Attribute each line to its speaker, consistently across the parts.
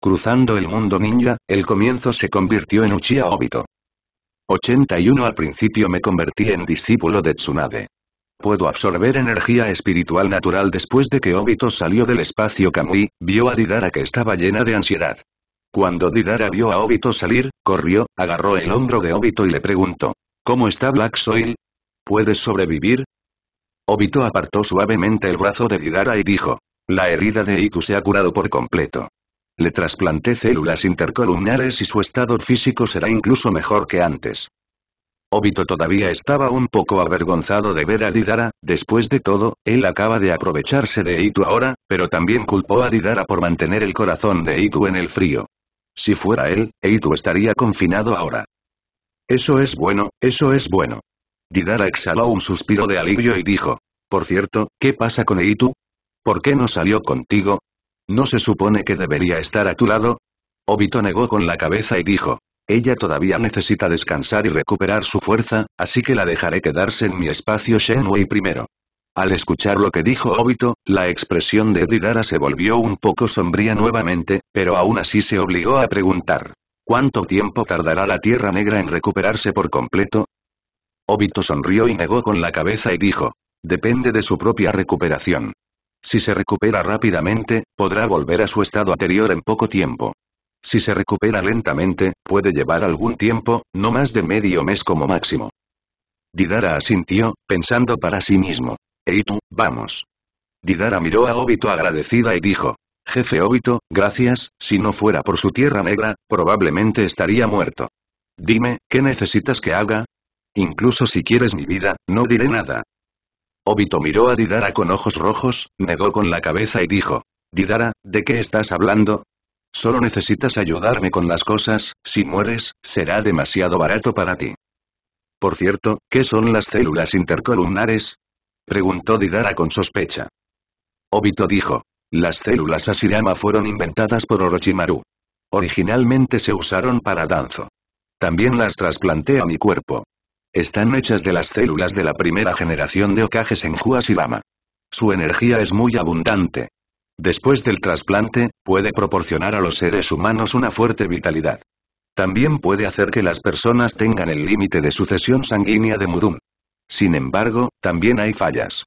Speaker 1: Cruzando el mundo ninja, el comienzo se convirtió en Uchiha Obito. 81 Al principio me convertí en discípulo de Tsunade. Puedo absorber energía espiritual natural después de que Obito salió del espacio Kamui, vio a Didara que estaba llena de ansiedad. Cuando Didara vio a Obito salir, corrió, agarró el hombro de Obito y le preguntó. ¿Cómo está Black Soil? ¿Puedes sobrevivir? Obito apartó suavemente el brazo de Didara y dijo. La herida de Itu se ha curado por completo. Le trasplanté células intercolumnares y su estado físico será incluso mejor que antes. Obito todavía estaba un poco avergonzado de ver a Didara, después de todo, él acaba de aprovecharse de Eitu ahora, pero también culpó a Didara por mantener el corazón de Eitu en el frío. Si fuera él, Eitu estaría confinado ahora. Eso es bueno, eso es bueno. Didara exhaló un suspiro de alivio y dijo. Por cierto, ¿qué pasa con Eitu? ¿Por qué no salió contigo? ¿No se supone que debería estar a tu lado? Obito negó con la cabeza y dijo. Ella todavía necesita descansar y recuperar su fuerza, así que la dejaré quedarse en mi espacio Shenwei primero. Al escuchar lo que dijo Obito, la expresión de Edidara se volvió un poco sombría nuevamente, pero aún así se obligó a preguntar. ¿Cuánto tiempo tardará la Tierra Negra en recuperarse por completo? Obito sonrió y negó con la cabeza y dijo. Depende de su propia recuperación. Si se recupera rápidamente, podrá volver a su estado anterior en poco tiempo. Si se recupera lentamente, puede llevar algún tiempo, no más de medio mes como máximo. Didara asintió, pensando para sí mismo. tú vamos. Didara miró a Obito agradecida y dijo. Jefe Obito, gracias, si no fuera por su tierra negra, probablemente estaría muerto. Dime, ¿qué necesitas que haga? Incluso si quieres mi vida, no diré nada. Obito miró a Didara con ojos rojos, negó con la cabeza y dijo. Didara, ¿de qué estás hablando? Solo necesitas ayudarme con las cosas, si mueres, será demasiado barato para ti. Por cierto, ¿qué son las células intercolumnares? Preguntó Didara con sospecha. Obito dijo. Las células Asirama fueron inventadas por Orochimaru. Originalmente se usaron para danzo. También las trasplanté a mi cuerpo. Están hechas de las células de la primera generación de ocajes en Lama. Su energía es muy abundante. Después del trasplante, puede proporcionar a los seres humanos una fuerte vitalidad. También puede hacer que las personas tengan el límite de sucesión sanguínea de Mudum. Sin embargo, también hay fallas.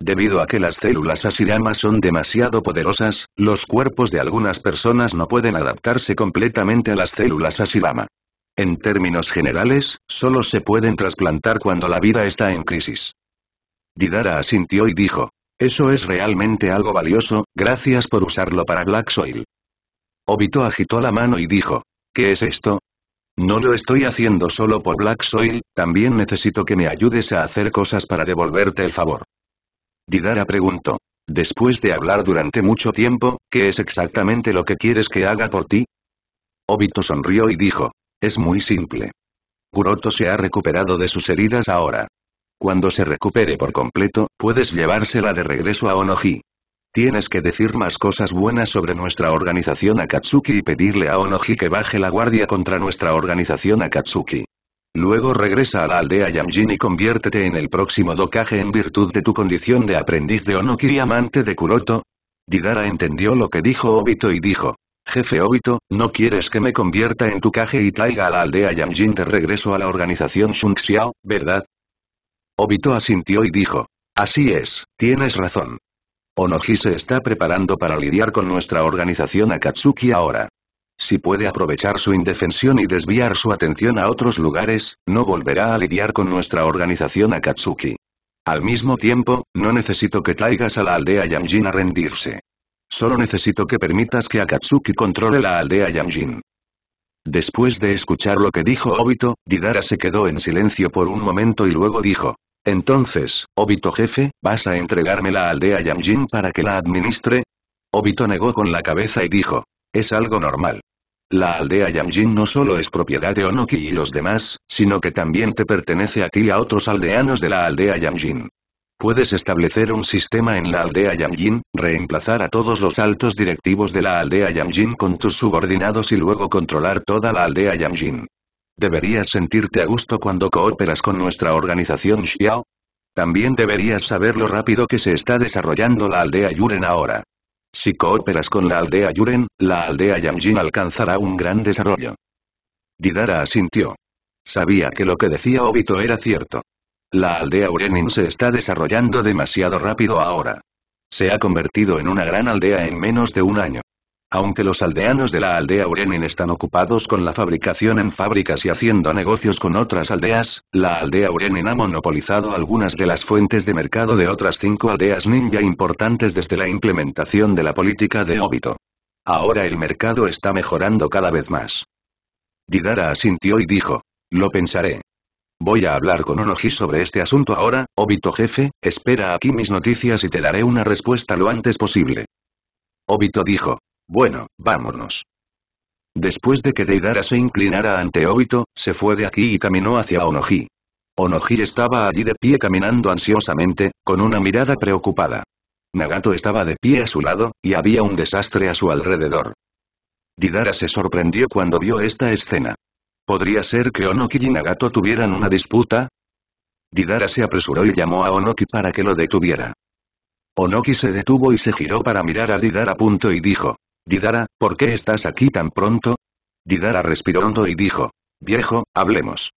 Speaker 1: Debido a que las células Asirama son demasiado poderosas, los cuerpos de algunas personas no pueden adaptarse completamente a las células Asirama. En términos generales, solo se pueden trasplantar cuando la vida está en crisis. Didara asintió y dijo, eso es realmente algo valioso, gracias por usarlo para Black Soil. Obito agitó la mano y dijo, ¿qué es esto? No lo estoy haciendo solo por Black Soil, también necesito que me ayudes a hacer cosas para devolverte el favor. Didara preguntó, después de hablar durante mucho tiempo, ¿qué es exactamente lo que quieres que haga por ti? Obito sonrió y dijo, es muy simple. Kuroto se ha recuperado de sus heridas ahora. Cuando se recupere por completo, puedes llevársela de regreso a Onoji. Tienes que decir más cosas buenas sobre nuestra organización Akatsuki y pedirle a Onoji que baje la guardia contra nuestra organización Akatsuki. Luego regresa a la aldea Yamjin y conviértete en el próximo Dokage en virtud de tu condición de aprendiz de Onoki y amante de Kuroto. Didara entendió lo que dijo Obito y dijo. Jefe Obito, ¿no quieres que me convierta en tu caje y traiga a la aldea Yanjin de regreso a la organización Shunxiao, verdad? Obito asintió y dijo. Así es, tienes razón. Onoji se está preparando para lidiar con nuestra organización Akatsuki ahora. Si puede aprovechar su indefensión y desviar su atención a otros lugares, no volverá a lidiar con nuestra organización Akatsuki. Al mismo tiempo, no necesito que traigas a la aldea Yanjin a rendirse. Solo necesito que permitas que Akatsuki controle la aldea Yamjin. Después de escuchar lo que dijo Obito, Didara se quedó en silencio por un momento y luego dijo. Entonces, Obito jefe, ¿vas a entregarme la aldea Yamjin para que la administre? Obito negó con la cabeza y dijo. Es algo normal. La aldea Yamjin no solo es propiedad de Onoki y los demás, sino que también te pertenece a ti y a otros aldeanos de la aldea Yamjin. Puedes establecer un sistema en la aldea Yangjin, reemplazar a todos los altos directivos de la aldea Yangjin con tus subordinados y luego controlar toda la aldea Yangjin. Deberías sentirte a gusto cuando cooperas con nuestra organización Xiao. También deberías saber lo rápido que se está desarrollando la aldea Yuren ahora. Si cooperas con la aldea Yuren, la aldea Yangjin alcanzará un gran desarrollo. Didara asintió. Sabía que lo que decía Obito era cierto. La aldea Urenin se está desarrollando demasiado rápido ahora. Se ha convertido en una gran aldea en menos de un año. Aunque los aldeanos de la aldea Urenin están ocupados con la fabricación en fábricas y haciendo negocios con otras aldeas, la aldea Urenin ha monopolizado algunas de las fuentes de mercado de otras cinco aldeas ninja importantes desde la implementación de la política de óbito. Ahora el mercado está mejorando cada vez más. Didara asintió y dijo, lo pensaré. Voy a hablar con Onoji sobre este asunto ahora, Obito jefe, espera aquí mis noticias y te daré una respuesta lo antes posible. Obito dijo. Bueno, vámonos. Después de que Deidara se inclinara ante Obito, se fue de aquí y caminó hacia Onoji. Onoji estaba allí de pie caminando ansiosamente, con una mirada preocupada. Nagato estaba de pie a su lado, y había un desastre a su alrededor. Didara se sorprendió cuando vio esta escena. ¿Podría ser que Onoki y Nagato tuvieran una disputa? Didara se apresuró y llamó a Onoki para que lo detuviera. Onoki se detuvo y se giró para mirar a Didara. Punto y dijo. Didara, ¿por qué estás aquí tan pronto? Didara respiró hondo y dijo. Viejo, hablemos.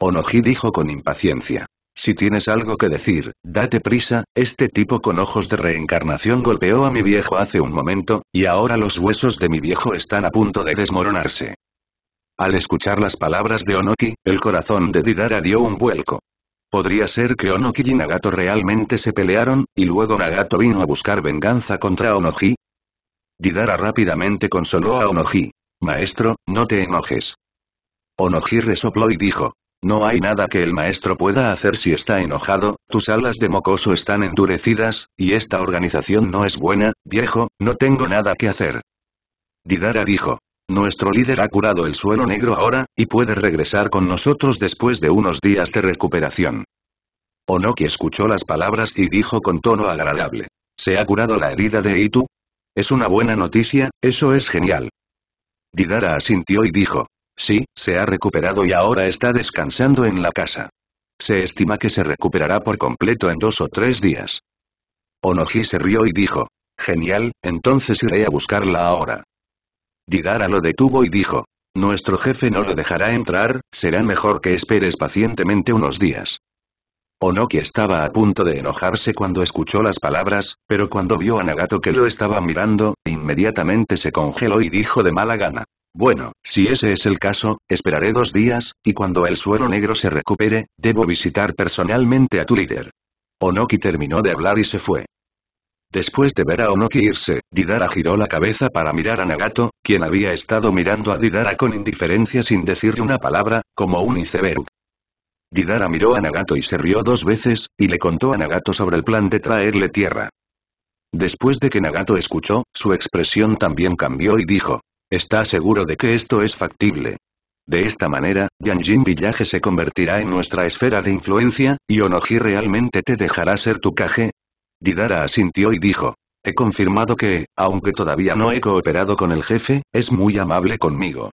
Speaker 1: Onoki dijo con impaciencia. Si tienes algo que decir, date prisa, este tipo con ojos de reencarnación golpeó a mi viejo hace un momento, y ahora los huesos de mi viejo están a punto de desmoronarse. Al escuchar las palabras de Onoki, el corazón de Didara dio un vuelco. Podría ser que Onoki y Nagato realmente se pelearon, y luego Nagato vino a buscar venganza contra Onoji. Didara rápidamente consoló a Onoji. Maestro, no te enojes. Onoji resopló y dijo. No hay nada que el maestro pueda hacer si está enojado, tus alas de mocoso están endurecidas, y esta organización no es buena, viejo, no tengo nada que hacer. Didara dijo. Nuestro líder ha curado el suelo negro ahora, y puede regresar con nosotros después de unos días de recuperación. Onoki escuchó las palabras y dijo con tono agradable. ¿Se ha curado la herida de Itu? Es una buena noticia, eso es genial. Didara asintió y dijo. Sí, se ha recuperado y ahora está descansando en la casa. Se estima que se recuperará por completo en dos o tres días. Onoji se rió y dijo. Genial, entonces iré a buscarla ahora. Didara lo detuvo y dijo. Nuestro jefe no lo dejará entrar, será mejor que esperes pacientemente unos días. Onoki estaba a punto de enojarse cuando escuchó las palabras, pero cuando vio a Nagato que lo estaba mirando, inmediatamente se congeló y dijo de mala gana. Bueno, si ese es el caso, esperaré dos días, y cuando el suelo negro se recupere, debo visitar personalmente a tu líder. Onoki terminó de hablar y se fue. Después de ver a Onoki irse, Didara giró la cabeza para mirar a Nagato, quien había estado mirando a Didara con indiferencia sin decirle una palabra, como un iceberg. Didara miró a Nagato y se rió dos veces, y le contó a Nagato sobre el plan de traerle tierra. Después de que Nagato escuchó, su expresión también cambió y dijo, ¿Está seguro de que esto es factible? De esta manera, Yanjin Village se convertirá en nuestra esfera de influencia, y Onoji realmente te dejará ser tu Kage, Didara asintió y dijo. He confirmado que, aunque todavía no he cooperado con el jefe, es muy amable conmigo.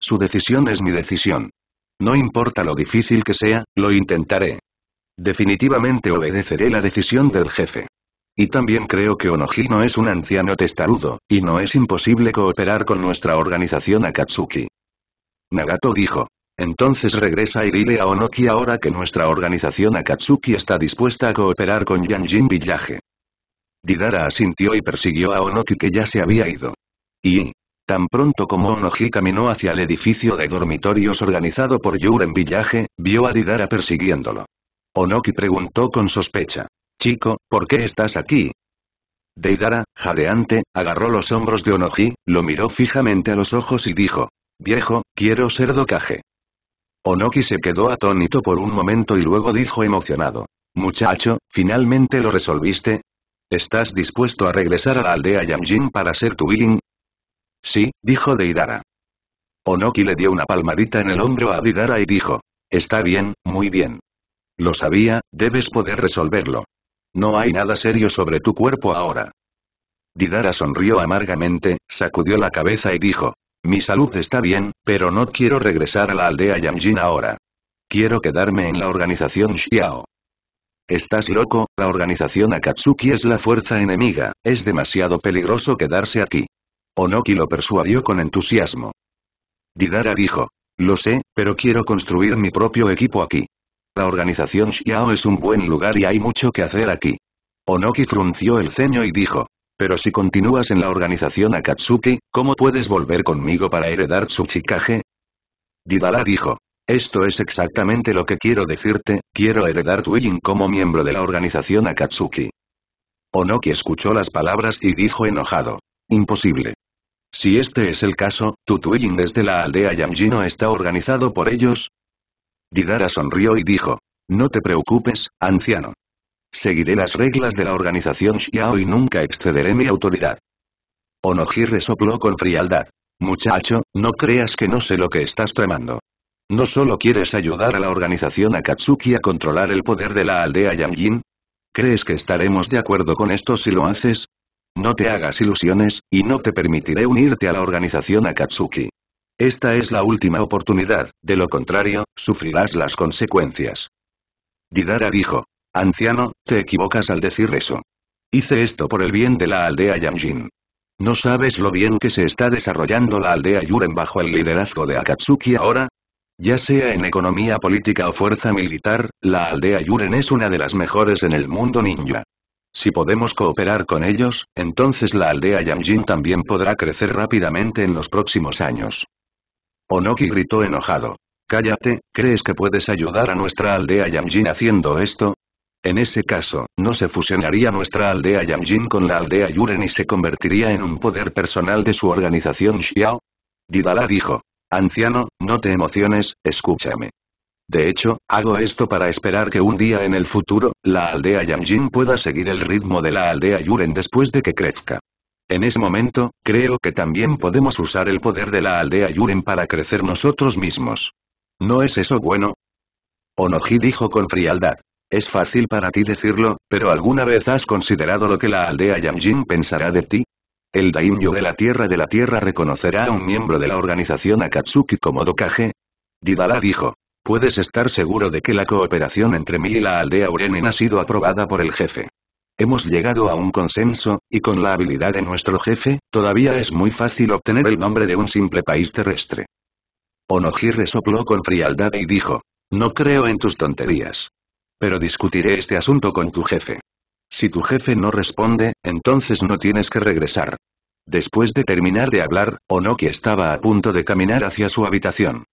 Speaker 1: Su decisión es mi decisión. No importa lo difícil que sea, lo intentaré. Definitivamente obedeceré la decisión del jefe. Y también creo que Onojino es un anciano testarudo, y no es imposible cooperar con nuestra organización Akatsuki. Nagato dijo. Entonces regresa y dile a Onoki ahora que nuestra organización Akatsuki está dispuesta a cooperar con Yanjin Villaje. Didara asintió y persiguió a Onoki que ya se había ido. Y... Tan pronto como Onoki caminó hacia el edificio de dormitorios organizado por Yuren Village, vio a Didara persiguiéndolo. Onoki preguntó con sospecha. Chico, ¿por qué estás aquí? Deidara, jadeante, agarró los hombros de Onoki, lo miró fijamente a los ojos y dijo. Viejo, quiero ser docaje. Onoki se quedó atónito por un momento y luego dijo emocionado. Muchacho, ¿finalmente lo resolviste? ¿Estás dispuesto a regresar a la aldea Yanjin para ser tu Billing? Sí, dijo Deidara. Onoki le dio una palmadita en el hombro a Deidara y dijo. Está bien, muy bien. Lo sabía, debes poder resolverlo. No hay nada serio sobre tu cuerpo ahora. Didara sonrió amargamente, sacudió la cabeza y dijo, mi salud está bien, pero no quiero regresar a la aldea Yanjin ahora. Quiero quedarme en la organización Xiao. Estás loco, la organización Akatsuki es la fuerza enemiga, es demasiado peligroso quedarse aquí. Onoki lo persuadió con entusiasmo. Didara dijo. Lo sé, pero quiero construir mi propio equipo aquí. La organización Xiao es un buen lugar y hay mucho que hacer aquí. Onoki frunció el ceño y dijo. Pero si continúas en la organización Akatsuki, ¿cómo puedes volver conmigo para heredar Tsuchikage? Didara dijo. Esto es exactamente lo que quiero decirte, quiero heredar Twin como miembro de la organización Akatsuki. Onoki escuchó las palabras y dijo enojado. Imposible. Si este es el caso, tu Twin desde la aldea no está organizado por ellos. Didara sonrió y dijo. No te preocupes, anciano. Seguiré las reglas de la organización Xiao y nunca excederé mi autoridad. Onoji resopló con frialdad. Muchacho, no creas que no sé lo que estás tramando. ¿No solo quieres ayudar a la organización Akatsuki a controlar el poder de la aldea Yangjin? ¿Crees que estaremos de acuerdo con esto si lo haces? No te hagas ilusiones, y no te permitiré unirte a la organización Akatsuki. Esta es la última oportunidad, de lo contrario, sufrirás las consecuencias. Didara dijo. Anciano, te equivocas al decir eso. Hice esto por el bien de la aldea Yanjin. No sabes lo bien que se está desarrollando la aldea Yuren bajo el liderazgo de Akatsuki ahora, ya sea en economía política o fuerza militar, la aldea Yuren es una de las mejores en el mundo ninja. Si podemos cooperar con ellos, entonces la aldea Yanjin también podrá crecer rápidamente en los próximos años. Onoki gritó enojado. Cállate, ¿crees que puedes ayudar a nuestra aldea Yanjin haciendo esto? En ese caso, no se fusionaría nuestra aldea Yangjin con la aldea Yuren y se convertiría en un poder personal de su organización Xiao. Didala dijo. Anciano, no te emociones, escúchame. De hecho, hago esto para esperar que un día en el futuro, la aldea Yangjin pueda seguir el ritmo de la aldea Yuren después de que crezca. En ese momento, creo que también podemos usar el poder de la aldea Yuren para crecer nosotros mismos. ¿No es eso bueno? Onoji dijo con frialdad. Es fácil para ti decirlo, pero ¿alguna vez has considerado lo que la aldea Yamjin pensará de ti? ¿El daimyo de la Tierra de la Tierra reconocerá a un miembro de la organización Akatsuki como Dokage? Didala dijo. Puedes estar seguro de que la cooperación entre mí y la aldea Urenin ha sido aprobada por el jefe. Hemos llegado a un consenso, y con la habilidad de nuestro jefe, todavía es muy fácil obtener el nombre de un simple país terrestre. Onoji resopló con frialdad y dijo. No creo en tus tonterías. Pero discutiré este asunto con tu jefe. Si tu jefe no responde, entonces no tienes que regresar. Después de terminar de hablar, Onoki estaba a punto de caminar hacia su habitación.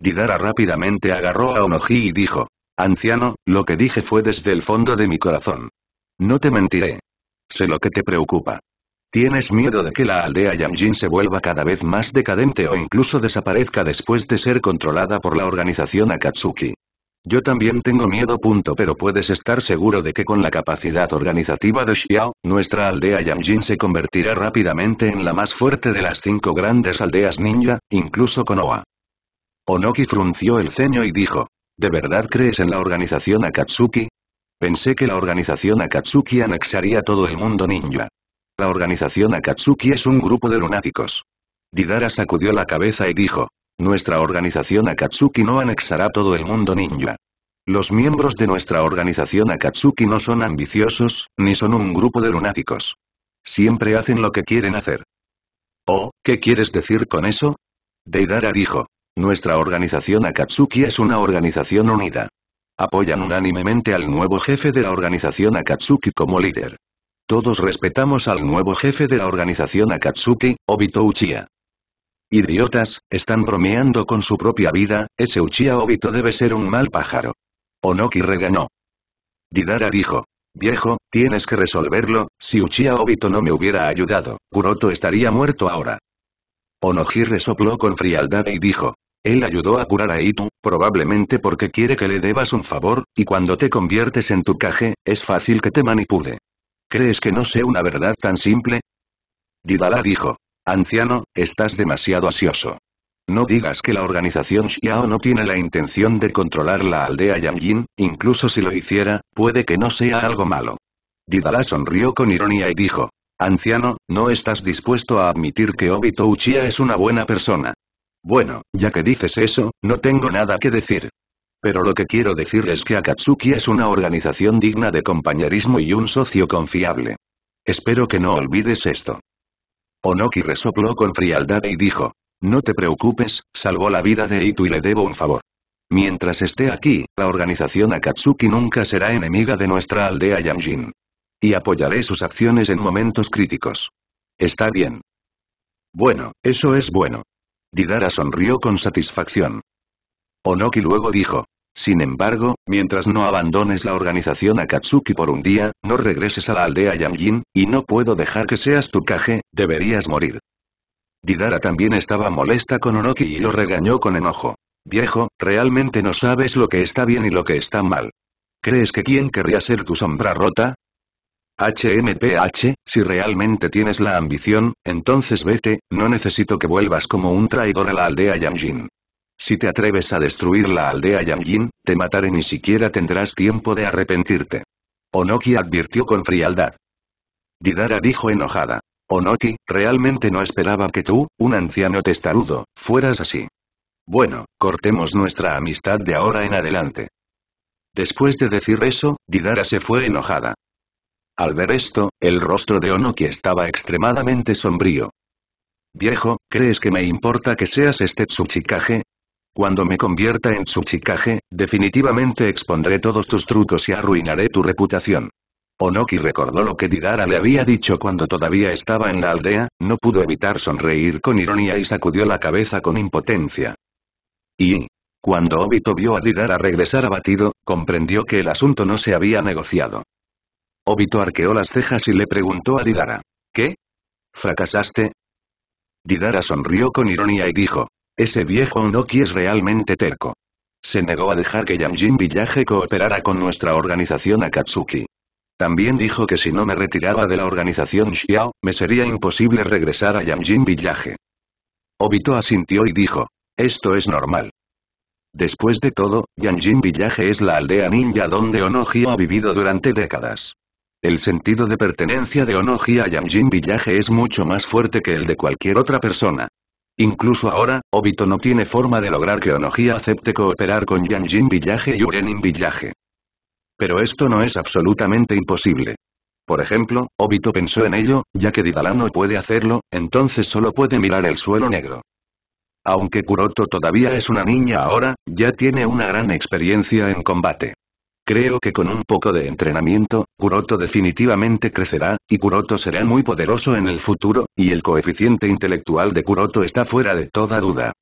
Speaker 1: Didara rápidamente agarró a Onoji y dijo, Anciano, lo que dije fue desde el fondo de mi corazón. No te mentiré. Sé lo que te preocupa. ¿Tienes miedo de que la aldea Yanjin se vuelva cada vez más decadente o incluso desaparezca después de ser controlada por la organización Akatsuki? Yo también tengo miedo. Punto, pero puedes estar seguro de que con la capacidad organizativa de Xiao, nuestra aldea Yangjin se convertirá rápidamente en la más fuerte de las cinco grandes aldeas ninja, incluso con Oa. Onoki frunció el ceño y dijo, ¿de verdad crees en la organización Akatsuki? Pensé que la organización Akatsuki anexaría todo el mundo ninja. La organización Akatsuki es un grupo de lunáticos. Didara sacudió la cabeza y dijo, nuestra organización Akatsuki no anexará todo el mundo ninja. Los miembros de nuestra organización Akatsuki no son ambiciosos, ni son un grupo de lunáticos. Siempre hacen lo que quieren hacer. Oh, ¿qué quieres decir con eso? Deidara dijo. Nuestra organización Akatsuki es una organización unida. Apoyan unánimemente al nuevo jefe de la organización Akatsuki como líder. Todos respetamos al nuevo jefe de la organización Akatsuki, Obito Uchiha. Idiotas, están bromeando con su propia vida, ese Uchiha Obito debe ser un mal pájaro. Onoki regañó. Didara dijo. Viejo, tienes que resolverlo, si Uchiha Obito no me hubiera ayudado, Kuroto estaría muerto ahora. Onoki resopló con frialdad y dijo. Él ayudó a curar a Itu, probablemente porque quiere que le debas un favor, y cuando te conviertes en tu caje, es fácil que te manipule. ¿Crees que no sé una verdad tan simple? Didara dijo. Anciano, estás demasiado ansioso. No digas que la organización Xiao no tiene la intención de controlar la aldea Yangjin, incluso si lo hiciera, puede que no sea algo malo. Didala sonrió con ironía y dijo, Anciano, no estás dispuesto a admitir que Obito Uchiha es una buena persona. Bueno, ya que dices eso, no tengo nada que decir. Pero lo que quiero decir es que Akatsuki es una organización digna de compañerismo y un socio confiable. Espero que no olvides esto. Onoki resopló con frialdad y dijo. No te preocupes, salvó la vida de Itu y le debo un favor. Mientras esté aquí, la organización Akatsuki nunca será enemiga de nuestra aldea Yanjin. Y apoyaré sus acciones en momentos críticos. Está bien. Bueno, eso es bueno. Didara sonrió con satisfacción. Onoki luego dijo, sin embargo, mientras no abandones la organización Akatsuki por un día, no regreses a la aldea Yanjin, y no puedo dejar que seas tu caje, deberías morir. Didara también estaba molesta con Onoki y lo regañó con enojo. Viejo, realmente no sabes lo que está bien y lo que está mal. ¿Crees que quién querría ser tu sombra rota? HMPH, si realmente tienes la ambición, entonces vete, no necesito que vuelvas como un traidor a la aldea Yanjin. Si te atreves a destruir la aldea Yanjin, te mataré ni siquiera tendrás tiempo de arrepentirte. Onoki advirtió con frialdad. Didara dijo enojada. Onoki, realmente no esperaba que tú, un anciano testarudo, fueras así. Bueno, cortemos nuestra amistad de ahora en adelante. Después de decir eso, Didara se fue enojada. Al ver esto, el rostro de Onoki estaba extremadamente sombrío. Viejo, ¿crees que me importa que seas este Tsuchikage? Cuando me convierta en su chicaje, definitivamente expondré todos tus trucos y arruinaré tu reputación. Onoki recordó lo que Didara le había dicho cuando todavía estaba en la aldea, no pudo evitar sonreír con ironía y sacudió la cabeza con impotencia. Y... Cuando Obito vio a Didara regresar abatido, comprendió que el asunto no se había negociado. Obito arqueó las cejas y le preguntó a Didara. ¿Qué? ¿Fracasaste? Didara sonrió con ironía y dijo. Ese viejo Onoki es realmente terco. Se negó a dejar que Yanjin Villaje cooperara con nuestra organización Akatsuki. También dijo que si no me retiraba de la organización Xiao, me sería imposible regresar a Yanjin Villaje. Obito asintió y dijo, esto es normal. Después de todo, Yanjin Villaje es la aldea ninja donde Onohio ha vivido durante décadas. El sentido de pertenencia de Onoji a Yanjin Villaje es mucho más fuerte que el de cualquier otra persona. Incluso ahora, Obito no tiene forma de lograr que Onoji acepte cooperar con Yanjin Village y Urenin Village. Pero esto no es absolutamente imposible. Por ejemplo, Obito pensó en ello, ya que Didala no puede hacerlo, entonces solo puede mirar el suelo negro. Aunque Kuroto todavía es una niña ahora, ya tiene una gran experiencia en combate. Creo que con un poco de entrenamiento, Kuroto definitivamente crecerá, y Kuroto será muy poderoso en el futuro, y el coeficiente intelectual de Kuroto está fuera de toda duda.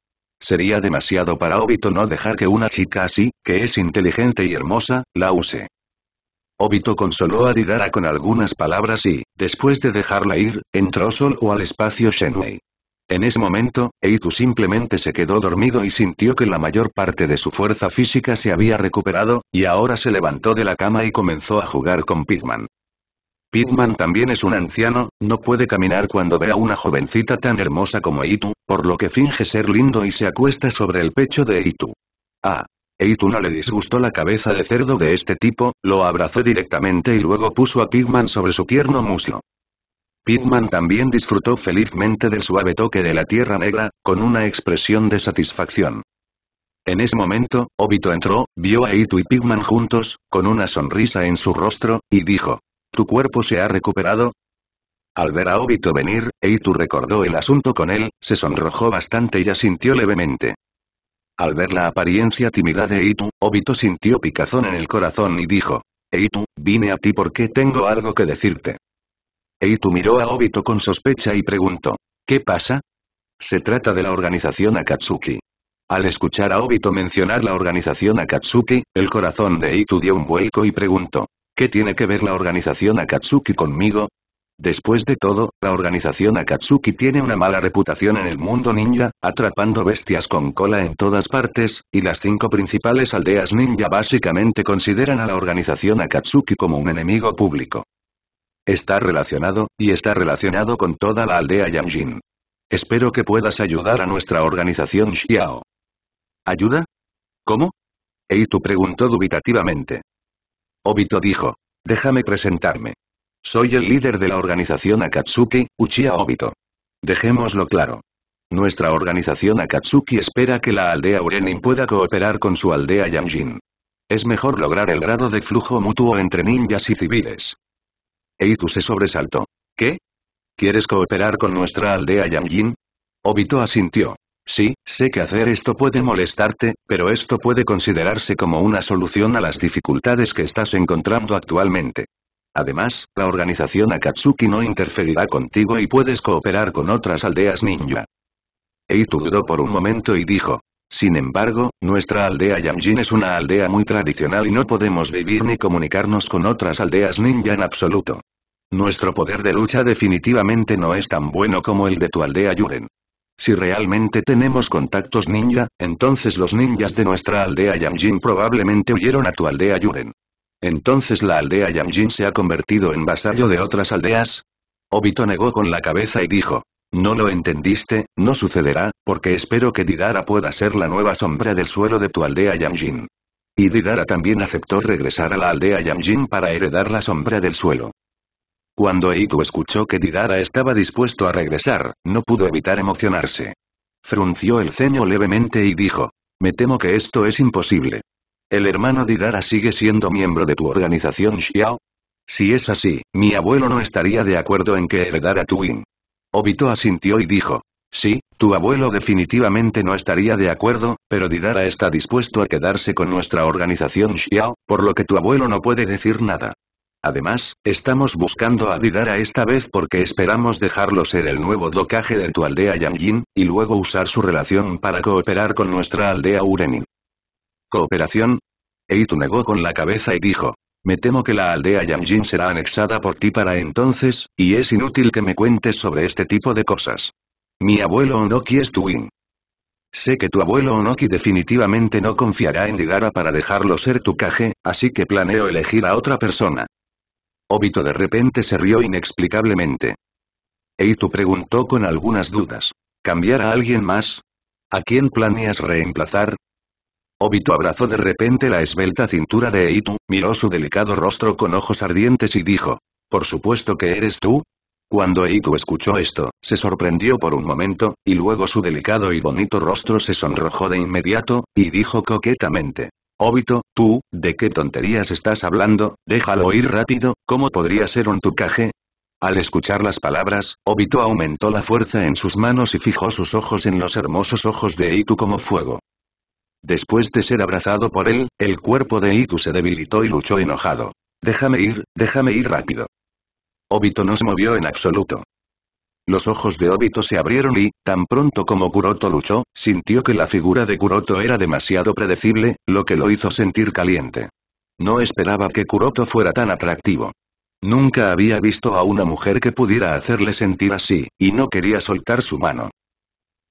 Speaker 1: Sería demasiado para Obito no dejar que una chica así, que es inteligente y hermosa, la use. Obito consoló a Didara con algunas palabras y, después de dejarla ir, entró solo al espacio Shenwei. En ese momento, Eitu simplemente se quedó dormido y sintió que la mayor parte de su fuerza física se había recuperado, y ahora se levantó de la cama y comenzó a jugar con Pigman. Pigman también es un anciano, no puede caminar cuando ve a una jovencita tan hermosa como Eitu, por lo que finge ser lindo y se acuesta sobre el pecho de Eitu. Ah. Eitu no le disgustó la cabeza de cerdo de este tipo, lo abrazó directamente y luego puso a Pigman sobre su tierno muslo. Pigman también disfrutó felizmente del suave toque de la tierra negra, con una expresión de satisfacción. En ese momento, Obito entró, vio a Itu y Pigman juntos, con una sonrisa en su rostro, y dijo. ¿Tu cuerpo se ha recuperado? Al ver a Obito venir, Eitu recordó el asunto con él, se sonrojó bastante y asintió levemente. Al ver la apariencia tímida de Eitu, Obito sintió picazón en el corazón y dijo. Eitu, vine a ti porque tengo algo que decirte. Eitu miró a Obito con sospecha y preguntó. ¿Qué pasa? Se trata de la organización Akatsuki. Al escuchar a Obito mencionar la organización Akatsuki, el corazón de Eitu dio un vuelco y preguntó. ¿Qué tiene que ver la organización Akatsuki conmigo? Después de todo, la organización Akatsuki tiene una mala reputación en el mundo ninja, atrapando bestias con cola en todas partes, y las cinco principales aldeas ninja básicamente consideran a la organización Akatsuki como un enemigo público. Está relacionado, y está relacionado con toda la aldea Yanjin. Espero que puedas ayudar a nuestra organización Xiao. ¿Ayuda? ¿Cómo? Eitu preguntó dubitativamente. Obito dijo. Déjame presentarme. Soy el líder de la organización Akatsuki, Uchiha Obito. Dejémoslo claro. Nuestra organización Akatsuki espera que la aldea Urenin pueda cooperar con su aldea Yanjin. Es mejor lograr el grado de flujo mutuo entre ninjas y civiles. Eitu se sobresaltó. ¿Qué? ¿Quieres cooperar con nuestra aldea Yamjin? Obito asintió. Sí, sé que hacer esto puede molestarte, pero esto puede considerarse como una solución a las dificultades que estás encontrando actualmente. Además, la organización Akatsuki no interferirá contigo y puedes cooperar con otras aldeas ninja. Eitu dudó por un momento y dijo. Sin embargo, nuestra aldea Yamjin es una aldea muy tradicional y no podemos vivir ni comunicarnos con otras aldeas ninja en absoluto. Nuestro poder de lucha definitivamente no es tan bueno como el de tu aldea Yuren. Si realmente tenemos contactos ninja, entonces los ninjas de nuestra aldea Yangjin probablemente huyeron a tu aldea Yuren. Entonces la aldea Yangjin se ha convertido en vasallo de otras aldeas. Obito negó con la cabeza y dijo, no lo entendiste, no sucederá, porque espero que Didara pueda ser la nueva sombra del suelo de tu aldea Yangjin. Y Didara también aceptó regresar a la aldea Yamjin para heredar la sombra del suelo. Cuando Eitu escuchó que Didara estaba dispuesto a regresar, no pudo evitar emocionarse. Frunció el ceño levemente y dijo. Me temo que esto es imposible. ¿El hermano Didara sigue siendo miembro de tu organización Xiao? Si es así, mi abuelo no estaría de acuerdo en que heredara tu Win. Obito asintió y dijo. Sí, tu abuelo definitivamente no estaría de acuerdo, pero Didara está dispuesto a quedarse con nuestra organización Xiao, por lo que tu abuelo no puede decir nada. Además, estamos buscando a Didara esta vez porque esperamos dejarlo ser el nuevo docaje de tu aldea Yangjin, y luego usar su relación para cooperar con nuestra aldea Urenin. ¿Cooperación? Eitu negó con la cabeza y dijo. Me temo que la aldea Yangjin será anexada por ti para entonces, y es inútil que me cuentes sobre este tipo de cosas. Mi abuelo Onoki es tu win. Sé que tu abuelo Onoki definitivamente no confiará en Didara para dejarlo ser tu caje, así que planeo elegir a otra persona. Obito de repente se rió inexplicablemente. Eitu preguntó con algunas dudas. ¿Cambiar a alguien más? ¿A quién planeas reemplazar? Obito abrazó de repente la esbelta cintura de Eitu, miró su delicado rostro con ojos ardientes y dijo. Por supuesto que eres tú, cuando Eitu escuchó esto, se sorprendió por un momento, y luego su delicado y bonito rostro se sonrojó de inmediato, y dijo coquetamente, Obito, tú, ¿de qué tonterías estás hablando? Déjalo ir rápido, ¿cómo podría ser un tucaje? Al escuchar las palabras, Obito aumentó la fuerza en sus manos y fijó sus ojos en los hermosos ojos de Itu como fuego. Después de ser abrazado por él, el cuerpo de Itu se debilitó y luchó enojado. Déjame ir, déjame ir rápido. Obito no se movió en absoluto. Los ojos de Obito se abrieron y, tan pronto como Kuroto luchó, sintió que la figura de Kuroto era demasiado predecible, lo que lo hizo sentir caliente. No esperaba que Kuroto fuera tan atractivo. Nunca había visto a una mujer que pudiera hacerle sentir así, y no quería soltar su mano.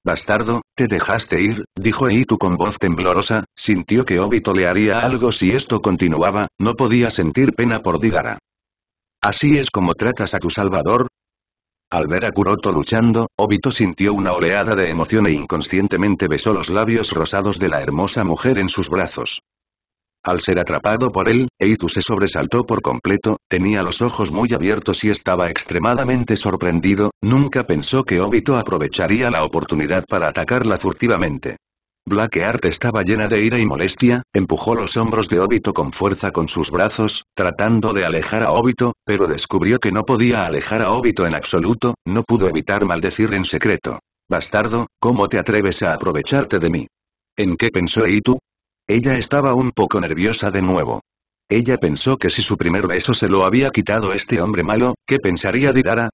Speaker 1: Bastardo, te dejaste ir, dijo Eitu con voz temblorosa, sintió que Obito le haría algo si esto continuaba, no podía sentir pena por Digara. Así es como tratas a tu salvador, al ver a Kuroto luchando, Obito sintió una oleada de emoción e inconscientemente besó los labios rosados de la hermosa mujer en sus brazos. Al ser atrapado por él, Eitu se sobresaltó por completo, tenía los ojos muy abiertos y estaba extremadamente sorprendido, nunca pensó que Obito aprovecharía la oportunidad para atacarla furtivamente. Blackheart estaba llena de ira y molestia, empujó los hombros de Obito con fuerza con sus brazos, tratando de alejar a Obito, pero descubrió que no podía alejar a Obito en absoluto, no pudo evitar maldecir en secreto. Bastardo, ¿cómo te atreves a aprovecharte de mí? ¿En qué pensó Eitu? Ella estaba un poco nerviosa de nuevo. Ella pensó que si su primer beso se lo había quitado este hombre malo, ¿qué pensaría Deidara?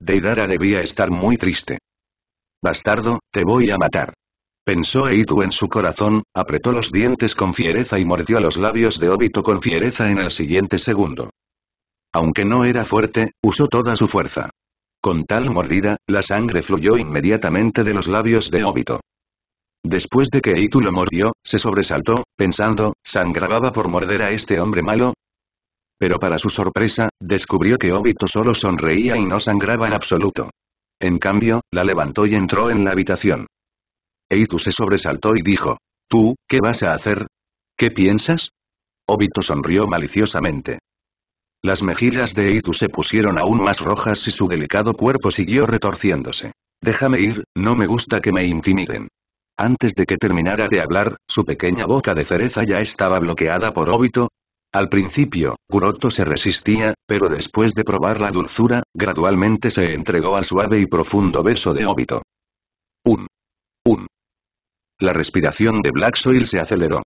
Speaker 1: Deidara debía estar muy triste. Bastardo, te voy a matar. Pensó Eitu en su corazón, apretó los dientes con fiereza y mordió los labios de Obito con fiereza en el siguiente segundo. Aunque no era fuerte, usó toda su fuerza. Con tal mordida, la sangre fluyó inmediatamente de los labios de Obito. Después de que Eitu lo mordió, se sobresaltó, pensando, ¿sangraba por morder a este hombre malo? Pero para su sorpresa, descubrió que Obito solo sonreía y no sangraba en absoluto. En cambio, la levantó y entró en la habitación. Eitu se sobresaltó y dijo. ¿Tú, qué vas a hacer? ¿Qué piensas? Obito sonrió maliciosamente. Las mejillas de Eitu se pusieron aún más rojas y su delicado cuerpo siguió retorciéndose. Déjame ir, no me gusta que me intimiden. Antes de que terminara de hablar, su pequeña boca de cereza ya estaba bloqueada por Obito. Al principio, Kuroto se resistía, pero después de probar la dulzura, gradualmente se entregó al suave y profundo beso de Obito la respiración de Black Soil se aceleró.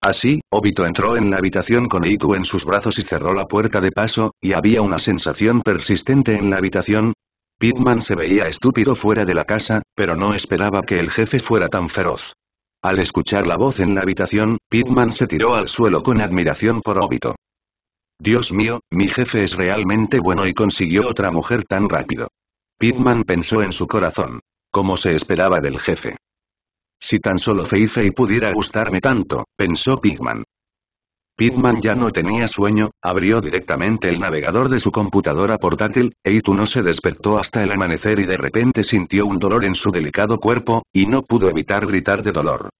Speaker 1: Así, Obito entró en la habitación con Itu en sus brazos y cerró la puerta de paso, y había una sensación persistente en la habitación. Pitman se veía estúpido fuera de la casa, pero no esperaba que el jefe fuera tan feroz. Al escuchar la voz en la habitación, Pitman se tiró al suelo con admiración por Obito. Dios mío, mi jefe es realmente bueno y consiguió otra mujer tan rápido. Pitman pensó en su corazón. Como se esperaba del jefe. Si tan solo Feifei pudiera gustarme tanto, pensó Pigman. Pigman ya no tenía sueño, abrió directamente el navegador de su computadora portátil, e Itu no se despertó hasta el amanecer y de repente sintió un dolor en su delicado cuerpo, y no pudo evitar gritar de dolor.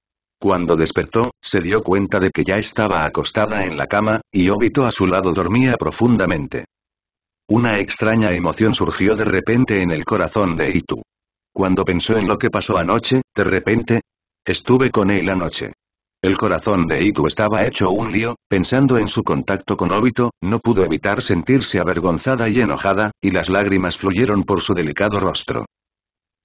Speaker 1: Cuando despertó, se dio cuenta de que ya estaba acostada en la cama, y Obito a su lado dormía profundamente. Una extraña emoción surgió de repente en el corazón de Itu. Cuando pensó en lo que pasó anoche, de repente, estuve con él anoche. El corazón de Itu estaba hecho un lío, pensando en su contacto con Obito, no pudo evitar sentirse avergonzada y enojada, y las lágrimas fluyeron por su delicado rostro.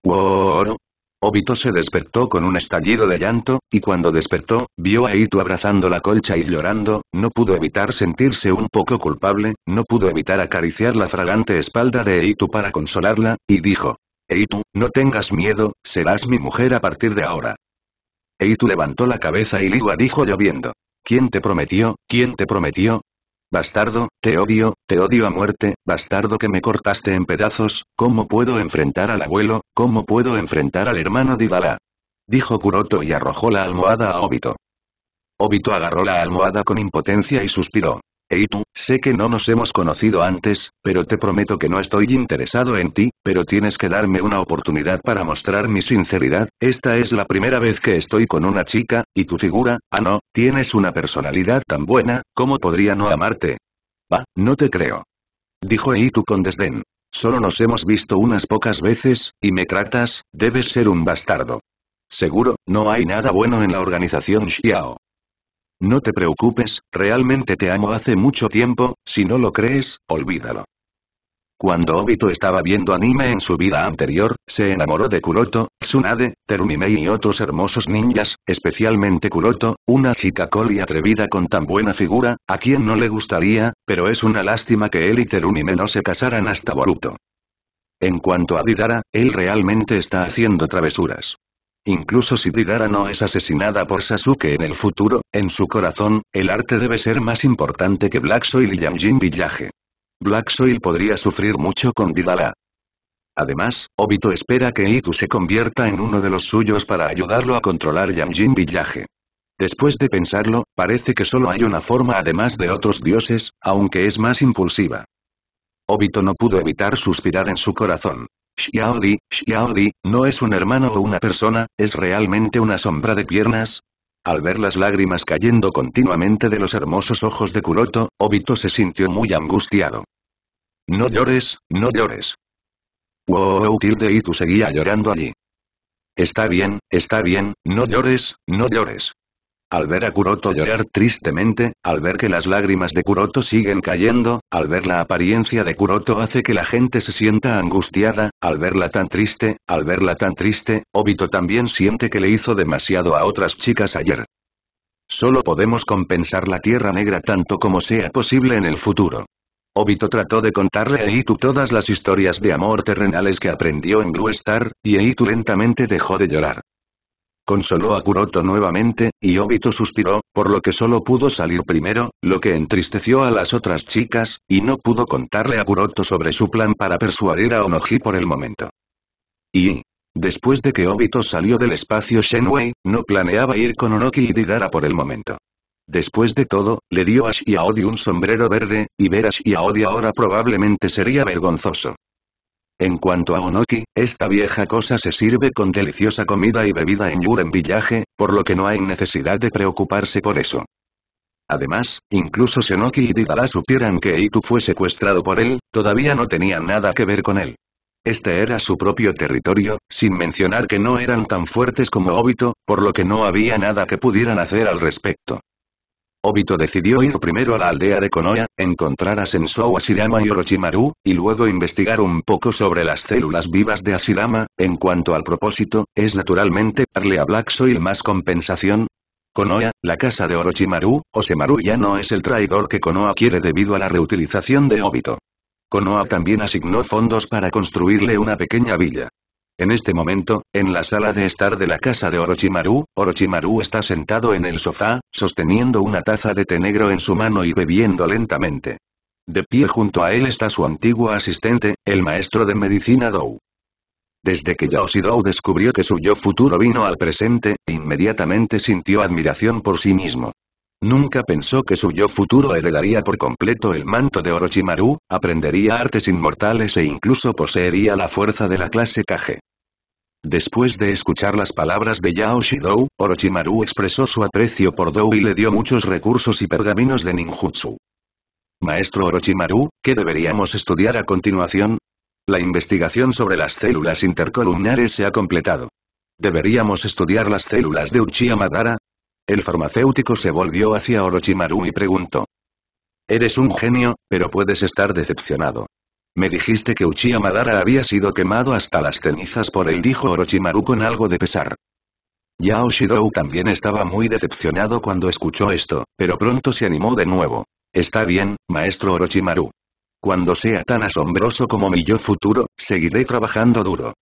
Speaker 1: ¡Wooro! Obito se despertó con un estallido de llanto, y cuando despertó, vio a Ito abrazando la colcha y llorando, no pudo evitar sentirse un poco culpable, no pudo evitar acariciar la fragante espalda de Ito para consolarla, y dijo, Eitu, no tengas miedo, serás mi mujer a partir de ahora. Eitu levantó la cabeza y Ligua dijo lloviendo. ¿Quién te prometió, quién te prometió? Bastardo, te odio, te odio a muerte, bastardo que me cortaste en pedazos, ¿cómo puedo enfrentar al abuelo, cómo puedo enfrentar al hermano de Dijo Kuroto y arrojó la almohada a Obito. Obito agarró la almohada con impotencia y suspiró. Eitu, sé que no nos hemos conocido antes, pero te prometo que no estoy interesado en ti, pero tienes que darme una oportunidad para mostrar mi sinceridad, esta es la primera vez que estoy con una chica, y tu figura, ah no, tienes una personalidad tan buena, ¿cómo podría no amarte? Bah, no te creo. Dijo Eitu con desdén. Solo nos hemos visto unas pocas veces, y me tratas, debes ser un bastardo. Seguro, no hay nada bueno en la organización Xiao. No te preocupes, realmente te amo hace mucho tiempo, si no lo crees, olvídalo. Cuando Obito estaba viendo anime en su vida anterior, se enamoró de Kuroto, Tsunade, Terumimei y otros hermosos ninjas, especialmente Kuroto, una chica col y atrevida con tan buena figura, a quien no le gustaría, pero es una lástima que él y Terumime no se casaran hasta Boruto. En cuanto a Didara, él realmente está haciendo travesuras. Incluso si Didara no es asesinada por Sasuke en el futuro, en su corazón, el arte debe ser más importante que Black Soil y Yamjin Village. Black Soil podría sufrir mucho con Didala. Además, Obito espera que Itu se convierta en uno de los suyos para ayudarlo a controlar Yamjin Village. Después de pensarlo, parece que solo hay una forma además de otros dioses, aunque es más impulsiva. Obito no pudo evitar suspirar en su corazón. Xiaodi, Xiaodi, no es un hermano o una persona, es realmente una sombra de piernas. Al ver las lágrimas cayendo continuamente de los hermosos ojos de Kuroto, Obito se sintió muy angustiado. No llores, no llores. Wow, Tilde y tú seguía llorando allí. Está bien, está bien, no llores, no llores al ver a Kuroto llorar tristemente, al ver que las lágrimas de Kuroto siguen cayendo, al ver la apariencia de Kuroto hace que la gente se sienta angustiada, al verla tan triste, al verla tan triste, Obito también siente que le hizo demasiado a otras chicas ayer. Solo podemos compensar la Tierra Negra tanto como sea posible en el futuro. Obito trató de contarle a Itu todas las historias de amor terrenales que aprendió en Blue Star, y Eitu lentamente dejó de llorar consoló a Kuroto nuevamente, y Obito suspiró, por lo que solo pudo salir primero, lo que entristeció a las otras chicas, y no pudo contarle a Kuroto sobre su plan para persuadir a Onoji por el momento. Y... Después de que Obito salió del espacio Shenwei, no planeaba ir con Onoki y Digara por el momento. Después de todo, le dio a Shiaodi un sombrero verde, y ver a Shiaodi ahora probablemente sería vergonzoso. En cuanto a Onoki, esta vieja cosa se sirve con deliciosa comida y bebida en Yuren Villaje, por lo que no hay necesidad de preocuparse por eso. Además, incluso si Onoki y Didara supieran que Itu fue secuestrado por él, todavía no tenían nada que ver con él. Este era su propio territorio, sin mencionar que no eran tan fuertes como Obito, por lo que no había nada que pudieran hacer al respecto. Obito decidió ir primero a la aldea de Konoha, encontrar a Sensou Asirama y Orochimaru, y luego investigar un poco sobre las células vivas de Asirama, en cuanto al propósito, es naturalmente darle a Black Soil más compensación. Konoha, la casa de Orochimaru, Osemaru ya no es el traidor que Konoha quiere debido a la reutilización de Obito. Konoha también asignó fondos para construirle una pequeña villa. En este momento, en la sala de estar de la casa de Orochimaru, Orochimaru está sentado en el sofá, sosteniendo una taza de té negro en su mano y bebiendo lentamente. De pie junto a él está su antiguo asistente, el maestro de medicina Dou. Desde que Dou descubrió que su yo futuro vino al presente, inmediatamente sintió admiración por sí mismo. Nunca pensó que su yo futuro heredaría por completo el manto de Orochimaru, aprendería artes inmortales e incluso poseería la fuerza de la clase Kage. Después de escuchar las palabras de Yao Shidou, Orochimaru expresó su aprecio por Dou y le dio muchos recursos y pergaminos de ninjutsu. Maestro Orochimaru, ¿qué deberíamos estudiar a continuación? La investigación sobre las células intercolumnares se ha completado. ¿Deberíamos estudiar las células de Uchiha Madara? El farmacéutico se volvió hacia Orochimaru y preguntó. Eres un genio, pero puedes estar decepcionado. Me dijiste que Uchiha Madara había sido quemado hasta las cenizas por él dijo Orochimaru con algo de pesar. Yao Shidou también estaba muy decepcionado cuando escuchó esto, pero pronto se animó de nuevo. Está bien, maestro Orochimaru. Cuando sea tan asombroso como mi yo futuro, seguiré trabajando duro.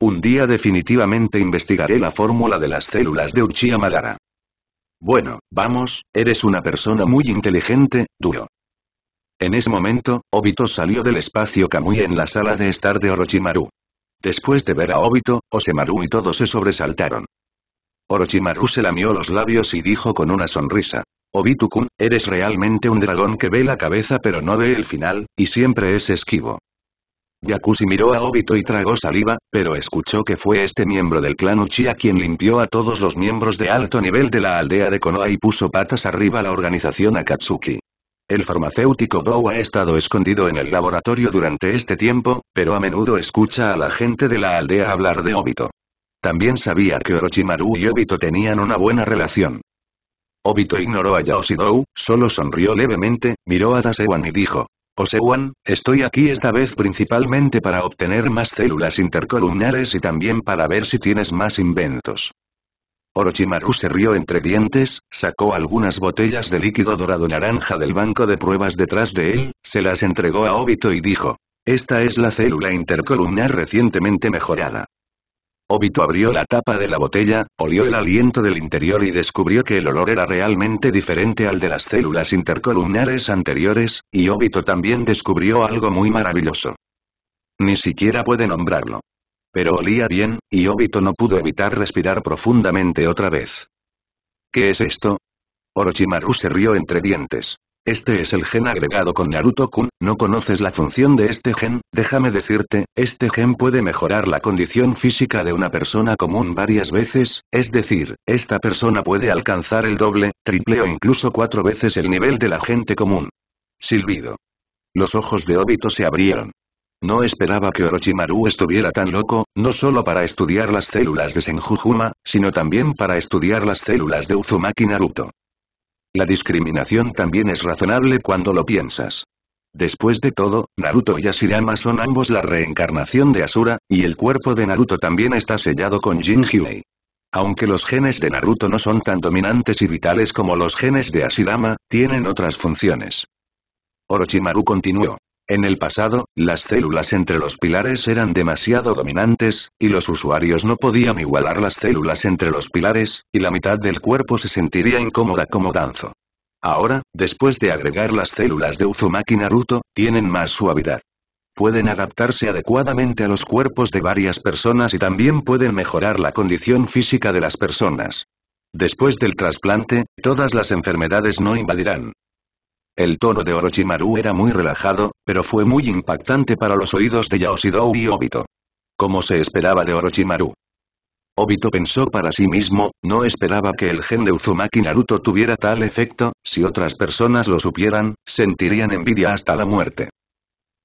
Speaker 1: Un día definitivamente investigaré la fórmula de las células de Uchiha Madara. Bueno, vamos, eres una persona muy inteligente, duro. En ese momento, Obito salió del espacio Kamui en la sala de estar de Orochimaru. Después de ver a Obito, Osemaru y todos se sobresaltaron. Orochimaru se lamió los labios y dijo con una sonrisa. obito eres realmente un dragón que ve la cabeza pero no ve el final, y siempre es esquivo. Yakushi miró a Obito y tragó saliva, pero escuchó que fue este miembro del clan Uchiha quien limpió a todos los miembros de alto nivel de la aldea de Konoha y puso patas arriba la organización Akatsuki. El farmacéutico Dou ha estado escondido en el laboratorio durante este tiempo, pero a menudo escucha a la gente de la aldea hablar de Obito. También sabía que Orochimaru y Obito tenían una buena relación. Obito ignoró a Yaoshidou, solo sonrió levemente, miró a Dasewan y dijo, Osewan, estoy aquí esta vez principalmente para obtener más células intercolumnares y también para ver si tienes más inventos. Orochimaru se rió entre dientes, sacó algunas botellas de líquido dorado naranja del banco de pruebas detrás de él, se las entregó a Obito y dijo. Esta es la célula intercolumnar recientemente mejorada. Obito abrió la tapa de la botella, olió el aliento del interior y descubrió que el olor era realmente diferente al de las células intercolumnares anteriores, y Obito también descubrió algo muy maravilloso. Ni siquiera puede nombrarlo. Pero olía bien, y Obito no pudo evitar respirar profundamente otra vez. ¿Qué es esto? Orochimaru se rió entre dientes. Este es el gen agregado con Naruto-kun, no conoces la función de este gen, déjame decirte, este gen puede mejorar la condición física de una persona común varias veces, es decir, esta persona puede alcanzar el doble, triple o incluso cuatro veces el nivel de la gente común. Silbido. Los ojos de Obito se abrieron. No esperaba que Orochimaru estuviera tan loco, no solo para estudiar las células de Senjujuma, sino también para estudiar las células de Uzumaki Naruto. La discriminación también es razonable cuando lo piensas. Después de todo, Naruto y Asirama son ambos la reencarnación de Asura, y el cuerpo de Naruto también está sellado con Jin Aunque los genes de Naruto no son tan dominantes y vitales como los genes de Asirama, tienen otras funciones. Orochimaru continuó. En el pasado, las células entre los pilares eran demasiado dominantes, y los usuarios no podían igualar las células entre los pilares, y la mitad del cuerpo se sentiría incómoda como danzo. Ahora, después de agregar las células de Uzumaki Naruto, tienen más suavidad. Pueden adaptarse adecuadamente a los cuerpos de varias personas y también pueden mejorar la condición física de las personas. Después del trasplante, todas las enfermedades no invadirán. El tono de Orochimaru era muy relajado, pero fue muy impactante para los oídos de Yaoshidou y Obito. Como se esperaba de Orochimaru. Obito pensó para sí mismo, no esperaba que el gen de Uzumaki Naruto tuviera tal efecto, si otras personas lo supieran, sentirían envidia hasta la muerte.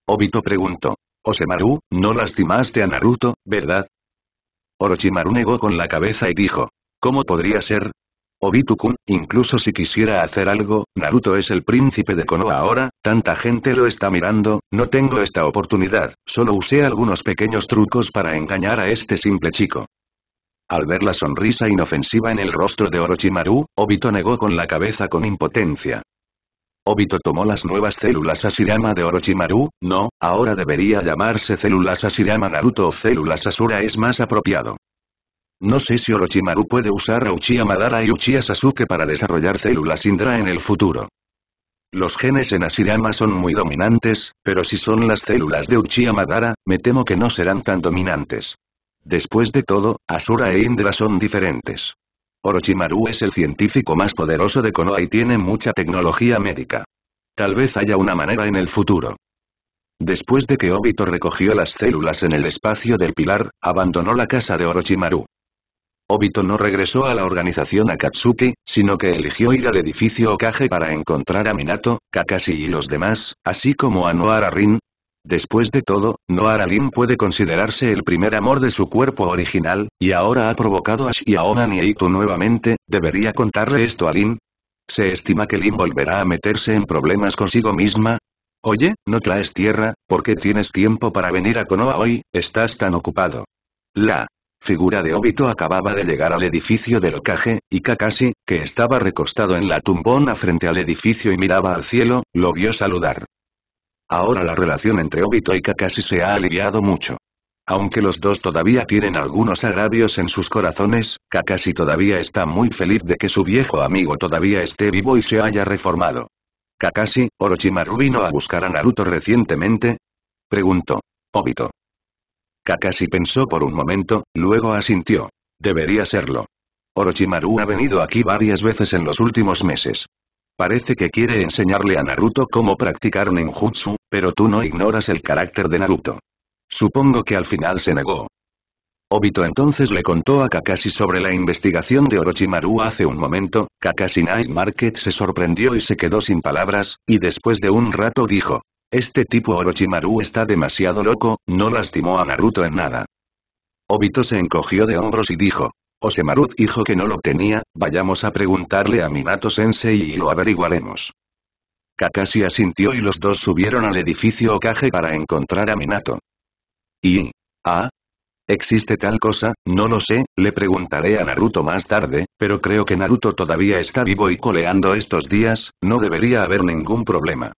Speaker 1: Obito preguntó, Osemaru, no lastimaste a Naruto, ¿verdad? Orochimaru negó con la cabeza y dijo, ¿cómo podría ser? Obito-kun, incluso si quisiera hacer algo, Naruto es el príncipe de Konoha ahora, tanta gente lo está mirando, no tengo esta oportunidad, solo usé algunos pequeños trucos para engañar a este simple chico. Al ver la sonrisa inofensiva en el rostro de Orochimaru, Obito negó con la cabeza con impotencia. Obito tomó las nuevas células Asiyama de Orochimaru, no, ahora debería llamarse células Asirama Naruto o células Asura es más apropiado. No sé si Orochimaru puede usar a Uchiha Madara y Uchiha Sasuke para desarrollar células Indra en el futuro. Los genes en Asirama son muy dominantes, pero si son las células de Uchiha Madara, me temo que no serán tan dominantes. Después de todo, Asura e Indra son diferentes. Orochimaru es el científico más poderoso de Konoha y tiene mucha tecnología médica. Tal vez haya una manera en el futuro. Después de que Obito recogió las células en el espacio del pilar, abandonó la casa de Orochimaru. Obito no regresó a la organización Akatsuki, sino que eligió ir al edificio Okage para encontrar a Minato, Kakashi y los demás, así como a Noara Rin. Después de todo, Noara Rin puede considerarse el primer amor de su cuerpo original, y ahora ha provocado a Shiaonan y Eito nuevamente, ¿debería contarle esto a Lin? ¿Se estima que Lin volverá a meterse en problemas consigo misma? Oye, ¿no traes tierra? ¿Por qué tienes tiempo para venir a Konoha hoy? Estás tan ocupado. La figura de Obito acababa de llegar al edificio del ocaje, y Kakashi, que estaba recostado en la tumbona frente al edificio y miraba al cielo, lo vio saludar. Ahora la relación entre Obito y Kakashi se ha aliviado mucho. Aunque los dos todavía tienen algunos agravios en sus corazones, Kakashi todavía está muy feliz de que su viejo amigo todavía esté vivo y se haya reformado. ¿Kakashi, Orochimaru vino a buscar a Naruto recientemente? Preguntó. Obito, Kakashi pensó por un momento, luego asintió. Debería serlo. Orochimaru ha venido aquí varias veces en los últimos meses. Parece que quiere enseñarle a Naruto cómo practicar ninjutsu, pero tú no ignoras el carácter de Naruto. Supongo que al final se negó. Obito entonces le contó a Kakashi sobre la investigación de Orochimaru hace un momento, Kakashi Night Market se sorprendió y se quedó sin palabras, y después de un rato dijo, este tipo Orochimaru está demasiado loco, no lastimó a Naruto en nada. Obito se encogió de hombros y dijo. Osemaru dijo que no lo tenía, vayamos a preguntarle a Minato-sensei y lo averiguaremos. Kakashi asintió y los dos subieron al edificio Okage para encontrar a Minato. ¿Y? ¿Ah? ¿Existe tal cosa? No lo sé, le preguntaré a Naruto más tarde, pero creo que Naruto todavía está vivo y coleando estos días, no debería haber ningún problema.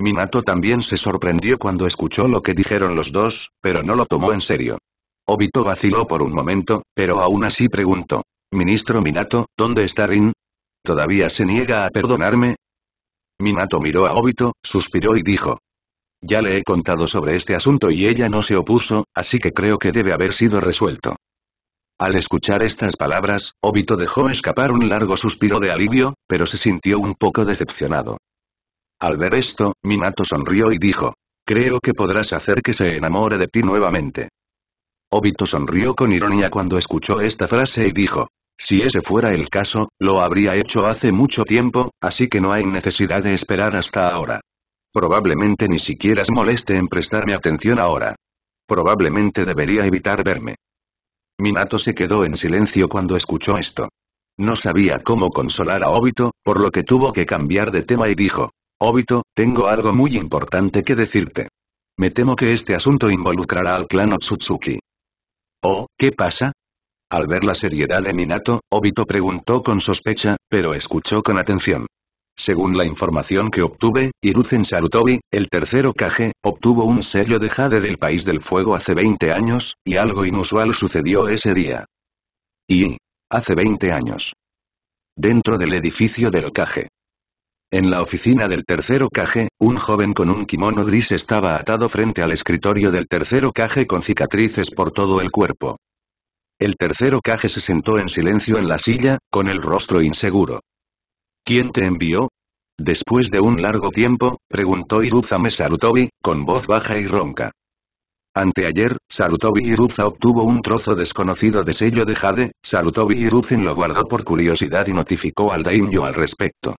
Speaker 1: Minato también se sorprendió cuando escuchó lo que dijeron los dos, pero no lo tomó en serio. Obito vaciló por un momento, pero aún así preguntó. Ministro Minato, ¿dónde está Rin? ¿Todavía se niega a perdonarme? Minato miró a Obito, suspiró y dijo. Ya le he contado sobre este asunto y ella no se opuso, así que creo que debe haber sido resuelto. Al escuchar estas palabras, Obito dejó escapar un largo suspiro de alivio, pero se sintió un poco decepcionado. Al ver esto, Minato sonrió y dijo. Creo que podrás hacer que se enamore de ti nuevamente. Obito sonrió con ironía cuando escuchó esta frase y dijo. Si ese fuera el caso, lo habría hecho hace mucho tiempo, así que no hay necesidad de esperar hasta ahora. Probablemente ni siquiera se moleste en prestarme atención ahora. Probablemente debería evitar verme. Minato se quedó en silencio cuando escuchó esto. No sabía cómo consolar a Obito, por lo que tuvo que cambiar de tema y dijo, Obito, tengo algo muy importante que decirte. Me temo que este asunto involucrará al clan Otsutsuki. Oh, ¿qué pasa? Al ver la seriedad de Minato, Obito preguntó con sospecha, pero escuchó con atención. Según la información que obtuve, Hiruzen Sarutobi, el tercero Kage, obtuvo un sello de Jade del País del Fuego hace 20 años, y algo inusual sucedió ese día. Y... hace 20 años. Dentro del edificio del Okage. En la oficina del tercero caje, un joven con un kimono gris estaba atado frente al escritorio del tercero caje con cicatrices por todo el cuerpo. El tercero caje se sentó en silencio en la silla, con el rostro inseguro. ¿Quién te envió? Después de un largo tiempo, preguntó Iruzame Sarutobi, con voz baja y ronca. Anteayer, Sarutobi Iruza obtuvo un trozo desconocido de sello de Jade, Sarutobi Iruzen lo guardó por curiosidad y notificó al Daimyo al respecto.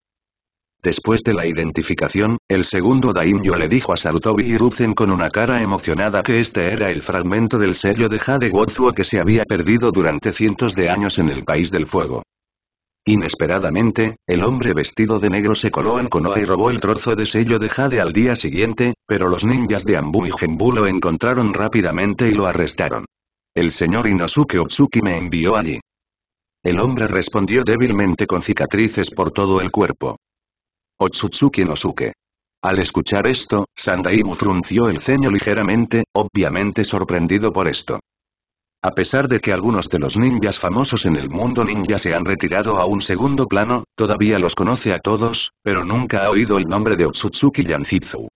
Speaker 1: Después de la identificación, el segundo daimyo le dijo a Sarutobi Hiruzen con una cara emocionada que este era el fragmento del sello de Jade Wotsuo que se había perdido durante cientos de años en el País del Fuego. Inesperadamente, el hombre vestido de negro se coló en Konoha y robó el trozo de sello de Jade al día siguiente, pero los ninjas de Ambu y Genbu lo encontraron rápidamente y lo arrestaron. El señor Inosuke Otsuki me envió allí. El hombre respondió débilmente con cicatrices por todo el cuerpo. Otsutsuki no Al escuchar esto, Sandaimu frunció el ceño ligeramente, obviamente sorprendido por esto. A pesar de que algunos de los ninjas famosos en el mundo ninja se han retirado a un segundo plano, todavía los conoce a todos, pero nunca ha oído el nombre de Otsutsuki Yanzitsu.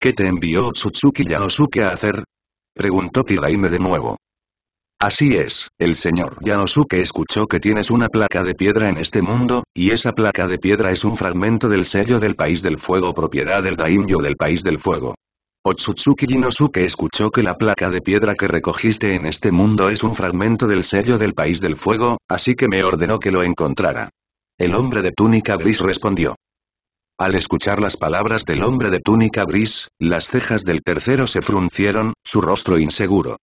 Speaker 1: ¿Qué te envió Otsutsuki Yanosuke a hacer? Preguntó Tiraime de nuevo. Así es, el señor Yanosuke escuchó que tienes una placa de piedra en este mundo, y esa placa de piedra es un fragmento del sello del País del Fuego propiedad del Daimyo del País del Fuego. Otsutsuki Yanosuke escuchó que la placa de piedra que recogiste en este mundo es un fragmento del sello del País del Fuego, así que me ordenó que lo encontrara. El hombre de túnica gris respondió. Al escuchar las palabras del hombre de túnica gris, las cejas del tercero se fruncieron, su rostro inseguro.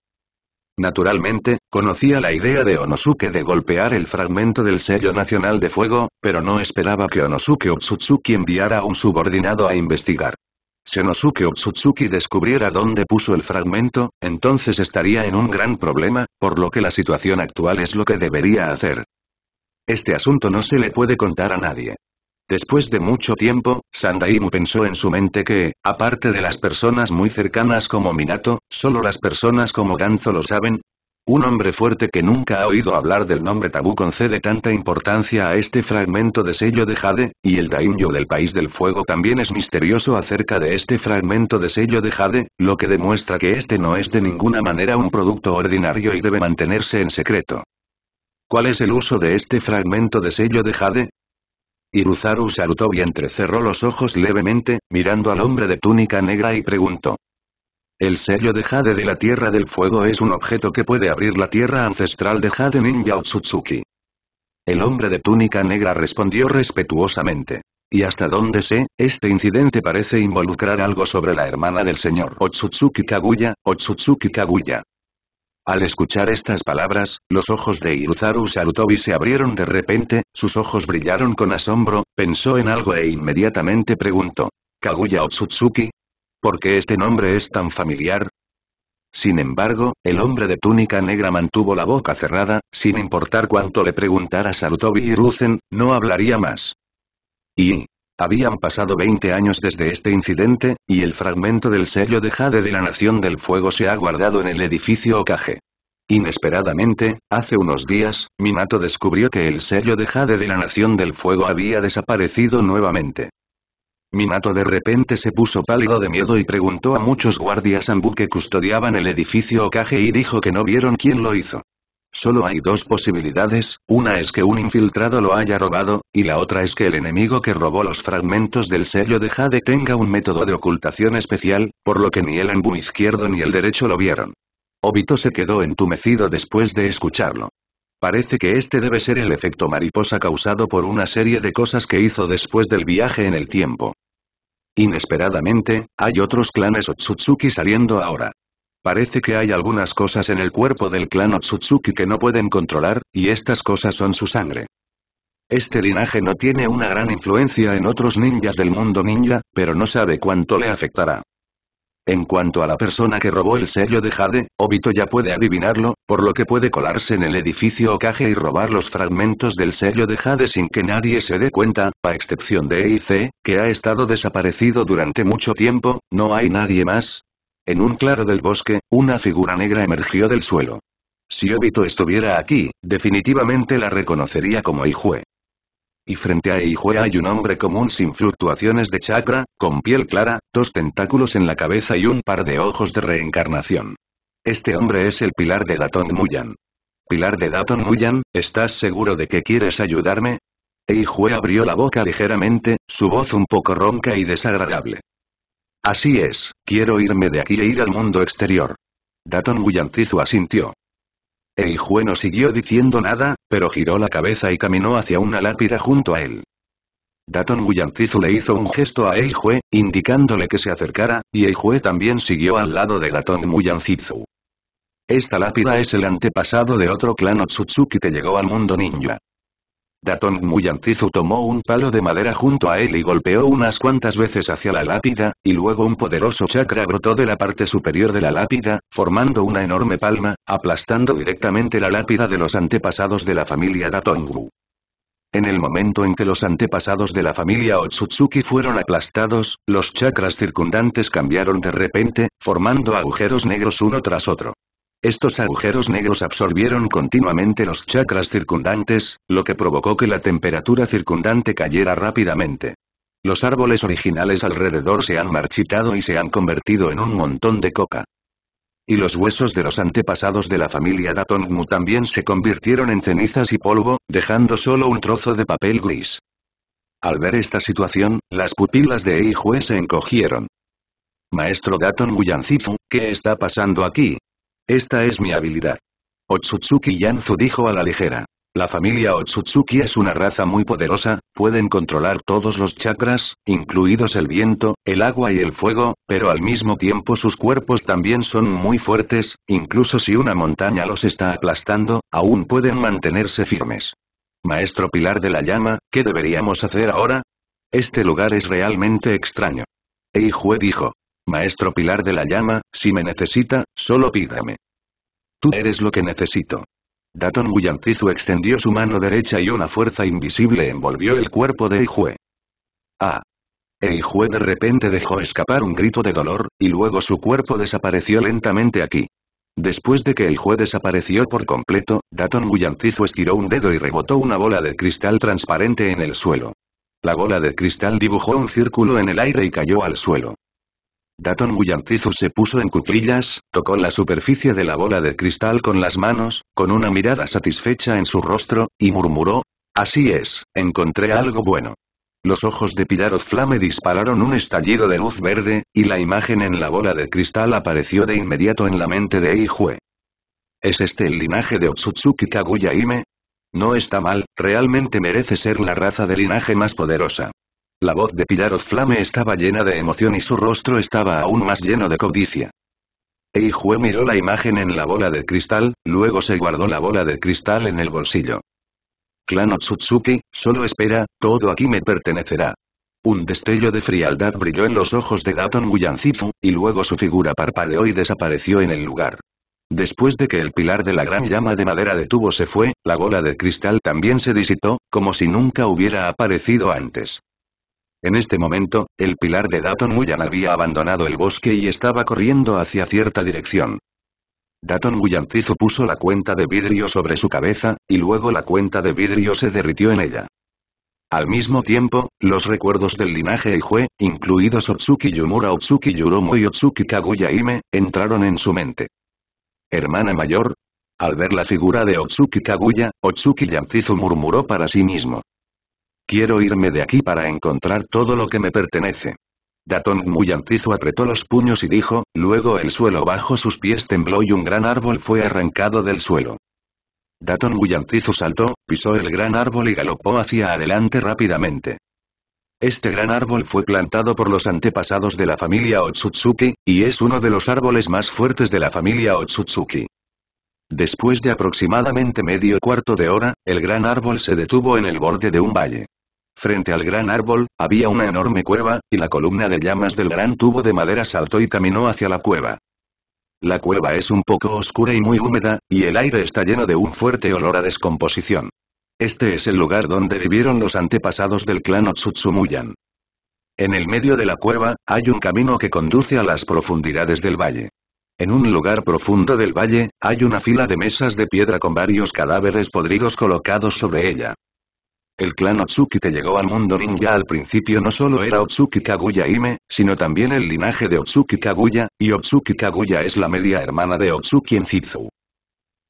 Speaker 1: Naturalmente, conocía la idea de Onosuke de golpear el fragmento del sello nacional de fuego, pero no esperaba que Onosuke Otsutsuki enviara a un subordinado a investigar. Si Onosuke Otsutsuki descubriera dónde puso el fragmento, entonces estaría en un gran problema, por lo que la situación actual es lo que debería hacer. Este asunto no se le puede contar a nadie. Después de mucho tiempo, Sandaimu pensó en su mente que, aparte de las personas muy cercanas como Minato, solo las personas como Ganzo lo saben. Un hombre fuerte que nunca ha oído hablar del nombre tabú concede tanta importancia a este fragmento de sello de Jade, y el Daimyo del País del Fuego también es misterioso acerca de este fragmento de sello de Jade, lo que demuestra que este no es de ninguna manera un producto ordinario y debe mantenerse en secreto. ¿Cuál es el uso de este fragmento de sello de Jade? Iruzaru saludó y entrecerró los ojos levemente, mirando al hombre de túnica negra y preguntó. El sello de Jade de la Tierra del Fuego es un objeto que puede abrir la Tierra Ancestral de Jade Ninja Otsutsuki. El hombre de túnica negra respondió respetuosamente. Y hasta donde sé, este incidente parece involucrar algo sobre la hermana del señor Otsutsuki Kaguya, Otsutsuki Kaguya. Al escuchar estas palabras, los ojos de Iruzaru Sarutobi se abrieron de repente, sus ojos brillaron con asombro, pensó en algo e inmediatamente preguntó. ¿Kaguya Otsutsuki? ¿Por qué este nombre es tan familiar? Sin embargo, el hombre de túnica negra mantuvo la boca cerrada, sin importar cuánto le preguntara Sarutobi y no hablaría más. Y, habían pasado 20 años desde este incidente, y el fragmento del sello de Jade de la Nación del Fuego se ha guardado en el edificio Okage. Inesperadamente, hace unos días, Minato descubrió que el sello de Jade de la Nación del Fuego había desaparecido nuevamente. Minato de repente se puso pálido de miedo y preguntó a muchos guardias Ambu que custodiaban el edificio Okage y dijo que no vieron quién lo hizo. Solo hay dos posibilidades, una es que un infiltrado lo haya robado, y la otra es que el enemigo que robó los fragmentos del sello de Jade tenga un método de ocultación especial, por lo que ni el anbu izquierdo ni el derecho lo vieron. Obito se quedó entumecido después de escucharlo. Parece que este debe ser el efecto mariposa causado por una serie de cosas que hizo después del viaje en el tiempo. Inesperadamente, hay otros clanes Otsutsuki saliendo ahora. Parece que hay algunas cosas en el cuerpo del clan Otsutsuki que no pueden controlar, y estas cosas son su sangre. Este linaje no tiene una gran influencia en otros ninjas del mundo ninja, pero no sabe cuánto le afectará. En cuanto a la persona que robó el sello de Jade, Obito ya puede adivinarlo, por lo que puede colarse en el edificio Okage y robar los fragmentos del sello de Jade sin que nadie se dé cuenta, a excepción de EIC, que ha estado desaparecido durante mucho tiempo, no hay nadie más, en un claro del bosque, una figura negra emergió del suelo. Si Obito estuviera aquí, definitivamente la reconocería como Ijue. Y frente a Eijue hay un hombre común sin fluctuaciones de chakra, con piel clara, dos tentáculos en la cabeza y un par de ojos de reencarnación. Este hombre es el pilar de Daton Muyan. Pilar de Daton Muyan, ¿estás seguro de que quieres ayudarme? Eijue abrió la boca ligeramente, su voz un poco ronca y desagradable. Así es, quiero irme de aquí e ir al mundo exterior. Daton Guyancizu asintió. Eijue no siguió diciendo nada, pero giró la cabeza y caminó hacia una lápida junto a él. Daton Guyancizu le hizo un gesto a Eijue, indicándole que se acercara, y Eijue también siguió al lado de Daton Guyancizu. Esta lápida es el antepasado de otro clan Otsutsuki que llegó al mundo ninja. Datong Muyancizu tomó un palo de madera junto a él y golpeó unas cuantas veces hacia la lápida, y luego un poderoso chakra brotó de la parte superior de la lápida, formando una enorme palma, aplastando directamente la lápida de los antepasados de la familia Datongu. En el momento en que los antepasados de la familia Otsutsuki fueron aplastados, los chakras circundantes cambiaron de repente, formando agujeros negros uno tras otro. Estos agujeros negros absorbieron continuamente los chakras circundantes, lo que provocó que la temperatura circundante cayera rápidamente. Los árboles originales alrededor se han marchitado y se han convertido en un montón de coca. Y los huesos de los antepasados de la familia Datongmu también se convirtieron en cenizas y polvo, dejando solo un trozo de papel gris. Al ver esta situación, las pupilas de Eijue se encogieron. Maestro Daton Yanzifu, ¿qué está pasando aquí? Esta es mi habilidad. Otsutsuki Yanzu dijo a la ligera. La familia Otsutsuki es una raza muy poderosa, pueden controlar todos los chakras, incluidos el viento, el agua y el fuego, pero al mismo tiempo sus cuerpos también son muy fuertes, incluso si una montaña los está aplastando, aún pueden mantenerse firmes. Maestro Pilar de la Llama, ¿qué deberíamos hacer ahora? Este lugar es realmente extraño. Eijue dijo. Maestro Pilar de la Llama, si me necesita, solo pídame. Tú eres lo que necesito. Daton Guyancizu extendió su mano derecha y una fuerza invisible envolvió el cuerpo de Eijue. ¡Ah! Eijue de repente dejó escapar un grito de dolor, y luego su cuerpo desapareció lentamente aquí. Después de que el desapareció por completo, Daton Guyancizu estiró un dedo y rebotó una bola de cristal transparente en el suelo. La bola de cristal dibujó un círculo en el aire y cayó al suelo. Daton Guyancizu se puso en cuclillas, tocó la superficie de la bola de cristal con las manos, con una mirada satisfecha en su rostro, y murmuró, Así es, encontré algo bueno. Los ojos de Pilarot Flame dispararon un estallido de luz verde, y la imagen en la bola de cristal apareció de inmediato en la mente de Eijue. ¿Es este el linaje de Otsutsuki Kaguyaime? No está mal, realmente merece ser la raza de linaje más poderosa. La voz de Pilar Flame estaba llena de emoción y su rostro estaba aún más lleno de codicia. Eijue miró la imagen en la bola de cristal, luego se guardó la bola de cristal en el bolsillo. Clan Otsutsuki, solo espera, todo aquí me pertenecerá. Un destello de frialdad brilló en los ojos de Daton Guyanzifu, y luego su figura parpadeó y desapareció en el lugar. Después de que el pilar de la gran llama de madera de tubo se fue, la bola de cristal también se disitó, como si nunca hubiera aparecido antes. En este momento, el pilar de Daton Muyan había abandonado el bosque y estaba corriendo hacia cierta dirección. Daton Muyancizo puso la cuenta de vidrio sobre su cabeza, y luego la cuenta de vidrio se derritió en ella. Al mismo tiempo, los recuerdos del linaje Eijue, incluidos Otsuki Yumura, Otsuki Yuromo y Otsuki Kaguya Ime, entraron en su mente. Hermana mayor. Al ver la figura de Otsuki Kaguya, Otsuki Yancizu murmuró para sí mismo. Quiero irme de aquí para encontrar todo lo que me pertenece. Daton muy apretó los puños y dijo, luego el suelo bajo sus pies tembló y un gran árbol fue arrancado del suelo. Daton muy saltó, pisó el gran árbol y galopó hacia adelante rápidamente. Este gran árbol fue plantado por los antepasados de la familia Otsutsuki, y es uno de los árboles más fuertes de la familia Otsutsuki. Después de aproximadamente medio cuarto de hora, el gran árbol se detuvo en el borde de un valle. Frente al gran árbol, había una enorme cueva, y la columna de llamas del gran tubo de madera saltó y caminó hacia la cueva. La cueva es un poco oscura y muy húmeda, y el aire está lleno de un fuerte olor a descomposición. Este es el lugar donde vivieron los antepasados del clan Otsutsumuyan. En el medio de la cueva, hay un camino que conduce a las profundidades del valle. En un lugar profundo del valle, hay una fila de mesas de piedra con varios cadáveres podridos colocados sobre ella. El clan Otsuki que llegó al mundo ninja al principio no solo era Otsuki Kaguya Ime, sino también el linaje de Otsuki Kaguya, y Otsuki Kaguya es la media hermana de Otsuki en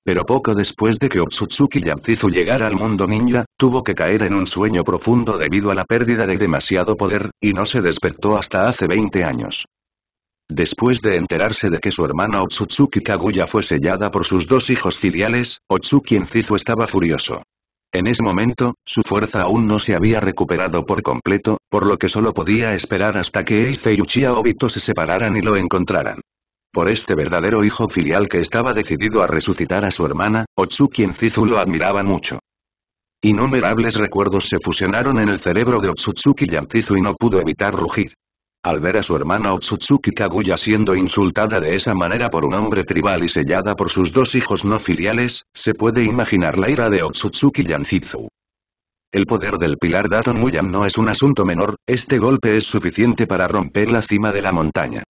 Speaker 1: Pero poco después de que Otsutsuki Yanzizu llegara al mundo ninja, tuvo que caer en un sueño profundo debido a la pérdida de demasiado poder, y no se despertó hasta hace 20 años. Después de enterarse de que su hermana Otsutsuki Kaguya fue sellada por sus dos hijos filiales, Otsuki Enzizu estaba furioso. En ese momento, su fuerza aún no se había recuperado por completo, por lo que solo podía esperar hasta que Eife y Uchiha Obito se separaran y lo encontraran. Por este verdadero hijo filial que estaba decidido a resucitar a su hermana, Otsuki Enzizu lo admiraba mucho. Innumerables recuerdos se fusionaron en el cerebro de Otsutsuki Yanzizu y no pudo evitar rugir. Al ver a su hermana Otsutsuki Kaguya siendo insultada de esa manera por un hombre tribal y sellada por sus dos hijos no filiales, se puede imaginar la ira de Otsutsuki Yanzitsu. El poder del pilar Daton Muyan no es un asunto menor, este golpe es suficiente para romper la cima de la montaña.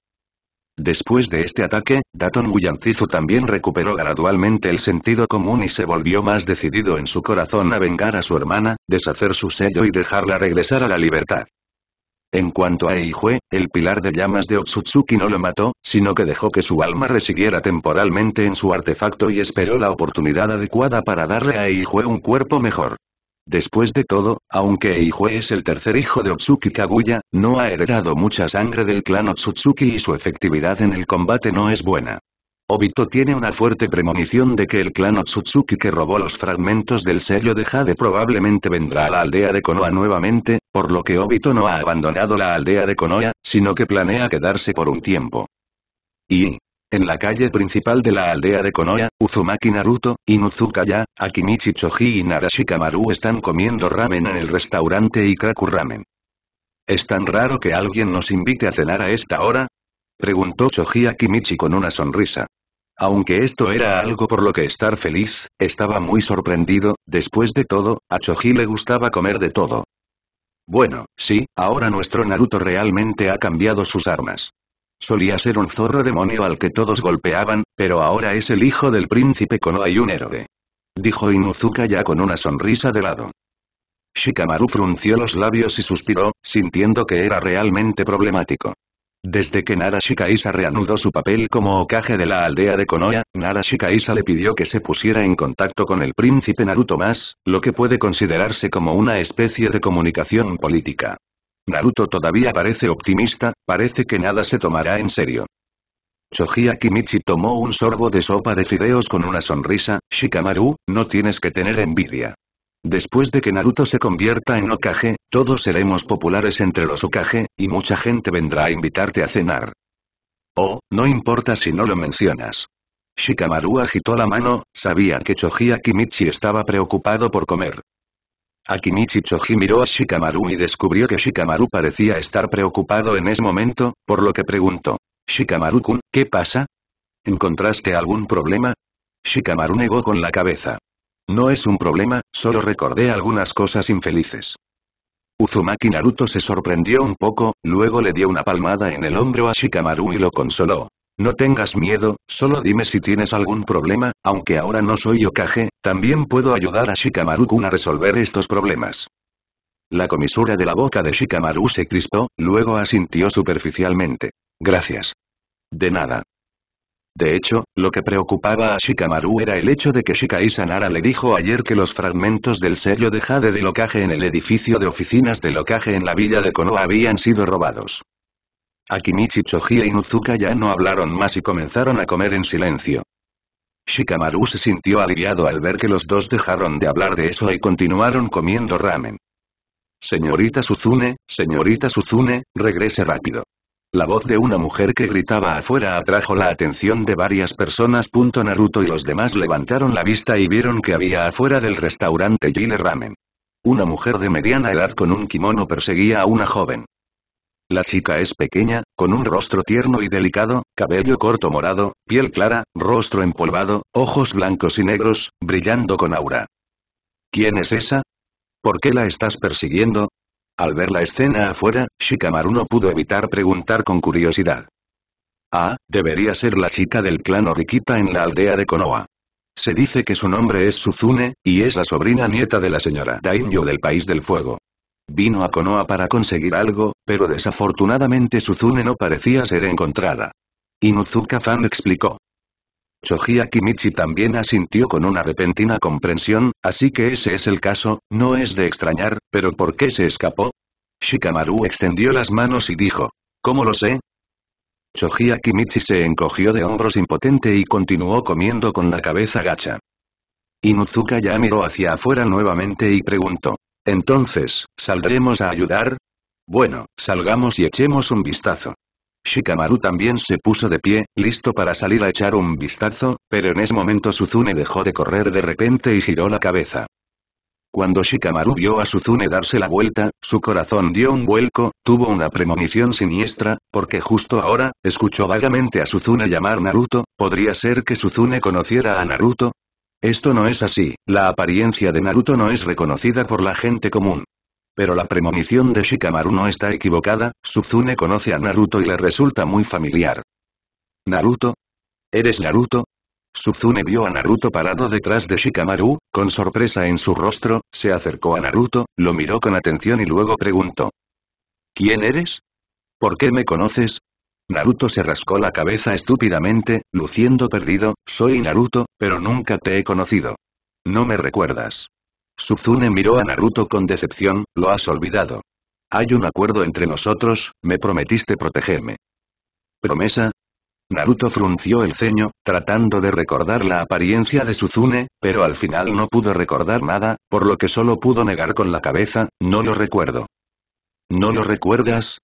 Speaker 1: Después de este ataque, Daton Muyanzizu también recuperó gradualmente el sentido común y se volvió más decidido en su corazón a vengar a su hermana, deshacer su sello y dejarla regresar a la libertad. En cuanto a Eijue, el pilar de llamas de Otsutsuki no lo mató, sino que dejó que su alma residiera temporalmente en su artefacto y esperó la oportunidad adecuada para darle a Eijue un cuerpo mejor. Después de todo, aunque Eijue es el tercer hijo de Otsuki Kaguya, no ha heredado mucha sangre del clan Otsutsuki y su efectividad en el combate no es buena. Obito tiene una fuerte premonición de que el clan Otsutsuki que robó los fragmentos del sello de Jade probablemente vendrá a la aldea de Konoha nuevamente, por lo que Obito no ha abandonado la aldea de Konoha, sino que planea quedarse por un tiempo. Y... En la calle principal de la aldea de Konoha, Uzumaki Naruto, Inuzukaya, Akimichi Choji y Narashikamaru están comiendo ramen en el restaurante Ikaku Ramen. Es tan raro que alguien nos invite a cenar a esta hora, Preguntó Choji Kimichi con una sonrisa. Aunque esto era algo por lo que estar feliz, estaba muy sorprendido, después de todo, a Choji le gustaba comer de todo. Bueno, sí, ahora nuestro Naruto realmente ha cambiado sus armas. Solía ser un zorro demonio al que todos golpeaban, pero ahora es el hijo del príncipe Konoha y un héroe. Dijo Inuzuka ya con una sonrisa de lado. Shikamaru frunció los labios y suspiró, sintiendo que era realmente problemático. Desde que Narashikaisa reanudó su papel como ocaje de la aldea de Konoya, Nara le pidió que se pusiera en contacto con el príncipe Naruto más, lo que puede considerarse como una especie de comunicación política. Naruto todavía parece optimista, parece que nada se tomará en serio. chojia Kimichi tomó un sorbo de sopa de fideos con una sonrisa, Shikamaru, no tienes que tener envidia. Después de que Naruto se convierta en Okage, todos seremos populares entre los Okage, y mucha gente vendrá a invitarte a cenar. Oh, no importa si no lo mencionas. Shikamaru agitó la mano, sabía que Choji Akimichi estaba preocupado por comer. Akimichi Choji miró a Shikamaru y descubrió que Shikamaru parecía estar preocupado en ese momento, por lo que preguntó. Shikamaru-kun, ¿qué pasa? ¿Encontraste algún problema? Shikamaru negó con la cabeza. No es un problema, solo recordé algunas cosas infelices. Uzumaki Naruto se sorprendió un poco, luego le dio una palmada en el hombro a Shikamaru y lo consoló. No tengas miedo, solo dime si tienes algún problema, aunque ahora no soy Okage, también puedo ayudar a Shikamaru-kun a resolver estos problemas. La comisura de la boca de Shikamaru se crispó, luego asintió superficialmente. Gracias. De nada. De hecho, lo que preocupaba a Shikamaru era el hecho de que Shikai Sanara le dijo ayer que los fragmentos del sello de Jade de locaje en el edificio de oficinas de locaje en la villa de Konoha habían sido robados. Akimichi Choji y e Nuzuka ya no hablaron más y comenzaron a comer en silencio. Shikamaru se sintió aliviado al ver que los dos dejaron de hablar de eso y continuaron comiendo ramen. Señorita Suzune, señorita Suzune, regrese rápido. La voz de una mujer que gritaba afuera atrajo la atención de varias personas. Naruto y los demás levantaron la vista y vieron que había afuera del restaurante Gile Ramen. Una mujer de mediana edad con un kimono perseguía a una joven. La chica es pequeña, con un rostro tierno y delicado, cabello corto morado, piel clara, rostro empolvado, ojos blancos y negros, brillando con aura. ¿Quién es esa? ¿Por qué la estás persiguiendo? Al ver la escena afuera, Shikamaru no pudo evitar preguntar con curiosidad. Ah, debería ser la chica del clan Orikita en la aldea de Konoha. Se dice que su nombre es Suzune, y es la sobrina nieta de la señora Daimyo del País del Fuego. Vino a Konoha para conseguir algo, pero desafortunadamente Suzune no parecía ser encontrada. inuzuka fan explicó. Choji Kimichi también asintió con una repentina comprensión, así que ese es el caso, no es de extrañar, pero ¿por qué se escapó? Shikamaru extendió las manos y dijo. ¿Cómo lo sé? Choji Kimichi se encogió de hombros impotente y continuó comiendo con la cabeza gacha. Inuzuka ya miró hacia afuera nuevamente y preguntó. Entonces, ¿saldremos a ayudar? Bueno, salgamos y echemos un vistazo. Shikamaru también se puso de pie, listo para salir a echar un vistazo, pero en ese momento Suzune dejó de correr de repente y giró la cabeza. Cuando Shikamaru vio a Suzune darse la vuelta, su corazón dio un vuelco, tuvo una premonición siniestra, porque justo ahora, escuchó vagamente a Suzune llamar Naruto, ¿podría ser que Suzune conociera a Naruto? Esto no es así, la apariencia de Naruto no es reconocida por la gente común. Pero la premonición de Shikamaru no está equivocada, Suzune conoce a Naruto y le resulta muy familiar. ¿Naruto? ¿Eres Naruto? Suzune vio a Naruto parado detrás de Shikamaru, con sorpresa en su rostro, se acercó a Naruto, lo miró con atención y luego preguntó. ¿Quién eres? ¿Por qué me conoces? Naruto se rascó la cabeza estúpidamente, luciendo perdido, soy Naruto, pero nunca te he conocido. No me recuerdas. Suzune miró a Naruto con decepción, lo has olvidado. Hay un acuerdo entre nosotros, me prometiste protegerme. ¿Promesa? Naruto frunció el ceño, tratando de recordar la apariencia de Suzune, pero al final no pudo recordar nada, por lo que solo pudo negar con la cabeza, no lo recuerdo. ¿No lo recuerdas?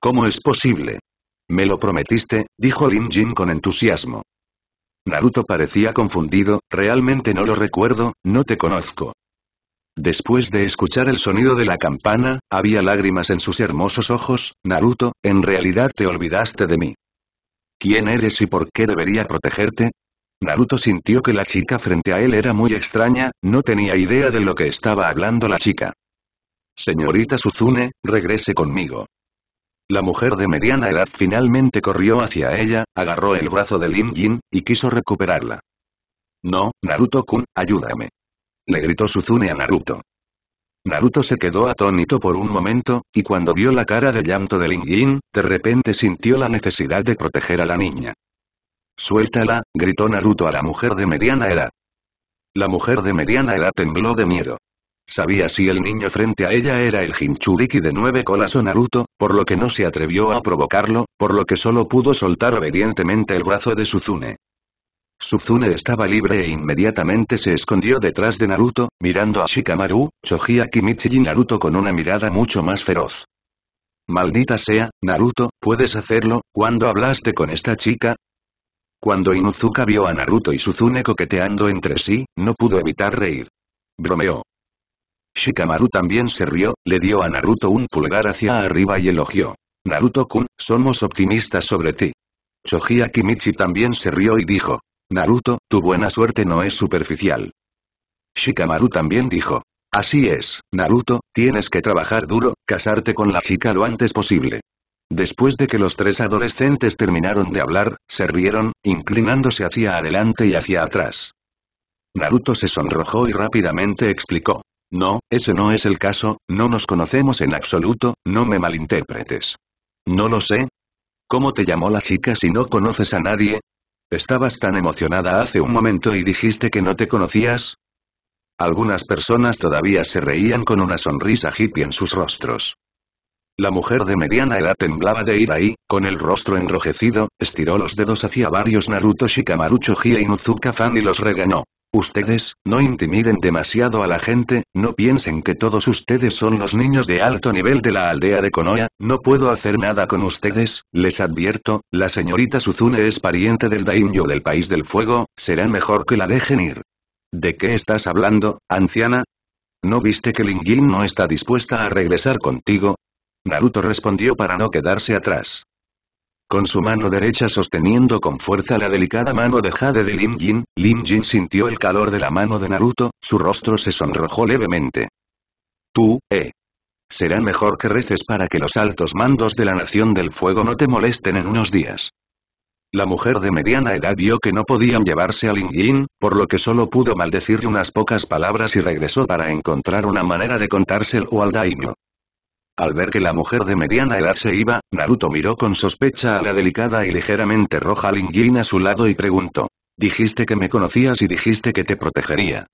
Speaker 1: ¿Cómo es posible? Me lo prometiste, dijo Lin Jin con entusiasmo. Naruto parecía confundido, realmente no lo recuerdo, no te conozco. Después de escuchar el sonido de la campana, había lágrimas en sus hermosos ojos, Naruto, en realidad te olvidaste de mí. ¿Quién eres y por qué debería protegerte? Naruto sintió que la chica frente a él era muy extraña, no tenía idea de lo que estaba hablando la chica. Señorita Suzune, regrese conmigo. La mujer de mediana edad finalmente corrió hacia ella, agarró el brazo de Lin Jin, y quiso recuperarla. No, Naruto-kun, ayúdame. Le gritó Suzune a Naruto. Naruto se quedó atónito por un momento, y cuando vio la cara de llanto de Lingyin, de repente sintió la necesidad de proteger a la niña. Suéltala, gritó Naruto a la mujer de mediana edad. La mujer de mediana edad tembló de miedo. Sabía si el niño frente a ella era el Jinchuriki de nueve colas o Naruto, por lo que no se atrevió a provocarlo, por lo que solo pudo soltar obedientemente el brazo de Suzune. Suzune estaba libre e inmediatamente se escondió detrás de Naruto, mirando a Shikamaru, y Kimichi y Naruto con una mirada mucho más feroz. Maldita sea, Naruto, ¿puedes hacerlo? cuando hablaste con esta chica? Cuando Inuzuka vio a Naruto y Suzune coqueteando entre sí, no pudo evitar reír. Bromeó. Shikamaru también se rió, le dio a Naruto un pulgar hacia arriba y elogió. Naruto-kun, somos optimistas sobre ti. Choji Akimichi también se rió y dijo, Naruto, tu buena suerte no es superficial. Shikamaru también dijo. Así es, Naruto, tienes que trabajar duro, casarte con la chica lo antes posible. Después de que los tres adolescentes terminaron de hablar, se rieron, inclinándose hacia adelante y hacia atrás. Naruto se sonrojó y rápidamente explicó. No, ese no es el caso, no nos conocemos en absoluto, no me malinterpretes. No lo sé. ¿Cómo te llamó la chica si no conoces a nadie? Estabas tan emocionada hace un momento y dijiste que no te conocías. Algunas personas todavía se reían con una sonrisa hippie en sus rostros. La mujer de mediana edad temblaba de ira y, con el rostro enrojecido, estiró los dedos hacia varios Naruto Shikamaru Choji y Nuzuka-fan y los regañó. Ustedes, no intimiden demasiado a la gente, no piensen que todos ustedes son los niños de alto nivel de la aldea de Konoha, no puedo hacer nada con ustedes, les advierto, la señorita Suzune es pariente del Daimyo del País del Fuego, será mejor que la dejen ir. ¿De qué estás hablando, anciana? ¿No viste que Lingyin no está dispuesta a regresar contigo? Naruto respondió para no quedarse atrás con su mano derecha sosteniendo con fuerza la delicada mano de Jade de Lim Jin, Lim Jin sintió el calor de la mano de Naruto, su rostro se sonrojó levemente. Tú, eh. Será mejor que reces para que los altos mandos de la Nación del Fuego no te molesten en unos días. La mujer de mediana edad vio que no podían llevarse a Lin Yin, por lo que solo pudo maldecirle unas pocas palabras y regresó para encontrar una manera de contárselo al daimyo. Al ver que la mujer de mediana edad se iba, Naruto miró con sospecha a la delicada y ligeramente roja Lingyin a su lado y preguntó. Dijiste que me conocías y dijiste que te protegería.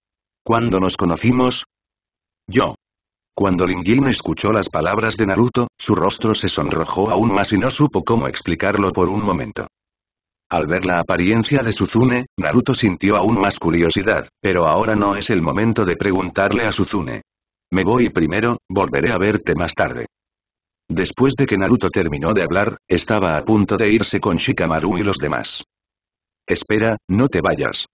Speaker 1: ¿Cuándo nos conocimos? Yo. Cuando Lingyin escuchó las palabras de Naruto, su rostro se sonrojó aún más y no supo cómo explicarlo por un momento. Al ver la apariencia de Suzune, Naruto sintió aún más curiosidad, pero ahora no es el momento de preguntarle a Suzune. Me voy primero, volveré a verte más tarde. Después de que Naruto terminó de hablar, estaba a punto de irse con Shikamaru y los demás. Espera, no te vayas.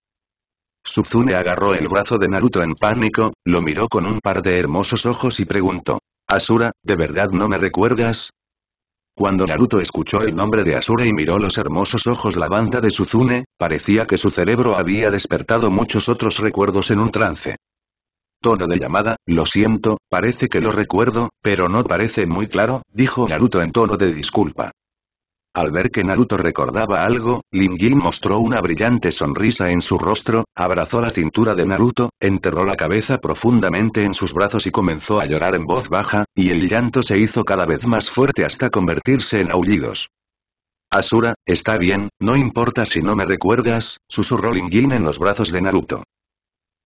Speaker 1: Suzune agarró el brazo de Naruto en pánico, lo miró con un par de hermosos ojos y preguntó. Asura, ¿de verdad no me recuerdas? Cuando Naruto escuchó el nombre de Asura y miró los hermosos ojos la banda de Suzune, parecía que su cerebro había despertado muchos otros recuerdos en un trance. Tono de llamada, lo siento, parece que lo recuerdo, pero no parece muy claro, dijo Naruto en tono de disculpa. Al ver que Naruto recordaba algo, Lin mostró una brillante sonrisa en su rostro, abrazó la cintura de Naruto, enterró la cabeza profundamente en sus brazos y comenzó a llorar en voz baja, y el llanto se hizo cada vez más fuerte hasta convertirse en aullidos. Asura, está bien, no importa si no me recuerdas, susurró Lin en los brazos de Naruto.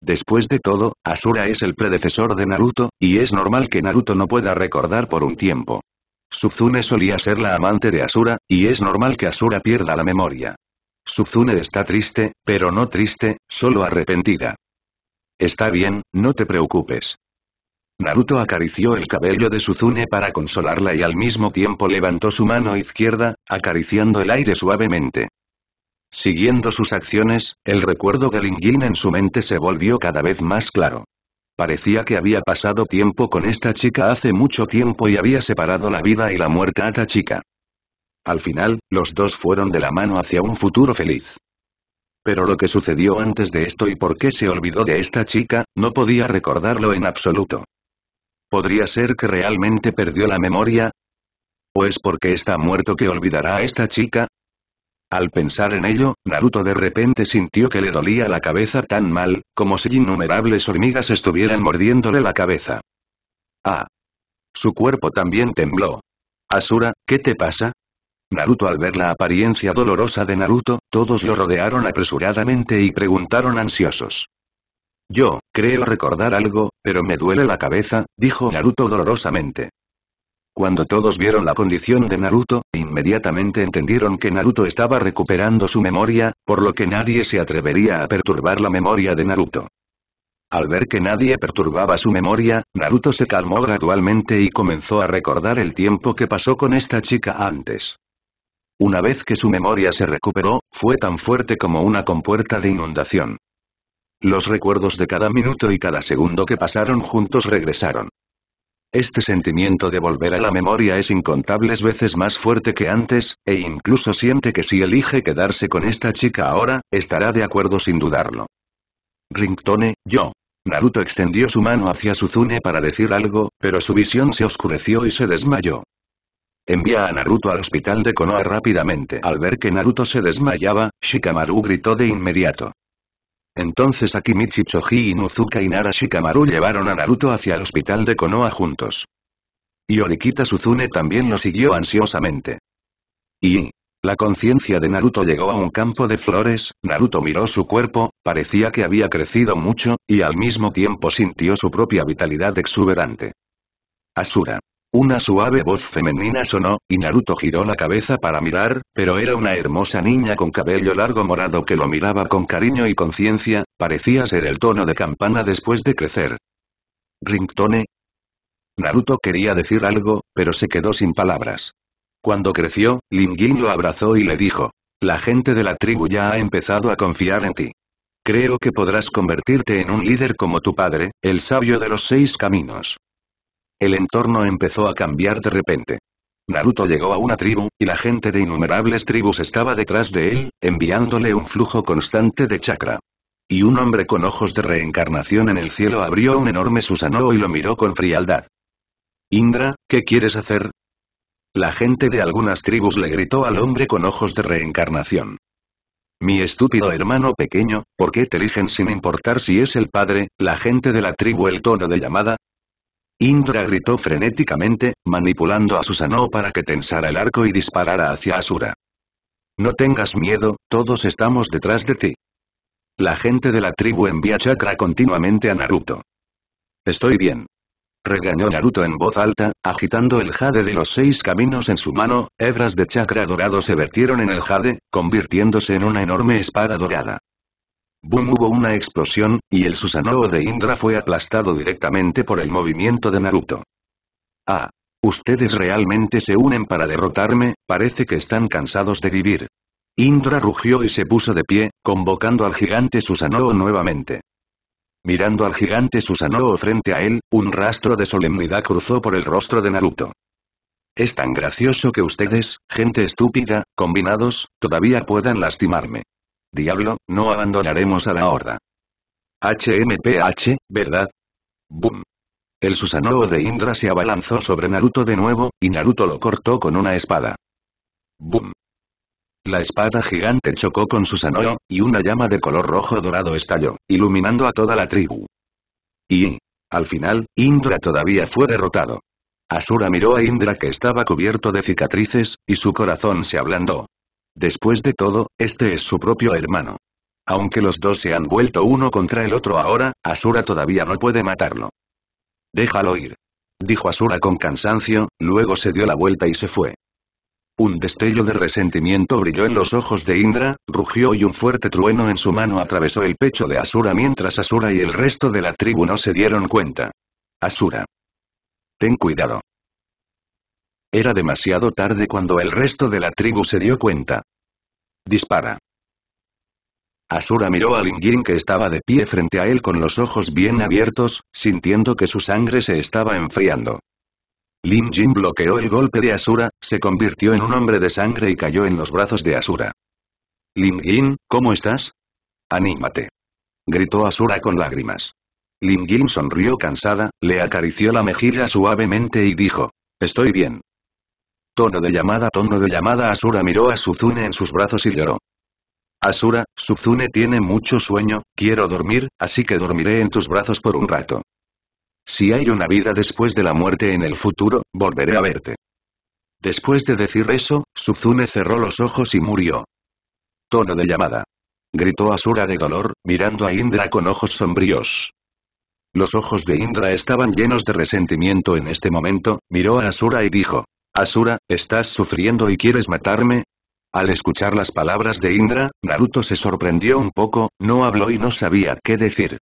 Speaker 1: Después de todo, Asura es el predecesor de Naruto, y es normal que Naruto no pueda recordar por un tiempo. Suzune solía ser la amante de Asura, y es normal que Asura pierda la memoria. Suzune está triste, pero no triste, solo arrepentida. Está bien, no te preocupes. Naruto acarició el cabello de Suzune para consolarla y al mismo tiempo levantó su mano izquierda, acariciando el aire suavemente. Siguiendo sus acciones, el recuerdo de Lingyin en su mente se volvió cada vez más claro. Parecía que había pasado tiempo con esta chica hace mucho tiempo y había separado la vida y la muerte a esta chica. Al final, los dos fueron de la mano hacia un futuro feliz. Pero lo que sucedió antes de esto y por qué se olvidó de esta chica, no podía recordarlo en absoluto. ¿Podría ser que realmente perdió la memoria? ¿O es porque está muerto que olvidará a esta chica? Al pensar en ello, Naruto de repente sintió que le dolía la cabeza tan mal, como si innumerables hormigas estuvieran mordiéndole la cabeza. Ah. Su cuerpo también tembló. Asura, ¿qué te pasa? Naruto al ver la apariencia dolorosa de Naruto, todos lo rodearon apresuradamente y preguntaron ansiosos. Yo, creo recordar algo, pero me duele la cabeza, dijo Naruto dolorosamente. Cuando todos vieron la condición de Naruto, inmediatamente entendieron que Naruto estaba recuperando su memoria, por lo que nadie se atrevería a perturbar la memoria de Naruto. Al ver que nadie perturbaba su memoria, Naruto se calmó gradualmente y comenzó a recordar el tiempo que pasó con esta chica antes. Una vez que su memoria se recuperó, fue tan fuerte como una compuerta de inundación. Los recuerdos de cada minuto y cada segundo que pasaron juntos regresaron. Este sentimiento de volver a la memoria es incontables veces más fuerte que antes, e incluso siente que si elige quedarse con esta chica ahora, estará de acuerdo sin dudarlo. Ringtone, yo. Naruto extendió su mano hacia Suzune para decir algo, pero su visión se oscureció y se desmayó. Envía a Naruto al hospital de Konoha rápidamente. Al ver que Naruto se desmayaba, Shikamaru gritó de inmediato. Entonces Akimichi Choji Nuzuka y Nara Shikamaru llevaron a Naruto hacia el hospital de Konoha juntos. Y Orikita Suzune también lo siguió ansiosamente. Y... La conciencia de Naruto llegó a un campo de flores, Naruto miró su cuerpo, parecía que había crecido mucho, y al mismo tiempo sintió su propia vitalidad exuberante. Asura. Una suave voz femenina sonó, y Naruto giró la cabeza para mirar, pero era una hermosa niña con cabello largo morado que lo miraba con cariño y conciencia, parecía ser el tono de campana después de crecer. Ringtone. Naruto quería decir algo, pero se quedó sin palabras. Cuando creció, Lingin lo abrazó y le dijo. La gente de la tribu ya ha empezado a confiar en ti. Creo que podrás convertirte en un líder como tu padre, el sabio de los seis caminos. El entorno empezó a cambiar de repente. Naruto llegó a una tribu, y la gente de innumerables tribus estaba detrás de él, enviándole un flujo constante de chakra. Y un hombre con ojos de reencarnación en el cielo abrió un enorme Susanoo y lo miró con frialdad. Indra, ¿qué quieres hacer? La gente de algunas tribus le gritó al hombre con ojos de reencarnación. Mi estúpido hermano pequeño, ¿por qué te eligen sin importar si es el padre, la gente de la tribu el tono de llamada, Indra gritó frenéticamente, manipulando a Susanoo para que tensara el arco y disparara hacia Asura. No tengas miedo, todos estamos detrás de ti. La gente de la tribu envía chakra continuamente a Naruto. Estoy bien. Regañó Naruto en voz alta, agitando el jade de los seis caminos en su mano, hebras de chakra dorado se vertieron en el jade, convirtiéndose en una enorme espada dorada. Boom hubo una explosión, y el Susanoo de Indra fue aplastado directamente por el movimiento de Naruto. Ah. Ustedes realmente se unen para derrotarme, parece que están cansados de vivir. Indra rugió y se puso de pie, convocando al gigante Susanoo nuevamente. Mirando al gigante Susanoo frente a él, un rastro de solemnidad cruzó por el rostro de Naruto. Es tan gracioso que ustedes, gente estúpida, combinados, todavía puedan lastimarme. Diablo, no abandonaremos a la horda. HMPH, ¿verdad? Boom. El Susanoo de Indra se abalanzó sobre Naruto de nuevo, y Naruto lo cortó con una espada. Boom. La espada gigante chocó con Susanoo, y una llama de color rojo dorado estalló, iluminando a toda la tribu. Y, al final, Indra todavía fue derrotado. Asura miró a Indra que estaba cubierto de cicatrices, y su corazón se ablandó. Después de todo, este es su propio hermano. Aunque los dos se han vuelto uno contra el otro ahora, Asura todavía no puede matarlo. Déjalo ir. Dijo Asura con cansancio, luego se dio la vuelta y se fue. Un destello de resentimiento brilló en los ojos de Indra, rugió y un fuerte trueno en su mano atravesó el pecho de Asura mientras Asura y el resto de la tribu no se dieron cuenta. Asura. Ten cuidado. Era demasiado tarde cuando el resto de la tribu se dio cuenta. Dispara. Asura miró a Jin que estaba de pie frente a él con los ojos bien abiertos, sintiendo que su sangre se estaba enfriando. Lin Jin bloqueó el golpe de Asura, se convirtió en un hombre de sangre y cayó en los brazos de Asura. Lin Jin, ¿cómo estás? Anímate. Gritó Asura con lágrimas. Lin Jin sonrió cansada, le acarició la mejilla suavemente y dijo. Estoy bien. Tono de llamada Tono de llamada Asura miró a Suzune en sus brazos y lloró. Asura, Suzune tiene mucho sueño, quiero dormir, así que dormiré en tus brazos por un rato. Si hay una vida después de la muerte en el futuro, volveré a verte. Después de decir eso, Suzune cerró los ojos y murió. Tono de llamada. Gritó Asura de dolor, mirando a Indra con ojos sombríos. Los ojos de Indra estaban llenos de resentimiento en este momento, miró a Asura y dijo, Asura, ¿estás sufriendo y quieres matarme? Al escuchar las palabras de Indra, Naruto se sorprendió un poco, no habló y no sabía qué decir.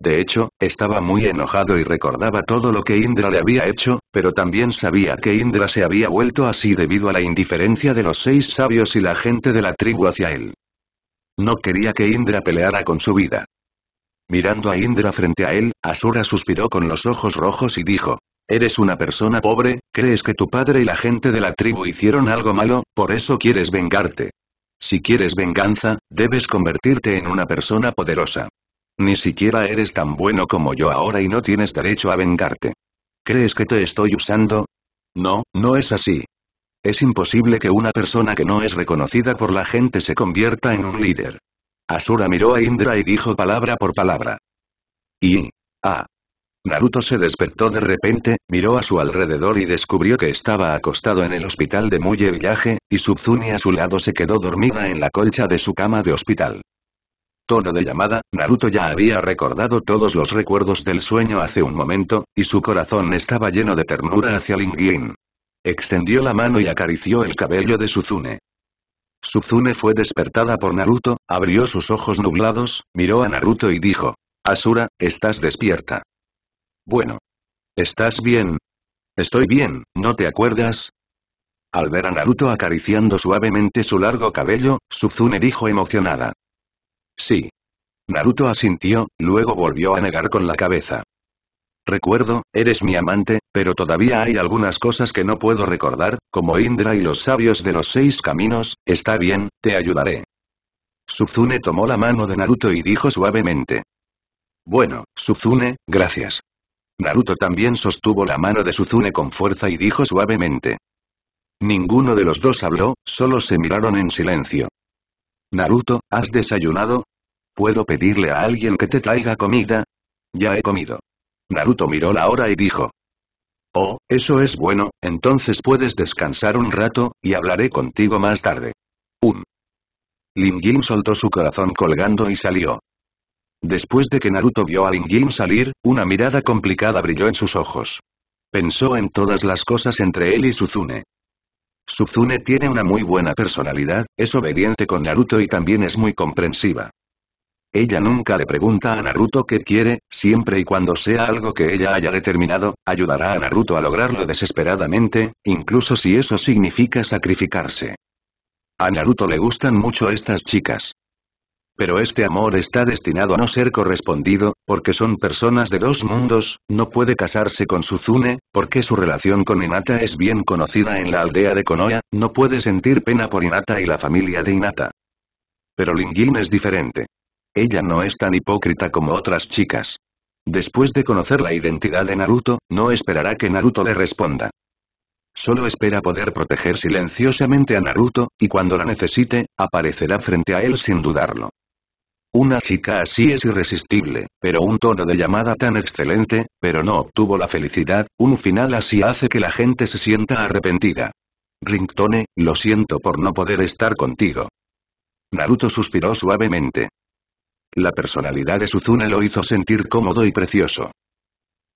Speaker 1: De hecho, estaba muy enojado y recordaba todo lo que Indra le había hecho, pero también sabía que Indra se había vuelto así debido a la indiferencia de los seis sabios y la gente de la tribu hacia él. No quería que Indra peleara con su vida. Mirando a Indra frente a él, Asura suspiró con los ojos rojos y dijo, Eres una persona pobre, crees que tu padre y la gente de la tribu hicieron algo malo, por eso quieres vengarte. Si quieres venganza, debes convertirte en una persona poderosa. Ni siquiera eres tan bueno como yo ahora y no tienes derecho a vengarte. ¿Crees que te estoy usando? No, no es así. Es imposible que una persona que no es reconocida por la gente se convierta en un líder. Asura miró a Indra y dijo palabra por palabra. Y... Ah. Naruto se despertó de repente, miró a su alrededor y descubrió que estaba acostado en el hospital de Muye Village, y Suzune a su lado se quedó dormida en la colcha de su cama de hospital. Tono de llamada, Naruto ya había recordado todos los recuerdos del sueño hace un momento, y su corazón estaba lleno de ternura hacia Lingyin. Extendió la mano y acarició el cabello de Suzune. Suzune fue despertada por Naruto, abrió sus ojos nublados, miró a Naruto y dijo, Asura, estás despierta. Bueno. ¿Estás bien? Estoy bien, ¿no te acuerdas? Al ver a Naruto acariciando suavemente su largo cabello, Suzune dijo emocionada. Sí. Naruto asintió, luego volvió a negar con la cabeza. Recuerdo, eres mi amante, pero todavía hay algunas cosas que no puedo recordar, como Indra y los sabios de los seis caminos, está bien, te ayudaré. Suzune tomó la mano de Naruto y dijo suavemente. Bueno, Suzune, gracias. Naruto también sostuvo la mano de Suzune con fuerza y dijo suavemente. Ninguno de los dos habló, solo se miraron en silencio. Naruto, ¿has desayunado? ¿Puedo pedirle a alguien que te traiga comida? Ya he comido. Naruto miró la hora y dijo. Oh, eso es bueno, entonces puedes descansar un rato, y hablaré contigo más tarde. Un. Um. Lin soltó su corazón colgando y salió. Después de que Naruto vio a Injin salir, una mirada complicada brilló en sus ojos. Pensó en todas las cosas entre él y Suzune. Suzune tiene una muy buena personalidad, es obediente con Naruto y también es muy comprensiva. Ella nunca le pregunta a Naruto qué quiere, siempre y cuando sea algo que ella haya determinado, ayudará a Naruto a lograrlo desesperadamente, incluso si eso significa sacrificarse. A Naruto le gustan mucho estas chicas. Pero este amor está destinado a no ser correspondido, porque son personas de dos mundos, no puede casarse con Suzune, porque su relación con Inata es bien conocida en la aldea de Konoha, no puede sentir pena por Inata y la familia de Inata. Pero Lingyin es diferente. Ella no es tan hipócrita como otras chicas. Después de conocer la identidad de Naruto, no esperará que Naruto le responda. Solo espera poder proteger silenciosamente a Naruto, y cuando la necesite, aparecerá frente a él sin dudarlo. Una chica así es irresistible, pero un tono de llamada tan excelente, pero no obtuvo la felicidad, un final así hace que la gente se sienta arrepentida. Ringtone, lo siento por no poder estar contigo. Naruto suspiró suavemente. La personalidad de Suzuna lo hizo sentir cómodo y precioso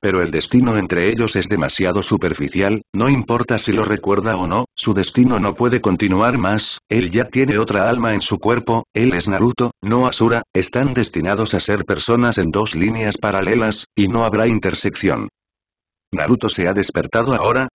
Speaker 1: pero el destino entre ellos es demasiado superficial, no importa si lo recuerda o no, su destino no puede continuar más, él ya tiene otra alma en su cuerpo, él es Naruto, no Asura, están destinados a ser personas en dos líneas paralelas, y no habrá intersección. ¿Naruto se ha despertado ahora?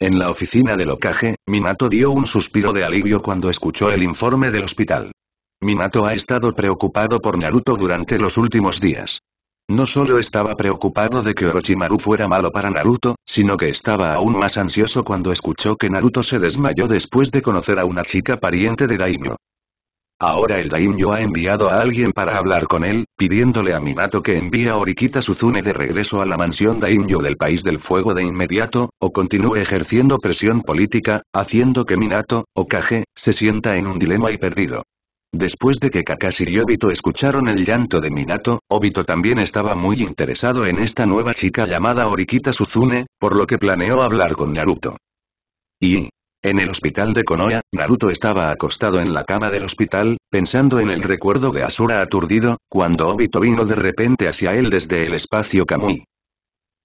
Speaker 1: En la oficina del Okage, Minato dio un suspiro de alivio cuando escuchó el informe del hospital. Minato ha estado preocupado por Naruto durante los últimos días. No solo estaba preocupado de que Orochimaru fuera malo para Naruto, sino que estaba aún más ansioso cuando escuchó que Naruto se desmayó después de conocer a una chica pariente de Daimyo. Ahora el Daimyo ha enviado a alguien para hablar con él, pidiéndole a Minato que envíe a Orikita Suzune de regreso a la mansión Daimyo del País del Fuego de inmediato, o continúe ejerciendo presión política, haciendo que Minato, o Kage, se sienta en un dilema y perdido. Después de que Kakashi y Obito escucharon el llanto de Minato, Obito también estaba muy interesado en esta nueva chica llamada Orikita Suzune, por lo que planeó hablar con Naruto. Y... En el hospital de Konoha, Naruto estaba acostado en la cama del hospital, pensando en el recuerdo de Asura aturdido, cuando Obito vino de repente hacia él desde el espacio Kamui.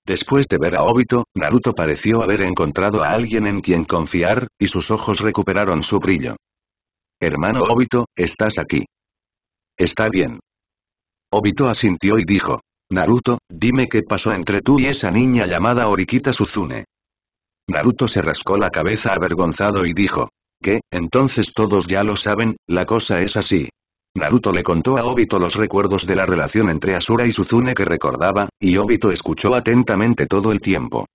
Speaker 1: Después de ver a Obito, Naruto pareció haber encontrado a alguien en quien confiar, y sus ojos recuperaron su brillo. Hermano Obito, estás aquí. Está bien. Obito asintió y dijo. Naruto, dime qué pasó entre tú y esa niña llamada Orikita Suzune. Naruto se rascó la cabeza avergonzado y dijo. ¿Qué? Entonces todos ya lo saben, la cosa es así. Naruto le contó a Obito los recuerdos de la relación entre Asura y Suzune que recordaba, y Obito escuchó atentamente todo el tiempo.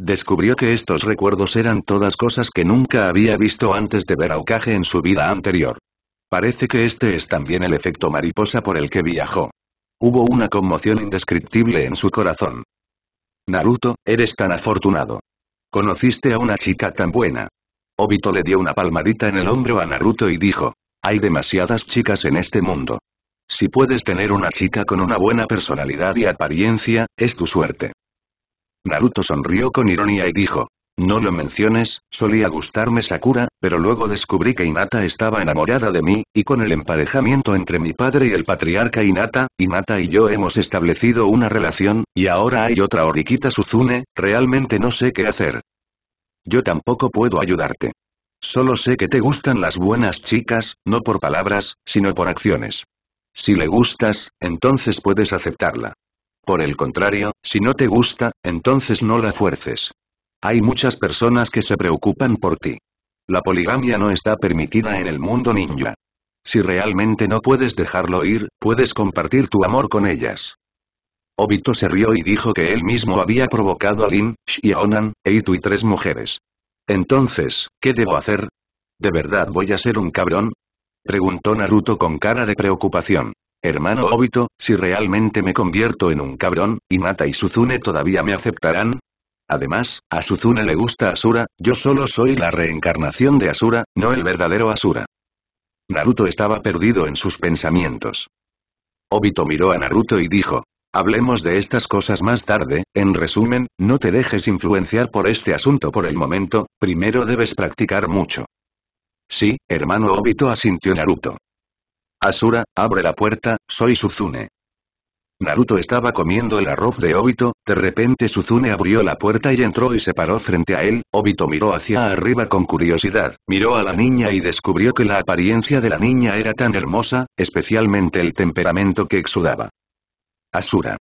Speaker 1: Descubrió que estos recuerdos eran todas cosas que nunca había visto antes de ver a Okage en su vida anterior. Parece que este es también el efecto mariposa por el que viajó. Hubo una conmoción indescriptible en su corazón. Naruto, eres tan afortunado. Conociste a una chica tan buena. Obito le dio una palmadita en el hombro a Naruto y dijo, hay demasiadas chicas en este mundo. Si puedes tener una chica con una buena personalidad y apariencia, es tu suerte. Naruto sonrió con ironía y dijo. No lo menciones, solía gustarme Sakura, pero luego descubrí que Inata estaba enamorada de mí, y con el emparejamiento entre mi padre y el patriarca Inata, Inata y yo hemos establecido una relación, y ahora hay otra Orikita Suzune, realmente no sé qué hacer. Yo tampoco puedo ayudarte. Solo sé que te gustan las buenas chicas, no por palabras, sino por acciones. Si le gustas, entonces puedes aceptarla. Por el contrario, si no te gusta, entonces no la fuerces. Hay muchas personas que se preocupan por ti. La poligamia no está permitida en el mundo ninja. Si realmente no puedes dejarlo ir, puedes compartir tu amor con ellas. Obito se rió y dijo que él mismo había provocado a Lin, Xiaonan, Eitu y tres mujeres. Entonces, ¿qué debo hacer? ¿De verdad voy a ser un cabrón? Preguntó Naruto con cara de preocupación. Hermano Obito, si realmente me convierto en un cabrón, ¿Inata y Suzune todavía me aceptarán. Además, a Suzune le gusta Asura, yo solo soy la reencarnación de Asura, no el verdadero Asura. Naruto estaba perdido en sus pensamientos. Obito miró a Naruto y dijo, Hablemos de estas cosas más tarde, en resumen, no te dejes influenciar por este asunto por el momento, primero debes practicar mucho. Sí, hermano Obito asintió Naruto. Asura, abre la puerta, soy Suzune. Naruto estaba comiendo el arroz de Obito, de repente Suzune abrió la puerta y entró y se paró frente a él, Obito miró hacia arriba con curiosidad, miró a la niña y descubrió que la apariencia de la niña era tan hermosa, especialmente el temperamento que exudaba. Asura.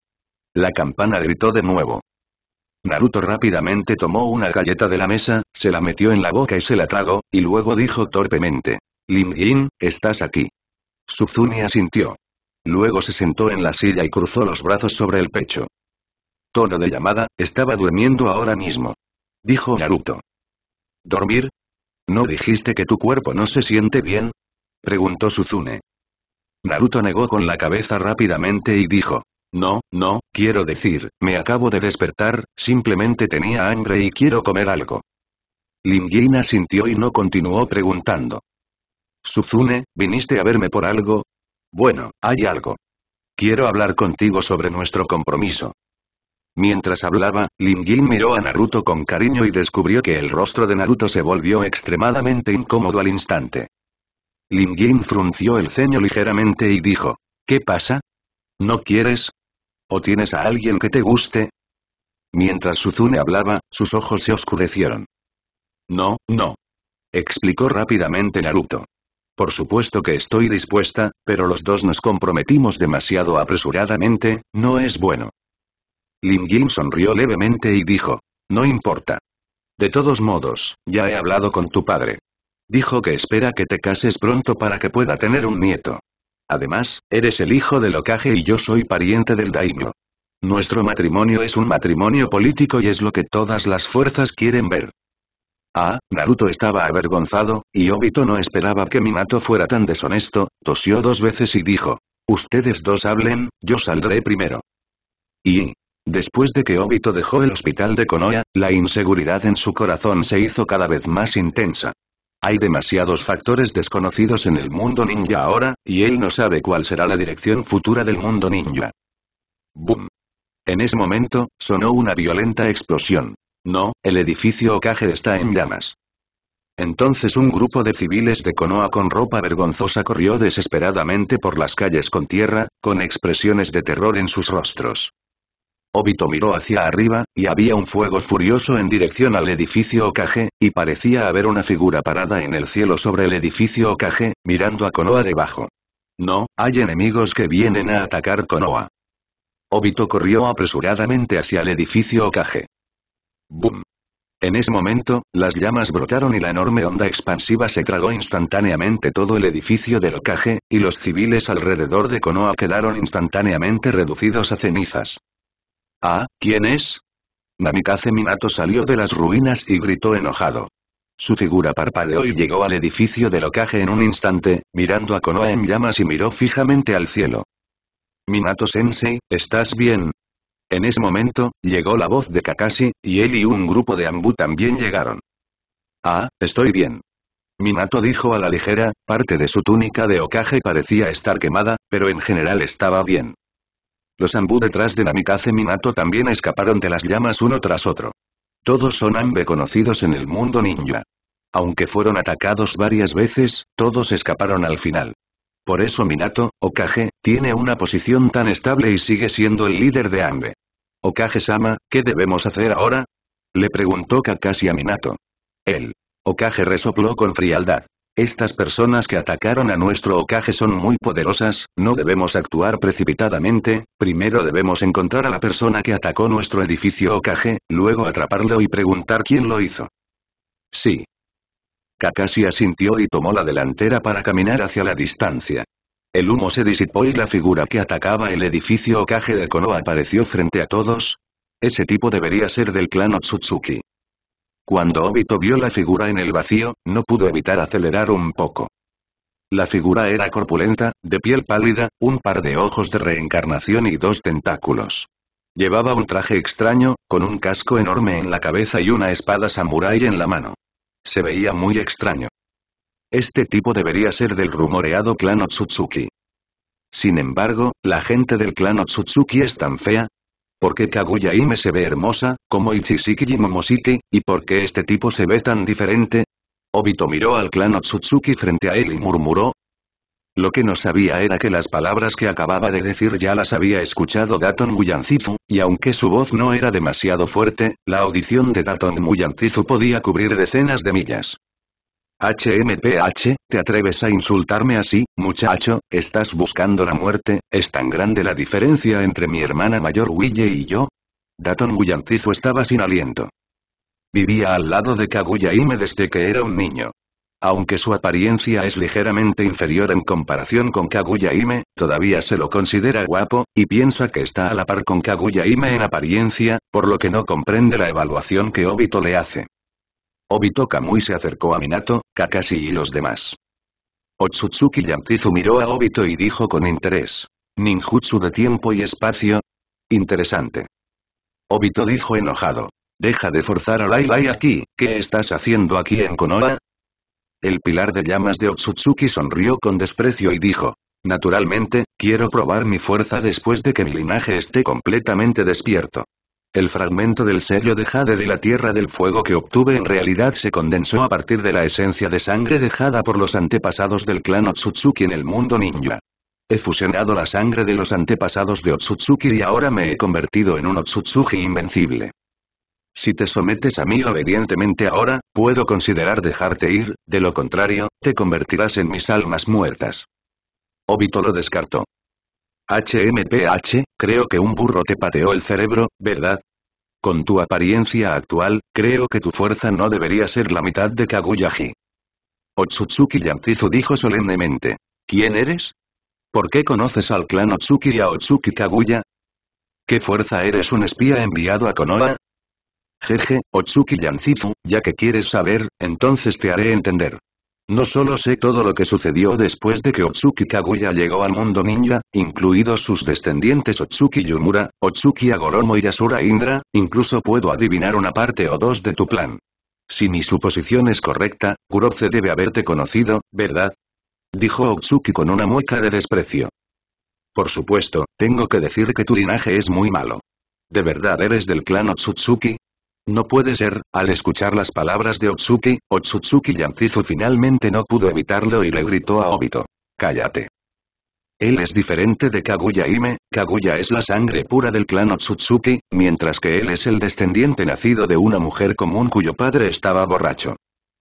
Speaker 1: La campana gritó de nuevo. Naruto rápidamente tomó una galleta de la mesa, se la metió en la boca y se la tragó, y luego dijo torpemente. Lin Jin, estás aquí. Suzune asintió. Luego se sentó en la silla y cruzó los brazos sobre el pecho. Tono de llamada, estaba durmiendo ahora mismo. Dijo Naruto. ¿Dormir? ¿No dijiste que tu cuerpo no se siente bien? Preguntó Suzune. Naruto negó con la cabeza rápidamente y dijo. No, no, quiero decir, me acabo de despertar, simplemente tenía hambre y quiero comer algo. Lingyina sintió y no continuó preguntando. Suzune, ¿viniste a verme por algo? Bueno, hay algo. Quiero hablar contigo sobre nuestro compromiso. Mientras hablaba, Lin miró a Naruto con cariño y descubrió que el rostro de Naruto se volvió extremadamente incómodo al instante. Lin frunció el ceño ligeramente y dijo, ¿qué pasa? ¿No quieres? ¿O tienes a alguien que te guste? Mientras Suzune hablaba, sus ojos se oscurecieron. No, no. Explicó rápidamente Naruto. Por supuesto que estoy dispuesta, pero los dos nos comprometimos demasiado apresuradamente, no es bueno. Lin Jin sonrió levemente y dijo. No importa. De todos modos, ya he hablado con tu padre. Dijo que espera que te cases pronto para que pueda tener un nieto. Además, eres el hijo del locaje y yo soy pariente del Daimyo. Nuestro matrimonio es un matrimonio político y es lo que todas las fuerzas quieren ver. Ah, Naruto estaba avergonzado, y Obito no esperaba que Minato fuera tan deshonesto, tosió dos veces y dijo. Ustedes dos hablen, yo saldré primero. Y... Después de que Obito dejó el hospital de Konoha, la inseguridad en su corazón se hizo cada vez más intensa. Hay demasiados factores desconocidos en el mundo ninja ahora, y él no sabe cuál será la dirección futura del mundo ninja. ¡Bum! En ese momento, sonó una violenta explosión. No, el edificio Okage está en llamas. Entonces un grupo de civiles de Konoha con ropa vergonzosa corrió desesperadamente por las calles con tierra, con expresiones de terror en sus rostros. Obito miró hacia arriba, y había un fuego furioso en dirección al edificio Okage, y parecía haber una figura parada en el cielo sobre el edificio Okage, mirando a Konoha debajo. No, hay enemigos que vienen a atacar Konoha. Obito corrió apresuradamente hacia el edificio Okage. Boom. En ese momento, las llamas brotaron y la enorme onda expansiva se tragó instantáneamente todo el edificio del locaje, y los civiles alrededor de Konoha quedaron instantáneamente reducidos a cenizas. ¿Ah, quién es? Namikaze Minato salió de las ruinas y gritó enojado. Su figura parpadeó y llegó al edificio del locaje en un instante, mirando a Konoha en llamas y miró fijamente al cielo. Minato-sensei, ¿estás bien? En ese momento, llegó la voz de Kakashi, y él y un grupo de Ambu también llegaron. Ah, estoy bien. Minato dijo a la ligera, parte de su túnica de Okage parecía estar quemada, pero en general estaba bien. Los Ambu detrás de Namikaze Minato también escaparon de las llamas uno tras otro. Todos son Ambe conocidos en el mundo ninja. Aunque fueron atacados varias veces, todos escaparon al final. Por eso Minato, Okage, tiene una posición tan estable y sigue siendo el líder de Ambe. Okage-sama, ¿qué debemos hacer ahora? Le preguntó Kakashi a Minato. Él. Okage resopló con frialdad. Estas personas que atacaron a nuestro Okage son muy poderosas, no debemos actuar precipitadamente, primero debemos encontrar a la persona que atacó nuestro edificio Okage, luego atraparlo y preguntar quién lo hizo. Sí, Kakashi asintió y tomó la delantera para caminar hacia la distancia. El humo se disipó y la figura que atacaba el edificio caje de Konoha apareció frente a todos. Ese tipo debería ser del clan Otsutsuki. Cuando Obito vio la figura en el vacío, no pudo evitar acelerar un poco. La figura era corpulenta, de piel pálida, un par de ojos de reencarnación y dos tentáculos. Llevaba un traje extraño, con un casco enorme en la cabeza y una espada samurái en la mano. Se veía muy extraño. Este tipo debería ser del rumoreado clan Otsutsuki. Sin embargo, la gente del clan Otsutsuki es tan fea. ¿Por qué Kaguya se ve hermosa, como Ichisiki y Momosiki, y por qué este tipo se ve tan diferente? Obito miró al clan Otsutsuki frente a él y murmuró, lo que no sabía era que las palabras que acababa de decir ya las había escuchado Daton Muyanzifu, y aunque su voz no era demasiado fuerte, la audición de Daton Muyanzifu podía cubrir decenas de millas. HMPH, ¿te atreves a insultarme así, muchacho? ¿Estás buscando la muerte? ¿Es tan grande la diferencia entre mi hermana mayor Willie y yo? Daton Muyanzifu estaba sin aliento. Vivía al lado de Kaguya Ime desde que era un niño. Aunque su apariencia es ligeramente inferior en comparación con Kaguya todavía se lo considera guapo, y piensa que está a la par con Kaguya en apariencia, por lo que no comprende la evaluación que Obito le hace. Obito Kamui se acercó a Minato, Kakashi y los demás. Otsutsuki Yanzizu miró a Obito y dijo con interés. Ninjutsu de tiempo y espacio. Interesante. Obito dijo enojado. Deja de forzar a Lai Lai aquí, ¿qué estás haciendo aquí en Konoha? El pilar de llamas de Otsutsuki sonrió con desprecio y dijo. Naturalmente, quiero probar mi fuerza después de que mi linaje esté completamente despierto. El fragmento del sello de de la Tierra del Fuego que obtuve en realidad se condensó a partir de la esencia de sangre dejada por los antepasados del clan Otsutsuki en el mundo ninja. He fusionado la sangre de los antepasados de Otsutsuki y ahora me he convertido en un Otsutsuki invencible. Si te sometes a mí obedientemente ahora, puedo considerar dejarte ir, de lo contrario, te convertirás en mis almas muertas. Obito lo descartó. HMPH, creo que un burro te pateó el cerebro, ¿verdad? Con tu apariencia actual, creo que tu fuerza no debería ser la mitad de Kaguya-ji. Otsutsuki Yamtizu dijo solemnemente. ¿Quién eres? ¿Por qué conoces al clan Otsuki y a Otsuki Kaguya? ¿Qué fuerza eres un espía enviado a Konoha? Jeje, Otsuki Yanzifu, ya que quieres saber, entonces te haré entender. No solo sé todo lo que sucedió después de que Otsuki Kaguya llegó al mundo ninja, incluidos sus descendientes Otsuki Yumura, Otsuki Agoromo y Asura Indra, incluso puedo adivinar una parte o dos de tu plan. Si mi suposición es correcta, Kuroce debe haberte conocido, ¿verdad? Dijo Otsuki con una mueca de desprecio. Por supuesto, tengo que decir que tu linaje es muy malo. ¿De verdad eres del clan Otsutsuki? No puede ser, al escuchar las palabras de Otsuki, Otsutsuki Yanzizu finalmente no pudo evitarlo y le gritó a Obito. Cállate. Él es diferente de Kaguya ime Kaguya es la sangre pura del clan Otsutsuki, mientras que él es el descendiente nacido de una mujer común cuyo padre estaba borracho.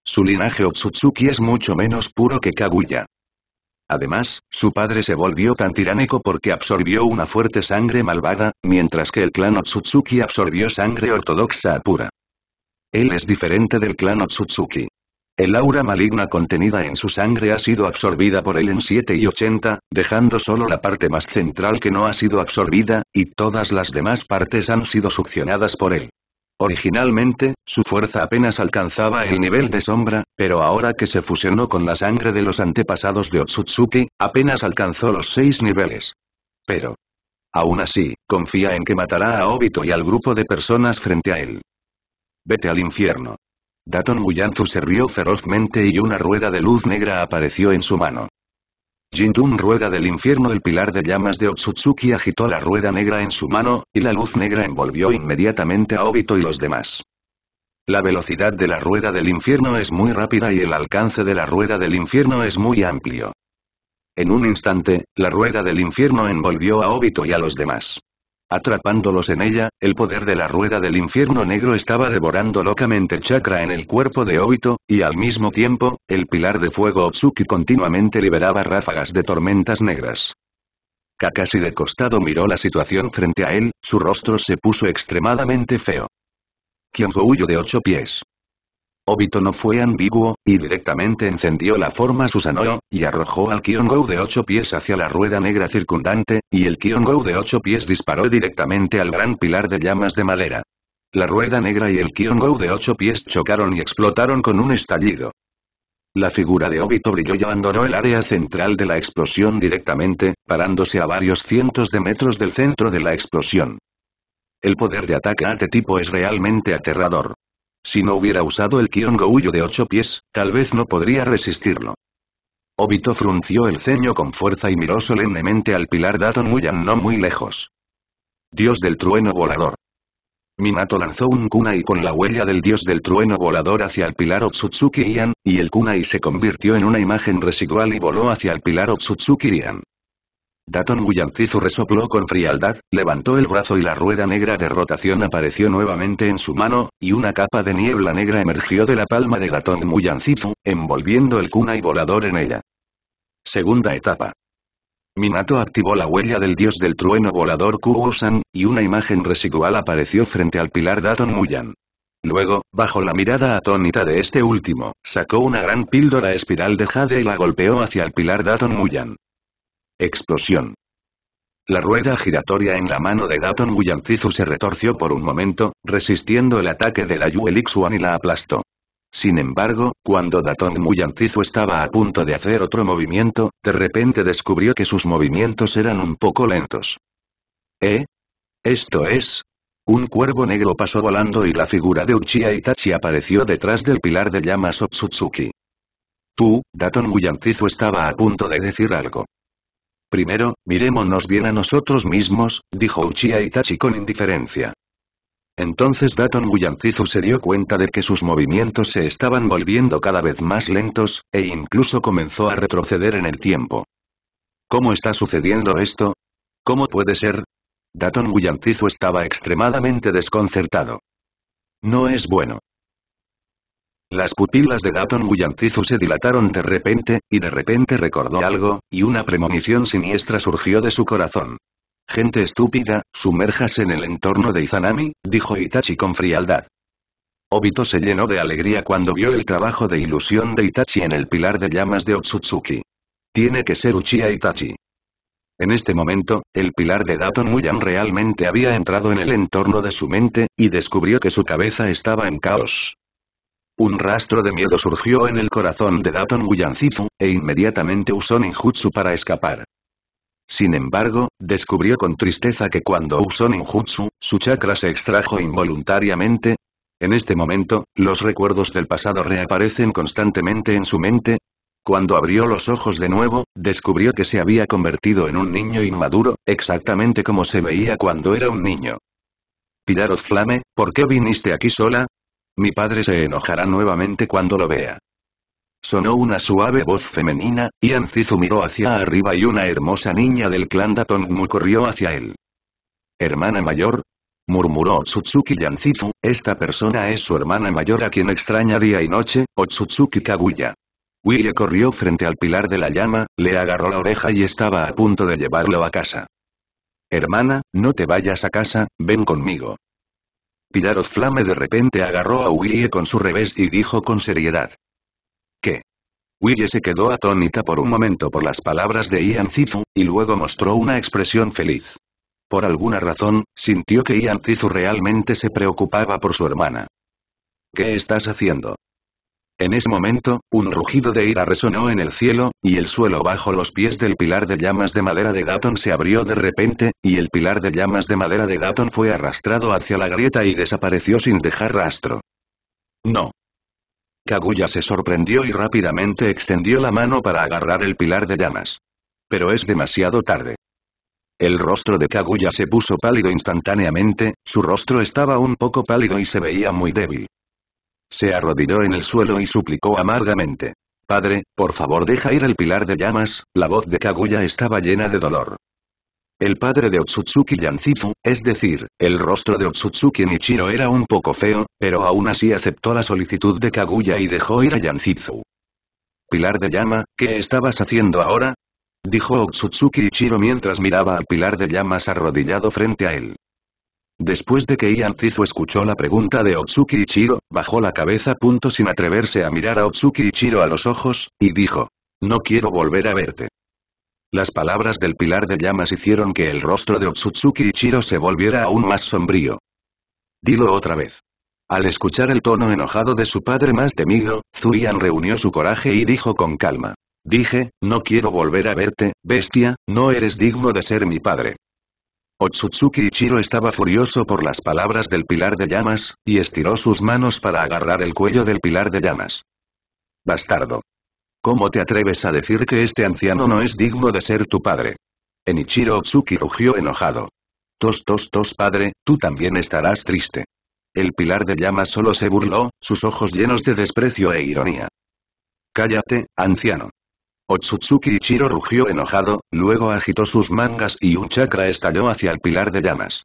Speaker 1: Su linaje Otsutsuki es mucho menos puro que Kaguya. Además, su padre se volvió tan tiránico porque absorbió una fuerte sangre malvada, mientras que el clan Otsutsuki absorbió sangre ortodoxa pura. Él es diferente del clan Otsutsuki. El aura maligna contenida en su sangre ha sido absorbida por él en 7 y 80, dejando solo la parte más central que no ha sido absorbida, y todas las demás partes han sido succionadas por él. Originalmente, su fuerza apenas alcanzaba el nivel de sombra, pero ahora que se fusionó con la sangre de los antepasados de Otsutsuki, apenas alcanzó los seis niveles. Pero. Aún así, confía en que matará a Obito y al grupo de personas frente a él. Vete al infierno. Daton Muyanzu se rió ferozmente y una rueda de luz negra apareció en su mano. Jindun Rueda del Infierno El pilar de llamas de Otsutsuki agitó la rueda negra en su mano, y la luz negra envolvió inmediatamente a Obito y los demás. La velocidad de la rueda del infierno es muy rápida y el alcance de la rueda del infierno es muy amplio. En un instante, la rueda del infierno envolvió a Obito y a los demás. Atrapándolos en ella, el poder de la rueda del infierno negro estaba devorando locamente chakra en el cuerpo de Obito, y al mismo tiempo, el pilar de fuego Otsuki continuamente liberaba ráfagas de tormentas negras. Kakashi de costado miró la situación frente a él, su rostro se puso extremadamente feo. fue huyó de ocho pies. Obito no fue ambiguo, y directamente encendió la forma Susanoo, y arrojó al Kiongou de ocho pies hacia la rueda negra circundante, y el Kiongou de ocho pies disparó directamente al gran pilar de llamas de madera. La rueda negra y el Kiongou de ocho pies chocaron y explotaron con un estallido. La figura de Obito brilló y abandonó el área central de la explosión directamente, parándose a varios cientos de metros del centro de la explosión. El poder de ataque a este tipo es realmente aterrador. Si no hubiera usado el Kiongouyo de ocho pies, tal vez no podría resistirlo. Obito frunció el ceño con fuerza y miró solemnemente al pilar Daton Muyan no muy lejos. Dios del trueno volador. Minato lanzó un kunai con la huella del dios del trueno volador hacia el pilar Otsutsuki-ian, y el kunai se convirtió en una imagen residual y voló hacia el pilar Otsutsuki-ian. DATON Guyancizu resopló con frialdad, levantó el brazo y la rueda negra de rotación apareció nuevamente en su mano, y una capa de niebla negra emergió de la palma de DATON Guyancizu, envolviendo el cuna y volador en ella. Segunda etapa. Minato activó la huella del dios del trueno volador Kuusan, y una imagen residual apareció frente al pilar Daton Muyan. Luego, bajo la mirada atónita de este último, sacó una gran píldora espiral de jade y la golpeó hacia el pilar Daton Muyan. Explosión. La rueda giratoria en la mano de Daton Guyancizu se retorció por un momento, resistiendo el ataque de la Yue y la aplastó. Sin embargo, cuando Daton Muyancizu estaba a punto de hacer otro movimiento, de repente descubrió que sus movimientos eran un poco lentos. ¿Eh? Esto es. Un cuervo negro pasó volando y la figura de Uchiha Itachi apareció detrás del pilar de llamas Otsutsuki. Tú, Daton Muyancizu estaba a punto de decir algo. Primero, miremonos bien a nosotros mismos, dijo Uchiha Itachi con indiferencia. Entonces Daton Guyancizu se dio cuenta de que sus movimientos se estaban volviendo cada vez más lentos, e incluso comenzó a retroceder en el tiempo. ¿Cómo está sucediendo esto? ¿Cómo puede ser? Daton Guyancizu estaba extremadamente desconcertado. No es bueno. Las pupilas de Daton Guyanzizu se dilataron de repente, y de repente recordó algo, y una premonición siniestra surgió de su corazón. Gente estúpida, sumerjas en el entorno de Izanami, dijo Itachi con frialdad. Obito se llenó de alegría cuando vio el trabajo de ilusión de Itachi en el pilar de llamas de Otsutsuki. Tiene que ser Uchiha Itachi. En este momento, el pilar de Daton Muyan realmente había entrado en el entorno de su mente, y descubrió que su cabeza estaba en caos. Un rastro de miedo surgió en el corazón de Daton Guyanzifu, e inmediatamente usó ninjutsu para escapar. Sin embargo, descubrió con tristeza que cuando usó ninjutsu, su chakra se extrajo involuntariamente. En este momento, los recuerdos del pasado reaparecen constantemente en su mente. Cuando abrió los ojos de nuevo, descubrió que se había convertido en un niño inmaduro, exactamente como se veía cuando era un niño. Pilaros Flame, ¿por qué viniste aquí sola? Mi padre se enojará nuevamente cuando lo vea. Sonó una suave voz femenina, y Ancizu miró hacia arriba y una hermosa niña del clan Datonmu corrió hacia él. ¿Hermana mayor? murmuró Otsutsuki Yanzifu, esta persona es su hermana mayor a quien extraña día y noche, Otsutsuki Kaguya. Willie corrió frente al pilar de la llama, le agarró la oreja y estaba a punto de llevarlo a casa. Hermana, no te vayas a casa, ven conmigo. Pilar Flame de repente agarró a Willie con su revés y dijo con seriedad. ¿Qué? Willie se quedó atónita por un momento por las palabras de Ian Zifu, y luego mostró una expresión feliz. Por alguna razón, sintió que Ian Cifu realmente se preocupaba por su hermana. ¿Qué estás haciendo? En ese momento, un rugido de ira resonó en el cielo, y el suelo bajo los pies del pilar de llamas de madera de Gatón se abrió de repente, y el pilar de llamas de madera de Gatón fue arrastrado hacia la grieta y desapareció sin dejar rastro. No. Kaguya se sorprendió y rápidamente extendió la mano para agarrar el pilar de llamas. Pero es demasiado tarde. El rostro de Kaguya se puso pálido instantáneamente, su rostro estaba un poco pálido y se veía muy débil. Se arrodilló en el suelo y suplicó amargamente. Padre, por favor deja ir el pilar de llamas, la voz de Kaguya estaba llena de dolor. El padre de Otsutsuki Yanzifu, es decir, el rostro de Otsutsuki Nichiro era un poco feo, pero aún así aceptó la solicitud de Kaguya y dejó ir a Yanzifu. Pilar de llama, ¿qué estabas haciendo ahora? Dijo Otsutsuki Ichiro mientras miraba al pilar de llamas arrodillado frente a él. Después de que Ian Zizu escuchó la pregunta de Otsuki Ichiro, bajó la cabeza punto sin atreverse a mirar a Otsuki Ichiro a los ojos, y dijo. No quiero volver a verte. Las palabras del pilar de llamas hicieron que el rostro de Otsuki Ichiro se volviera aún más sombrío. Dilo otra vez. Al escuchar el tono enojado de su padre más temido, Zuian reunió su coraje y dijo con calma. Dije, no quiero volver a verte, bestia, no eres digno de ser mi padre. Otsutsuki Ichiro estaba furioso por las palabras del pilar de llamas, y estiró sus manos para agarrar el cuello del pilar de llamas. Bastardo. ¿Cómo te atreves a decir que este anciano no es digno de ser tu padre? Enichiro Otsuki rugió enojado. Tos tos tos padre, tú también estarás triste. El pilar de llamas solo se burló, sus ojos llenos de desprecio e ironía. Cállate, anciano. Otsutsuki Ichiro rugió enojado, luego agitó sus mangas y un chakra estalló hacia el pilar de llamas.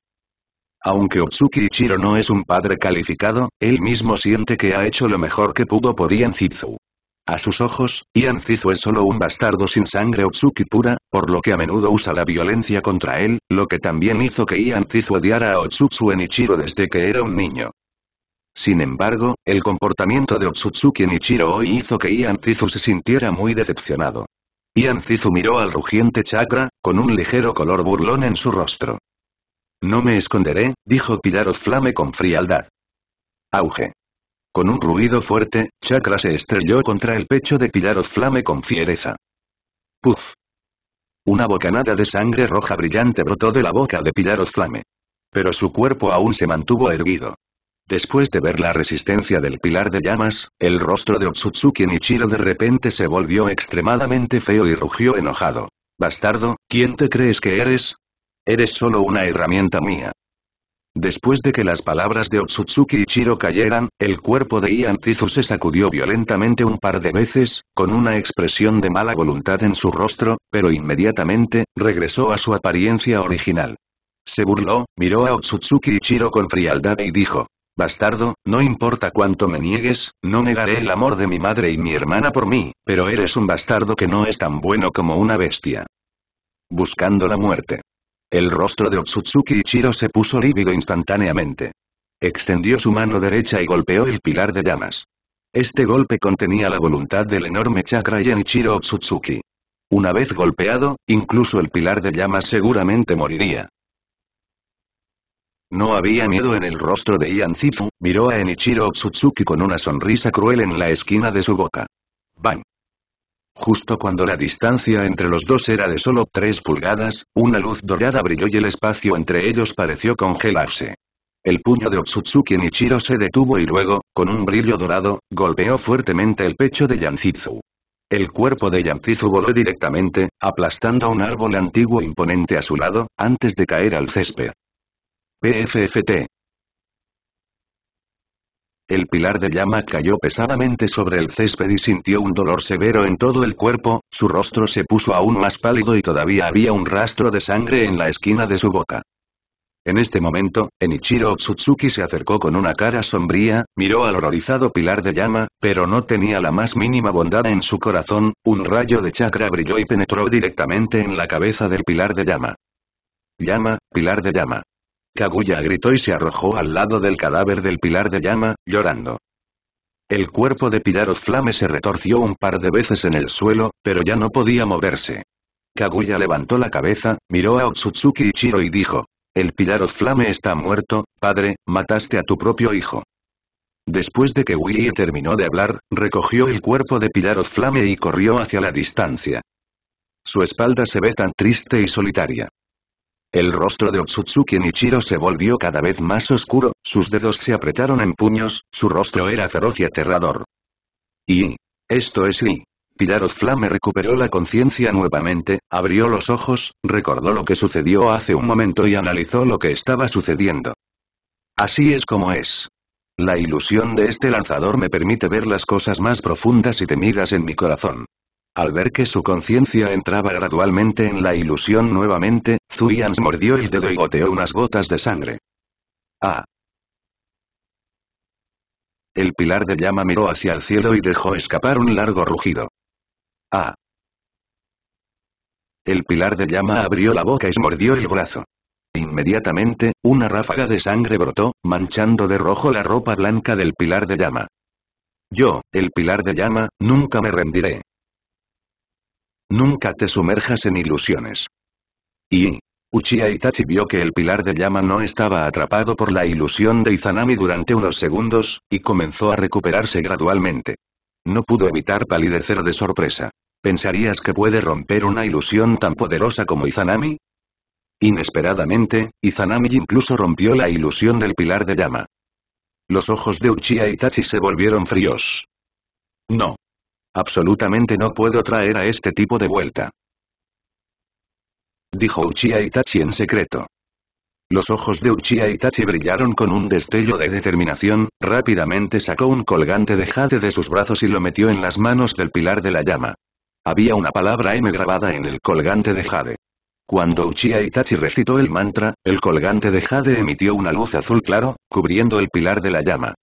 Speaker 1: Aunque Otsuki Ichiro no es un padre calificado, él mismo siente que ha hecho lo mejor que pudo por Ian Zizu. A sus ojos, Ian Zizu es solo un bastardo sin sangre Otsuki pura, por lo que a menudo usa la violencia contra él, lo que también hizo que Ian Zizu odiara a Otsutsu en Ichiro desde que era un niño. Sin embargo, el comportamiento de Otsutsuki Nichiro hoy hizo que Ian Zizu se sintiera muy decepcionado. Ian Zizu miró al rugiente chakra, con un ligero color burlón en su rostro. No me esconderé, dijo Pilaros Flame con frialdad. Auge. Con un ruido fuerte, Chakra se estrelló contra el pecho de Pilaros Flame con fiereza. Puf. Una bocanada de sangre roja brillante brotó de la boca de Pilaros Flame. Pero su cuerpo aún se mantuvo erguido. Después de ver la resistencia del pilar de llamas, el rostro de Otsutsuki Nichiro de repente se volvió extremadamente feo y rugió enojado. Bastardo, ¿quién te crees que eres? Eres solo una herramienta mía. Después de que las palabras de Otsutsuki Ichiro cayeran, el cuerpo de Ian se sacudió violentamente un par de veces, con una expresión de mala voluntad en su rostro, pero inmediatamente, regresó a su apariencia original. Se burló, miró a Otsutsuki Ichiro con frialdad y dijo, Bastardo, no importa cuánto me niegues, no negaré el amor de mi madre y mi hermana por mí, pero eres un bastardo que no es tan bueno como una bestia. Buscando la muerte. El rostro de Otsutsuki Ichiro se puso lívido instantáneamente. Extendió su mano derecha y golpeó el pilar de llamas. Este golpe contenía la voluntad del enorme chakra en Ichiro Otsutsuki. Una vez golpeado, incluso el pilar de llamas seguramente moriría. No había miedo en el rostro de Ian miró a Enichiro Otsutsuki con una sonrisa cruel en la esquina de su boca. Bang. Justo cuando la distancia entre los dos era de solo tres pulgadas, una luz dorada brilló y el espacio entre ellos pareció congelarse. El puño de Otsutsuki Enichiro se detuvo y luego, con un brillo dorado, golpeó fuertemente el pecho de Yanzizu. El cuerpo de Yanzizu voló directamente, aplastando a un árbol antiguo imponente a su lado, antes de caer al césped. El pilar de llama cayó pesadamente sobre el césped y sintió un dolor severo en todo el cuerpo, su rostro se puso aún más pálido y todavía había un rastro de sangre en la esquina de su boca. En este momento, Enichiro Tsutsuki se acercó con una cara sombría, miró al horrorizado pilar de llama, pero no tenía la más mínima bondad en su corazón, un rayo de chakra brilló y penetró directamente en la cabeza del pilar de llama. Llama, pilar de llama. Kaguya gritó y se arrojó al lado del cadáver del pilar de llama, llorando. El cuerpo de Pilar Flame se retorció un par de veces en el suelo, pero ya no podía moverse. Kaguya levantó la cabeza, miró a Otsutsuki Ichiro y dijo, el Pilar Flame está muerto, padre, mataste a tu propio hijo. Después de que Wii e terminó de hablar, recogió el cuerpo de Pilar Flame y corrió hacia la distancia. Su espalda se ve tan triste y solitaria. El rostro de Otsutsuki Nichiro se volvió cada vez más oscuro, sus dedos se apretaron en puños, su rostro era feroz y aterrador. Y... Esto es y... Pilar Flame recuperó la conciencia nuevamente, abrió los ojos, recordó lo que sucedió hace un momento y analizó lo que estaba sucediendo. Así es como es. La ilusión de este lanzador me permite ver las cosas más profundas y temidas en mi corazón. Al ver que su conciencia entraba gradualmente en la ilusión nuevamente, se mordió el dedo y goteó unas gotas de sangre. ¡Ah! El pilar de llama miró hacia el cielo y dejó escapar un largo rugido. ¡Ah! El pilar de llama abrió la boca y mordió el brazo. Inmediatamente, una ráfaga de sangre brotó, manchando de rojo la ropa blanca del pilar de llama. Yo, el pilar de llama, nunca me rendiré. Nunca te sumerjas en ilusiones. Y... Uchiha Itachi vio que el pilar de llama no estaba atrapado por la ilusión de Izanami durante unos segundos, y comenzó a recuperarse gradualmente. No pudo evitar palidecer de sorpresa. ¿Pensarías que puede romper una ilusión tan poderosa como Izanami? Inesperadamente, Izanami incluso rompió la ilusión del pilar de llama. Los ojos de Uchiha Itachi se volvieron fríos. No. Absolutamente no puedo traer a este tipo de vuelta. Dijo Uchiha Itachi en secreto. Los ojos de Uchiha Itachi brillaron con un destello de determinación, rápidamente sacó un colgante de jade de sus brazos y lo metió en las manos del pilar de la llama. Había una palabra M grabada en el colgante de jade. Cuando Uchiha Itachi recitó el mantra, el colgante de jade emitió una luz azul claro, cubriendo el pilar de la llama.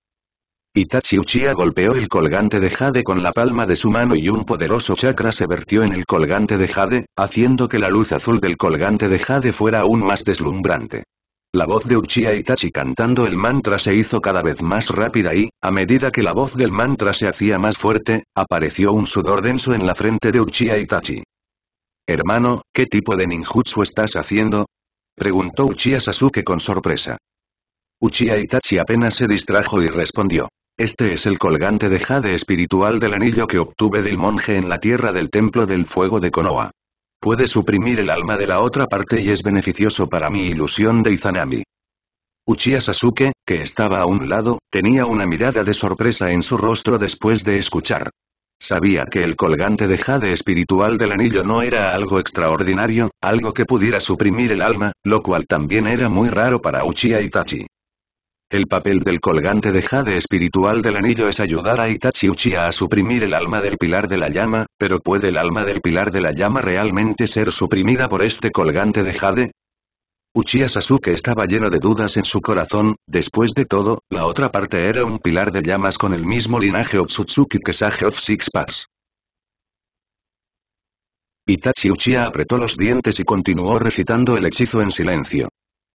Speaker 1: Itachi Uchiha golpeó el colgante de Jade con la palma de su mano y un poderoso chakra se vertió en el colgante de Jade, haciendo que la luz azul del colgante de Jade fuera aún más deslumbrante. La voz de Uchiha Itachi cantando el mantra se hizo cada vez más rápida y, a medida que la voz del mantra se hacía más fuerte, apareció un sudor denso en la frente de Uchiha Itachi. «Hermano, ¿qué tipo de ninjutsu estás haciendo?» preguntó Uchiha Sasuke con sorpresa. Uchiha Itachi apenas se distrajo y respondió. Este es el colgante de jade espiritual del anillo que obtuve del monje en la tierra del templo del fuego de Konoha. Puede suprimir el alma de la otra parte y es beneficioso para mi ilusión de Izanami. Uchiha Sasuke, que estaba a un lado, tenía una mirada de sorpresa en su rostro después de escuchar. Sabía que el colgante de jade espiritual del anillo no era algo extraordinario, algo que pudiera suprimir el alma, lo cual también era muy raro para Uchiha Itachi. El papel del colgante de jade espiritual del anillo es ayudar a Itachi Uchiha a suprimir el alma del pilar de la llama, pero ¿puede el alma del pilar de la llama realmente ser suprimida por este colgante de jade? Uchiha Sasuke estaba lleno de dudas en su corazón, después de todo, la otra parte era un pilar de llamas con el mismo linaje Otsutsuki que Sage of Six Pass. Itachi Uchiha apretó los dientes y continuó recitando el hechizo en silencio.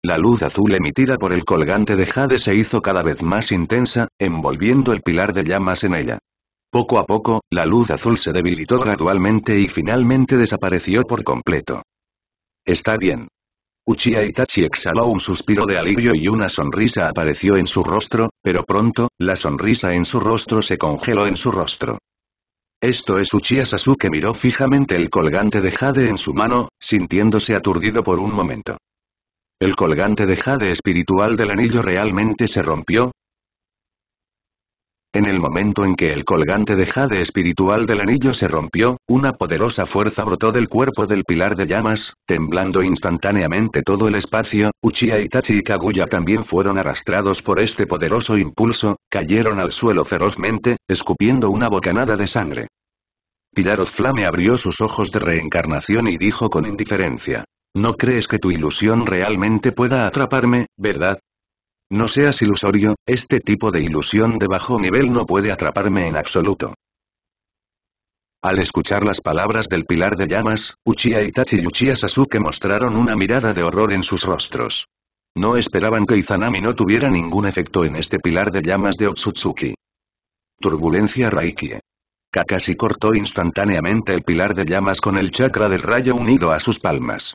Speaker 1: La luz azul emitida por el colgante de Jade se hizo cada vez más intensa, envolviendo el pilar de llamas en ella. Poco a poco, la luz azul se debilitó gradualmente y finalmente desapareció por completo. Está bien. Uchiha Itachi exhaló un suspiro de alivio y una sonrisa apareció en su rostro, pero pronto, la sonrisa en su rostro se congeló en su rostro. Esto es Uchiha Sasuke miró fijamente el colgante de Jade en su mano, sintiéndose aturdido por un momento. ¿El colgante de jade espiritual del anillo realmente se rompió? En el momento en que el colgante de jade espiritual del anillo se rompió, una poderosa fuerza brotó del cuerpo del pilar de llamas, temblando instantáneamente todo el espacio, Uchiha Itachi y Kaguya también fueron arrastrados por este poderoso impulso, cayeron al suelo ferozmente, escupiendo una bocanada de sangre. Pilar Flame abrió sus ojos de reencarnación y dijo con indiferencia, no crees que tu ilusión realmente pueda atraparme, ¿verdad? No seas ilusorio, este tipo de ilusión de bajo nivel no puede atraparme en absoluto. Al escuchar las palabras del pilar de llamas, Uchiha Itachi y Uchiha Sasuke mostraron una mirada de horror en sus rostros. No esperaban que Izanami no tuviera ningún efecto en este pilar de llamas de Otsutsuki. Turbulencia Raikie. Kakashi cortó instantáneamente el pilar de llamas con el chakra del rayo unido a sus palmas.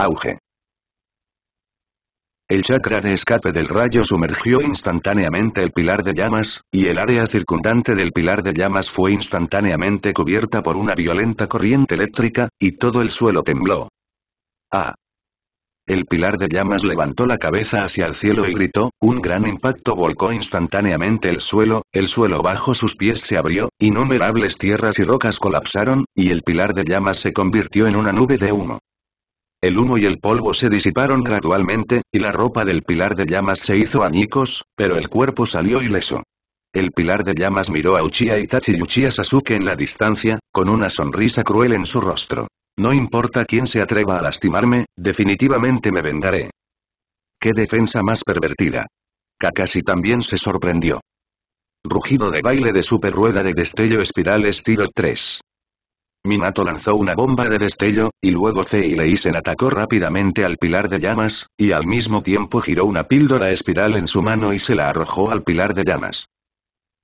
Speaker 1: Auge. El chakra de escape del rayo sumergió instantáneamente el pilar de llamas, y el área circundante del pilar de llamas fue instantáneamente cubierta por una violenta corriente eléctrica, y todo el suelo tembló. ¡Ah! El pilar de llamas levantó la cabeza hacia el cielo y gritó, un gran impacto volcó instantáneamente el suelo, el suelo bajo sus pies se abrió, innumerables tierras y rocas colapsaron, y el pilar de llamas se convirtió en una nube de humo. El humo y el polvo se disiparon gradualmente, y la ropa del pilar de llamas se hizo añicos, pero el cuerpo salió ileso. El pilar de llamas miró a Uchiha Itachi y Uchiha Sasuke en la distancia, con una sonrisa cruel en su rostro. No importa quién se atreva a lastimarme, definitivamente me vendaré. ¡Qué defensa más pervertida! Kakashi también se sorprendió. Rugido de baile de super rueda de destello espiral estilo 3. Minato lanzó una bomba de destello, y luego Leisen atacó rápidamente al pilar de llamas, y al mismo tiempo giró una píldora espiral en su mano y se la arrojó al pilar de llamas.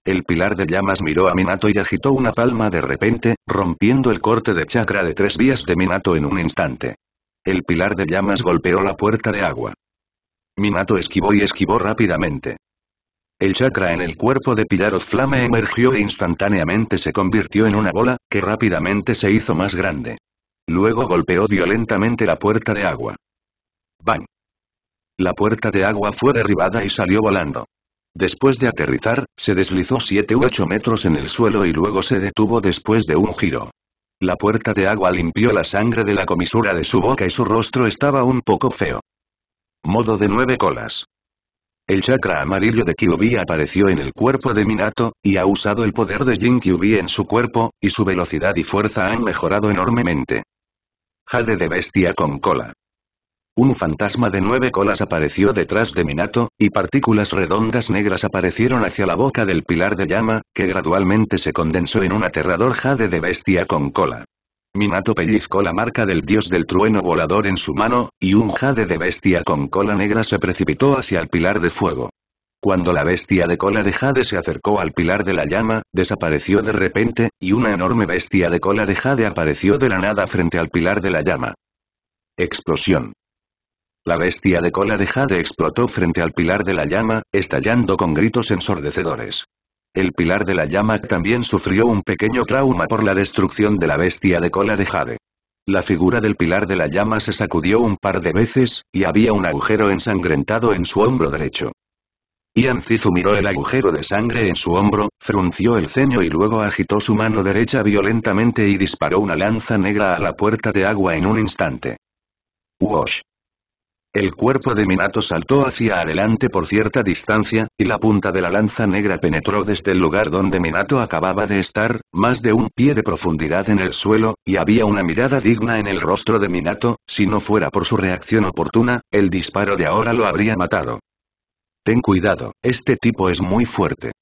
Speaker 1: El pilar de llamas miró a Minato y agitó una palma de repente, rompiendo el corte de chakra de tres vías de Minato en un instante. El pilar de llamas golpeó la puerta de agua. Minato esquivó y esquivó rápidamente. El chakra en el cuerpo de Pilaros Flama emergió e instantáneamente se convirtió en una bola, que rápidamente se hizo más grande. Luego golpeó violentamente la puerta de agua. ¡Bang! La puerta de agua fue derribada y salió volando. Después de aterrizar, se deslizó 7 u 8 metros en el suelo y luego se detuvo después de un giro. La puerta de agua limpió la sangre de la comisura de su boca y su rostro estaba un poco feo. Modo de nueve colas. El chakra amarillo de Kyuubi apareció en el cuerpo de Minato, y ha usado el poder de Jin Kyuubi en su cuerpo, y su velocidad y fuerza han mejorado enormemente. Jade de bestia con cola. Un fantasma de nueve colas apareció detrás de Minato, y partículas redondas negras aparecieron hacia la boca del pilar de llama, que gradualmente se condensó en un aterrador jade de bestia con cola. Minato pellizcó la marca del dios del trueno volador en su mano, y un jade de bestia con cola negra se precipitó hacia el pilar de fuego. Cuando la bestia de cola de jade se acercó al pilar de la llama, desapareció de repente, y una enorme bestia de cola de jade apareció de la nada frente al pilar de la llama. Explosión. La bestia de cola de jade explotó frente al pilar de la llama, estallando con gritos ensordecedores. El Pilar de la Llama también sufrió un pequeño trauma por la destrucción de la bestia de cola de Jade. La figura del Pilar de la Llama se sacudió un par de veces, y había un agujero ensangrentado en su hombro derecho. Ian Zizu miró el agujero de sangre en su hombro, frunció el ceño y luego agitó su mano derecha violentamente y disparó una lanza negra a la puerta de agua en un instante. Wash. El cuerpo de Minato saltó hacia adelante por cierta distancia, y la punta de la lanza negra penetró desde el lugar donde Minato acababa de estar, más de un pie de profundidad en el suelo, y había una mirada digna en el rostro de Minato, si no fuera por su reacción oportuna, el disparo de ahora lo habría matado. Ten cuidado, este tipo es muy fuerte.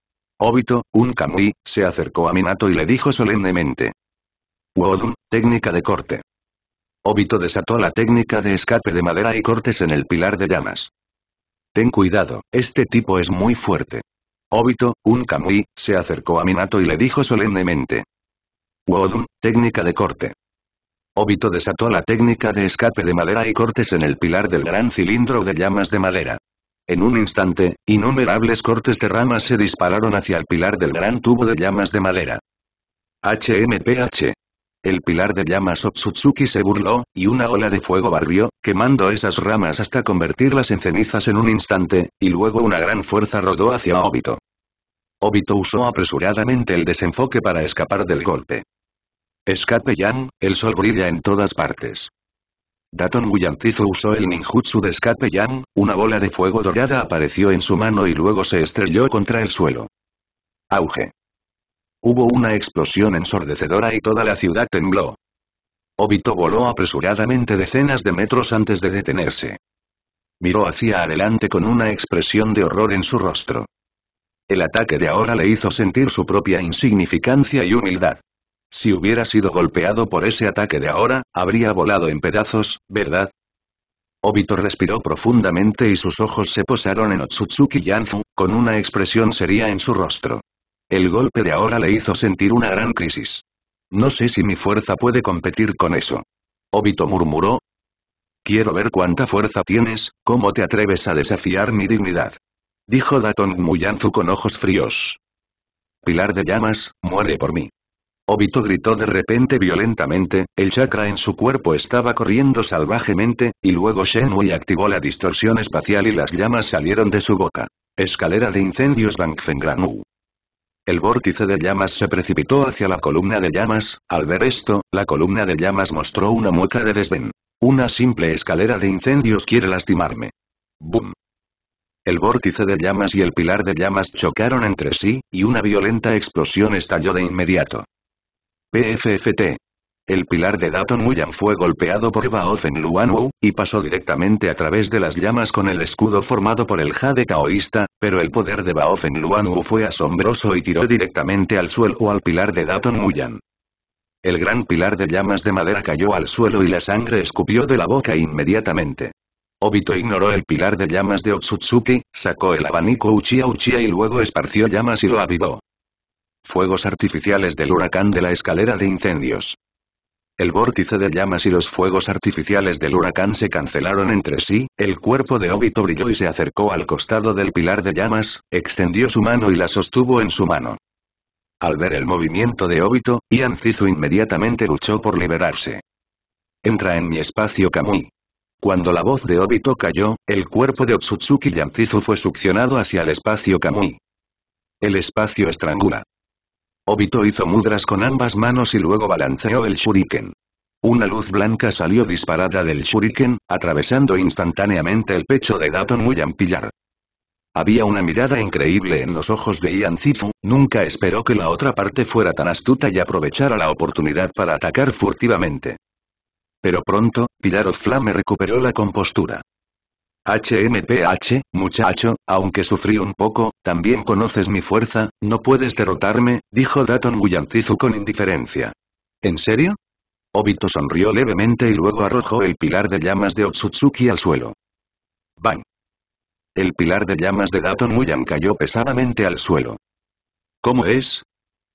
Speaker 1: Obito, un Kamui, se acercó a Minato y le dijo solemnemente. Wodun, técnica de corte. Obito desató la técnica de escape de madera y cortes en el pilar de llamas. Ten cuidado, este tipo es muy fuerte. Obito, un Kamui, se acercó a Minato y le dijo solemnemente. Wodum, técnica de corte. Obito desató la técnica de escape de madera y cortes en el pilar del gran cilindro de llamas de madera. En un instante, innumerables cortes de ramas se dispararon hacia el pilar del gran tubo de llamas de madera. HMPH, el pilar de llamas Otsutsuki se burló, y una ola de fuego barrió, quemando esas ramas hasta convertirlas en cenizas en un instante, y luego una gran fuerza rodó hacia Obito. Obito usó apresuradamente el desenfoque para escapar del golpe. Escape Yan, el sol brilla en todas partes. Daton Guyancizo usó el ninjutsu de escape Yan, una bola de fuego dorada apareció en su mano y luego se estrelló contra el suelo. Auge. Hubo una explosión ensordecedora y toda la ciudad tembló. Obito voló apresuradamente decenas de metros antes de detenerse. Miró hacia adelante con una expresión de horror en su rostro. El ataque de ahora le hizo sentir su propia insignificancia y humildad. Si hubiera sido golpeado por ese ataque de ahora, habría volado en pedazos, ¿verdad? Obito respiró profundamente y sus ojos se posaron en Otsutsuki Yanfu, con una expresión seria en su rostro. El golpe de ahora le hizo sentir una gran crisis. No sé si mi fuerza puede competir con eso. Obito murmuró. Quiero ver cuánta fuerza tienes, cómo te atreves a desafiar mi dignidad. Dijo Datong Muyanzu con ojos fríos. Pilar de llamas, muere por mí. Obito gritó de repente violentamente, el chakra en su cuerpo estaba corriendo salvajemente, y luego Shenmue activó la distorsión espacial y las llamas salieron de su boca. Escalera de incendios Bangfengranu. El vórtice de llamas se precipitó hacia la columna de llamas, al ver esto, la columna de llamas mostró una mueca de desdén. Una simple escalera de incendios quiere lastimarme. ¡Bum! El vórtice de llamas y el pilar de llamas chocaron entre sí, y una violenta explosión estalló de inmediato. PFFT el pilar de Daton Muyan fue golpeado por Baofen Wu, y pasó directamente a través de las llamas con el escudo formado por el jade taoísta, pero el poder de Baofen Wu fue asombroso y tiró directamente al suelo o al pilar de Daton Muyan. El gran pilar de llamas de madera cayó al suelo y la sangre escupió de la boca inmediatamente. Obito ignoró el pilar de llamas de Otsutsuki, sacó el abanico Uchiha Uchiha y luego esparció llamas y lo avivó. Fuegos artificiales del huracán de la escalera de incendios el vórtice de llamas y los fuegos artificiales del huracán se cancelaron entre sí, el cuerpo de Obito brilló y se acercó al costado del pilar de llamas, extendió su mano y la sostuvo en su mano. Al ver el movimiento de Obito, Ian inmediatamente luchó por liberarse. Entra en mi espacio Kamui. Cuando la voz de Obito cayó, el cuerpo de Otsutsuki Yanzizu fue succionado hacia el espacio Kamui. El espacio estrangula. Obito hizo mudras con ambas manos y luego balanceó el shuriken. Una luz blanca salió disparada del shuriken, atravesando instantáneamente el pecho de Dato Muyan Pillar. Había una mirada increíble en los ojos de Ian Zifu, nunca esperó que la otra parte fuera tan astuta y aprovechara la oportunidad para atacar furtivamente. Pero pronto, Pilar of Flame recuperó la compostura. HMPH, muchacho, aunque sufrí un poco, también conoces mi fuerza, no puedes derrotarme, dijo Daton Guyancizu con indiferencia. ¿En serio? Obito sonrió levemente y luego arrojó el pilar de llamas de Otsutsuki al suelo. ¡Bang! El pilar de llamas de Daton Muyan cayó pesadamente al suelo. ¿Cómo es?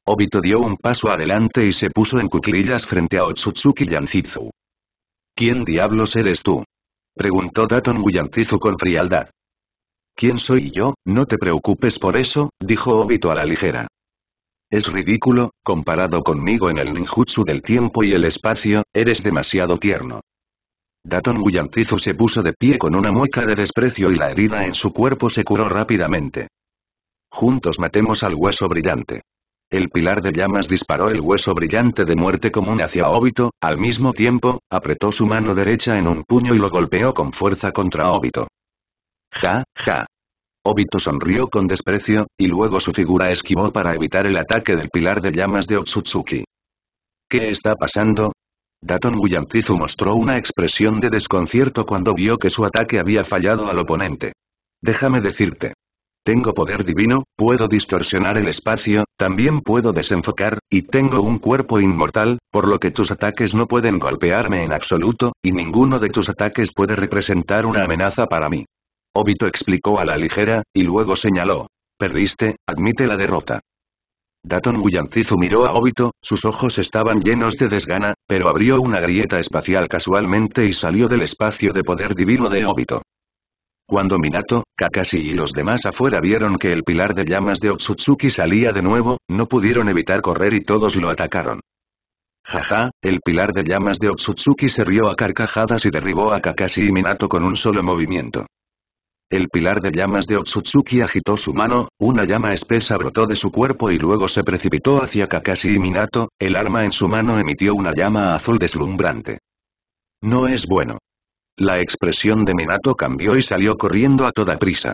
Speaker 1: Obito dio un paso adelante y se puso en cuclillas frente a Otsutsuki Yancizu. ¿Quién diablos eres tú? Preguntó Datton Guyancizu con frialdad. ¿Quién soy yo? No te preocupes por eso, dijo Obito a la ligera. Es ridículo, comparado conmigo en el ninjutsu del tiempo y el espacio, eres demasiado tierno. Datton Guyancizu se puso de pie con una mueca de desprecio y la herida en su cuerpo se curó rápidamente. Juntos matemos al hueso brillante. El pilar de llamas disparó el hueso brillante de muerte común hacia Obito, al mismo tiempo, apretó su mano derecha en un puño y lo golpeó con fuerza contra Obito. Ja, ja. Obito sonrió con desprecio, y luego su figura esquivó para evitar el ataque del pilar de llamas de Otsutsuki. ¿Qué está pasando? Daton Guyanzizu mostró una expresión de desconcierto cuando vio que su ataque había fallado al oponente. Déjame decirte. Tengo poder divino, puedo distorsionar el espacio, también puedo desenfocar, y tengo un cuerpo inmortal, por lo que tus ataques no pueden golpearme en absoluto, y ninguno de tus ataques puede representar una amenaza para mí. Obito explicó a la ligera, y luego señaló. Perdiste, admite la derrota. Daton Guyanzizu miró a Obito, sus ojos estaban llenos de desgana, pero abrió una grieta espacial casualmente y salió del espacio de poder divino de Obito. Cuando Minato, Kakashi y los demás afuera vieron que el pilar de llamas de Otsutsuki salía de nuevo, no pudieron evitar correr y todos lo atacaron. Jaja, el pilar de llamas de Otsutsuki se rió a carcajadas y derribó a Kakashi y Minato con un solo movimiento. El pilar de llamas de Otsutsuki agitó su mano, una llama espesa brotó de su cuerpo y luego se precipitó hacia Kakashi y Minato, el arma en su mano emitió una llama azul deslumbrante. No es bueno. La expresión de Minato cambió y salió corriendo a toda prisa.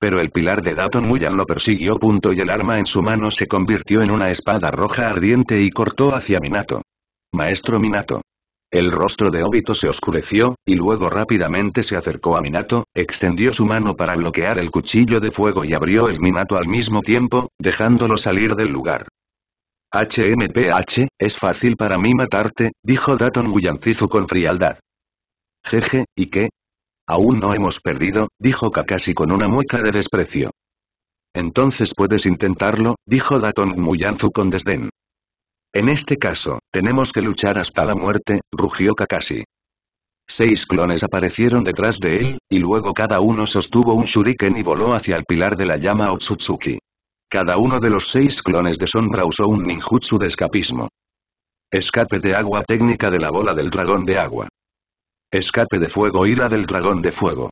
Speaker 1: Pero el pilar de Daton Muyan lo persiguió. Punto y el arma en su mano se convirtió en una espada roja ardiente y cortó hacia Minato. Maestro Minato. El rostro de Obito se oscureció, y luego rápidamente se acercó a Minato, extendió su mano para bloquear el cuchillo de fuego y abrió el Minato al mismo tiempo, dejándolo salir del lugar. HMPH, es fácil para mí matarte, dijo Daton Muyanzizu con frialdad. Jeje, ¿y qué? Aún no hemos perdido, dijo Kakashi con una mueca de desprecio. Entonces puedes intentarlo, dijo Daton Muyanzu con desdén. En este caso, tenemos que luchar hasta la muerte, rugió Kakashi. Seis clones aparecieron detrás de él, y luego cada uno sostuvo un shuriken y voló hacia el pilar de la llama Otsutsuki. Cada uno de los seis clones de sombra usó un ninjutsu de escapismo. Escape de agua técnica de la bola del dragón de agua. Escape de fuego Ira del dragón de fuego.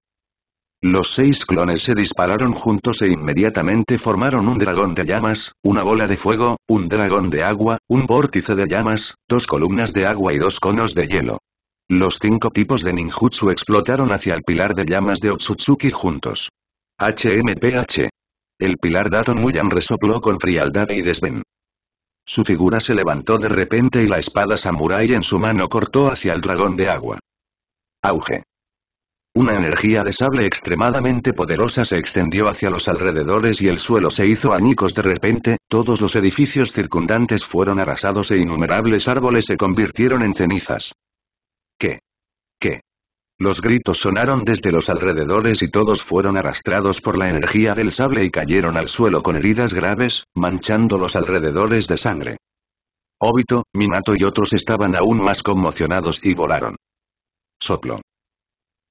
Speaker 1: Los seis clones se dispararon juntos e inmediatamente formaron un dragón de llamas, una bola de fuego, un dragón de agua, un vórtice de llamas, dos columnas de agua y dos conos de hielo. Los cinco tipos de ninjutsu explotaron hacia el pilar de llamas de Otsutsuki juntos. HMPH. El pilar Daton Muyan resopló con frialdad y desdén. Su figura se levantó de repente y la espada samurai en su mano cortó hacia el dragón de agua. Auge. Una energía de sable extremadamente poderosa se extendió hacia los alrededores y el suelo se hizo añicos de repente, todos los edificios circundantes fueron arrasados e innumerables árboles se convirtieron en cenizas. ¿Qué? ¿Qué? Los gritos sonaron desde los alrededores y todos fueron arrastrados por la energía del sable y cayeron al suelo con heridas graves, manchando los alrededores de sangre. Obito, Minato y otros estaban aún más conmocionados y volaron. Soplo.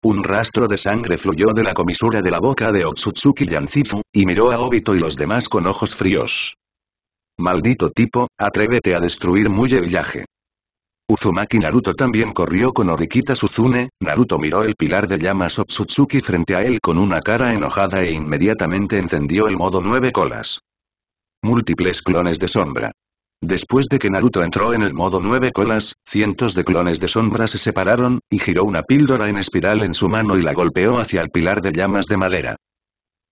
Speaker 1: Un rastro de sangre fluyó de la comisura de la boca de Otsutsuki Yanzifu, y miró a Obito y los demás con ojos fríos. Maldito tipo, atrévete a destruir Muye villaje. Uzumaki Naruto también corrió con Orikita Suzune, Naruto miró el pilar de llamas Otsutsuki frente a él con una cara enojada e inmediatamente encendió el modo nueve colas. Múltiples clones de sombra. Después de que Naruto entró en el modo nueve colas, cientos de clones de sombra se separaron, y giró una píldora en espiral en su mano y la golpeó hacia el pilar de llamas de madera.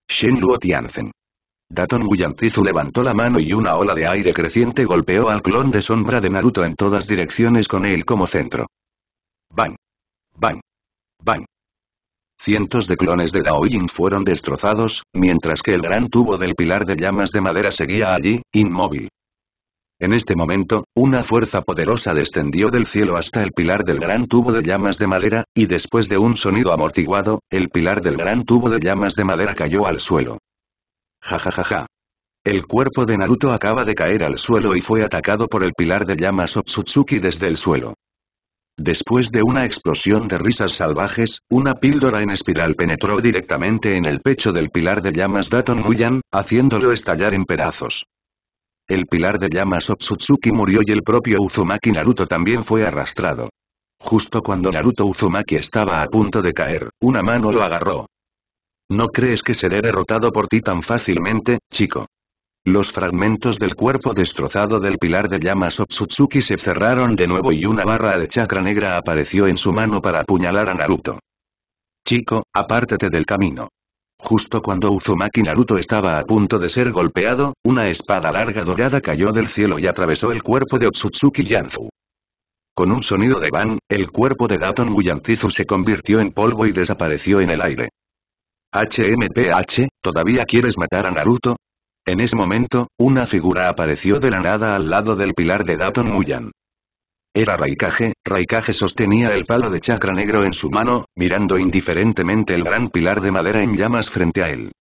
Speaker 1: Shen Tianzen. Daton Guyanzizu levantó la mano y una ola de aire creciente golpeó al clon de sombra de Naruto en todas direcciones con él como centro. Bang. Bang. Bang. Cientos de clones de Daoyin fueron destrozados, mientras que el gran tubo del pilar de llamas de madera seguía allí, inmóvil. En este momento, una fuerza poderosa descendió del cielo hasta el pilar del gran tubo de llamas de madera, y después de un sonido amortiguado, el pilar del gran tubo de llamas de madera cayó al suelo. Ja ja ja El cuerpo de Naruto acaba de caer al suelo y fue atacado por el pilar de llamas Otsutsuki desde el suelo. Después de una explosión de risas salvajes, una píldora en espiral penetró directamente en el pecho del pilar de llamas Daton Muyan, haciéndolo estallar en pedazos el pilar de llamas Otsutsuki murió y el propio Uzumaki Naruto también fue arrastrado. Justo cuando Naruto Uzumaki estaba a punto de caer, una mano lo agarró. ¿No crees que seré derrotado por ti tan fácilmente, chico? Los fragmentos del cuerpo destrozado del pilar de llamas Otsutsuki se cerraron de nuevo y una barra de chakra negra apareció en su mano para apuñalar a Naruto. Chico, apártate del camino. Justo cuando Uzumaki Naruto estaba a punto de ser golpeado, una espada larga dorada cayó del cielo y atravesó el cuerpo de Otsutsuki Yanzu. Con un sonido de van, el cuerpo de Daton Guyanzizu se convirtió en polvo y desapareció en el aire. HMPH, ¿todavía quieres matar a Naruto? En ese momento, una figura apareció de la nada al lado del pilar de Daton Muyan. Era Raikage, Raikage sostenía el palo de chakra negro en su mano, mirando indiferentemente el gran pilar de madera en llamas frente a él.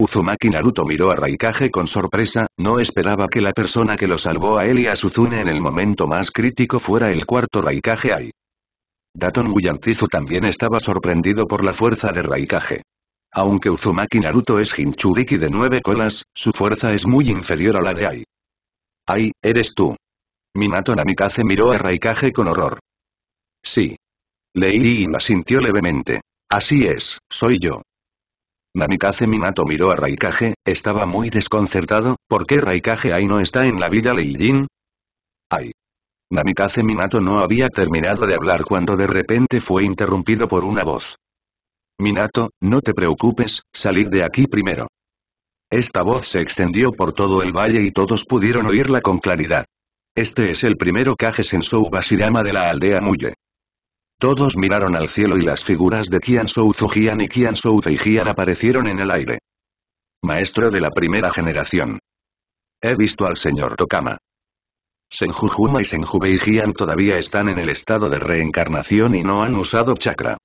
Speaker 1: Uzumaki Naruto miró a Raikage con sorpresa, no esperaba que la persona que lo salvó a él y a Suzune en el momento más crítico fuera el cuarto Raikage Ai. Daton Guyancizu también estaba sorprendido por la fuerza de Raikage. Aunque Uzumaki Naruto es Hinchuriki de nueve colas, su fuerza es muy inferior a la de Ai. Ai, eres tú. Minato Namikaze miró a Raikage con horror. Sí. y la sintió levemente. Así es, soy yo. Namikaze Minato miró a Raikage, estaba muy desconcertado, ¿por qué Raikage ahí no está en la vida Jin? Ay. Namikaze Minato no había terminado de hablar cuando de repente fue interrumpido por una voz. Minato, no te preocupes, salid de aquí primero. Esta voz se extendió por todo el valle y todos pudieron oírla con claridad. Este es el primero Kage Sensou Basirama de la aldea Muye. Todos miraron al cielo y las figuras de Kian Shou Zujian y Kian Sou Feijian aparecieron en el aire. Maestro de la primera generación. He visto al señor Tokama. Senjujuma y Senjubeijian todavía están en el estado de reencarnación y no han usado chakra.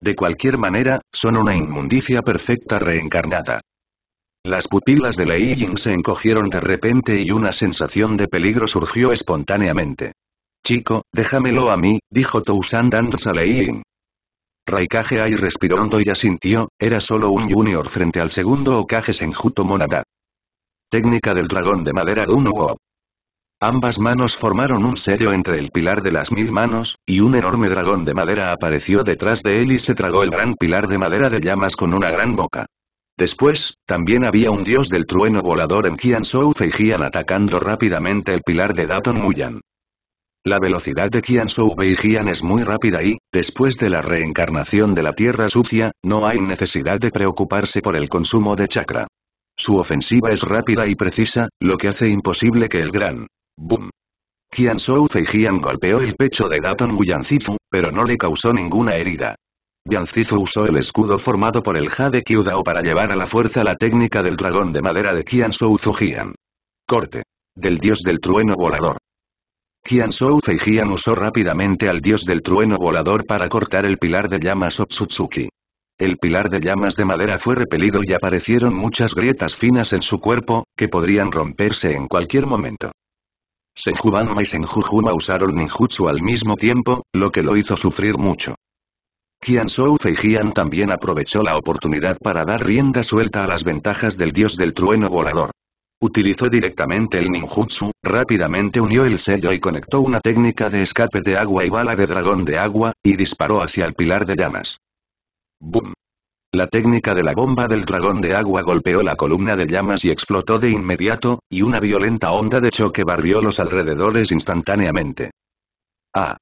Speaker 1: De cualquier manera, son una inmundicia perfecta reencarnada. Las pupilas de Lei Ying se encogieron de repente y una sensación de peligro surgió espontáneamente. Chico, déjamelo a mí, dijo Tousan dándose a Lei Ying. Raikage Ai respiró hondo y asintió, era solo un junior frente al segundo Okage Senjuto Monada. Técnica del dragón de madera Dunwo. Ambas manos formaron un sello entre el pilar de las mil manos, y un enorme dragón de madera apareció detrás de él y se tragó el gran pilar de madera de llamas con una gran boca. Después, también había un dios del trueno volador en Qianzhou Feijian atacando rápidamente el pilar de Daton Muyan. La velocidad de Qianzhou Feijian es muy rápida y, después de la reencarnación de la tierra sucia, no hay necesidad de preocuparse por el consumo de chakra. Su ofensiva es rápida y precisa, lo que hace imposible que el gran boom Qianzhou Feijian golpeó el pecho de Daton Muyan Zifu, pero no le causó ninguna herida. Yancizo usó el escudo formado por el Jade Kyudao para llevar a la fuerza la técnica del dragón de madera de Qian Shou Zujian. Corte. Del dios del trueno volador. Qian Shou Feijian usó rápidamente al dios del trueno volador para cortar el pilar de llamas Otsutsuki. El pilar de llamas de madera fue repelido y aparecieron muchas grietas finas en su cuerpo, que podrían romperse en cualquier momento. Senjubanma y Senjujuma usaron ninjutsu al mismo tiempo, lo que lo hizo sufrir mucho. Qian Fei Feijian también aprovechó la oportunidad para dar rienda suelta a las ventajas del dios del trueno volador. Utilizó directamente el ninjutsu, rápidamente unió el sello y conectó una técnica de escape de agua y bala de dragón de agua, y disparó hacia el pilar de llamas. ¡Bum! La técnica de la bomba del dragón de agua golpeó la columna de llamas y explotó de inmediato, y una violenta onda de choque barrió los alrededores instantáneamente. ¡Ah!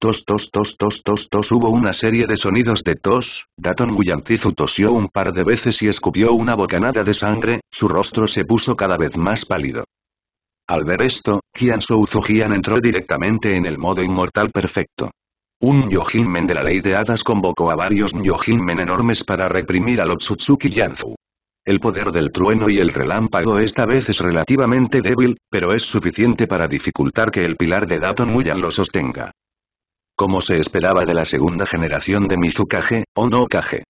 Speaker 1: Tos tos tos tos tos tos hubo una serie de sonidos de tos, Daton Guyancizu tosió un par de veces y escupió una bocanada de sangre, su rostro se puso cada vez más pálido. Al ver esto, Kian Souzujian entró directamente en el modo inmortal perfecto. Un Yojinmen de la ley de hadas convocó a varios Yojinmen enormes para reprimir a Lotsutsuki Yanzu. El poder del trueno y el relámpago esta vez es relativamente débil, pero es suficiente para dificultar que el pilar de Daton Muyan lo sostenga. Como se esperaba de la segunda generación de Mizukage, o no Kage.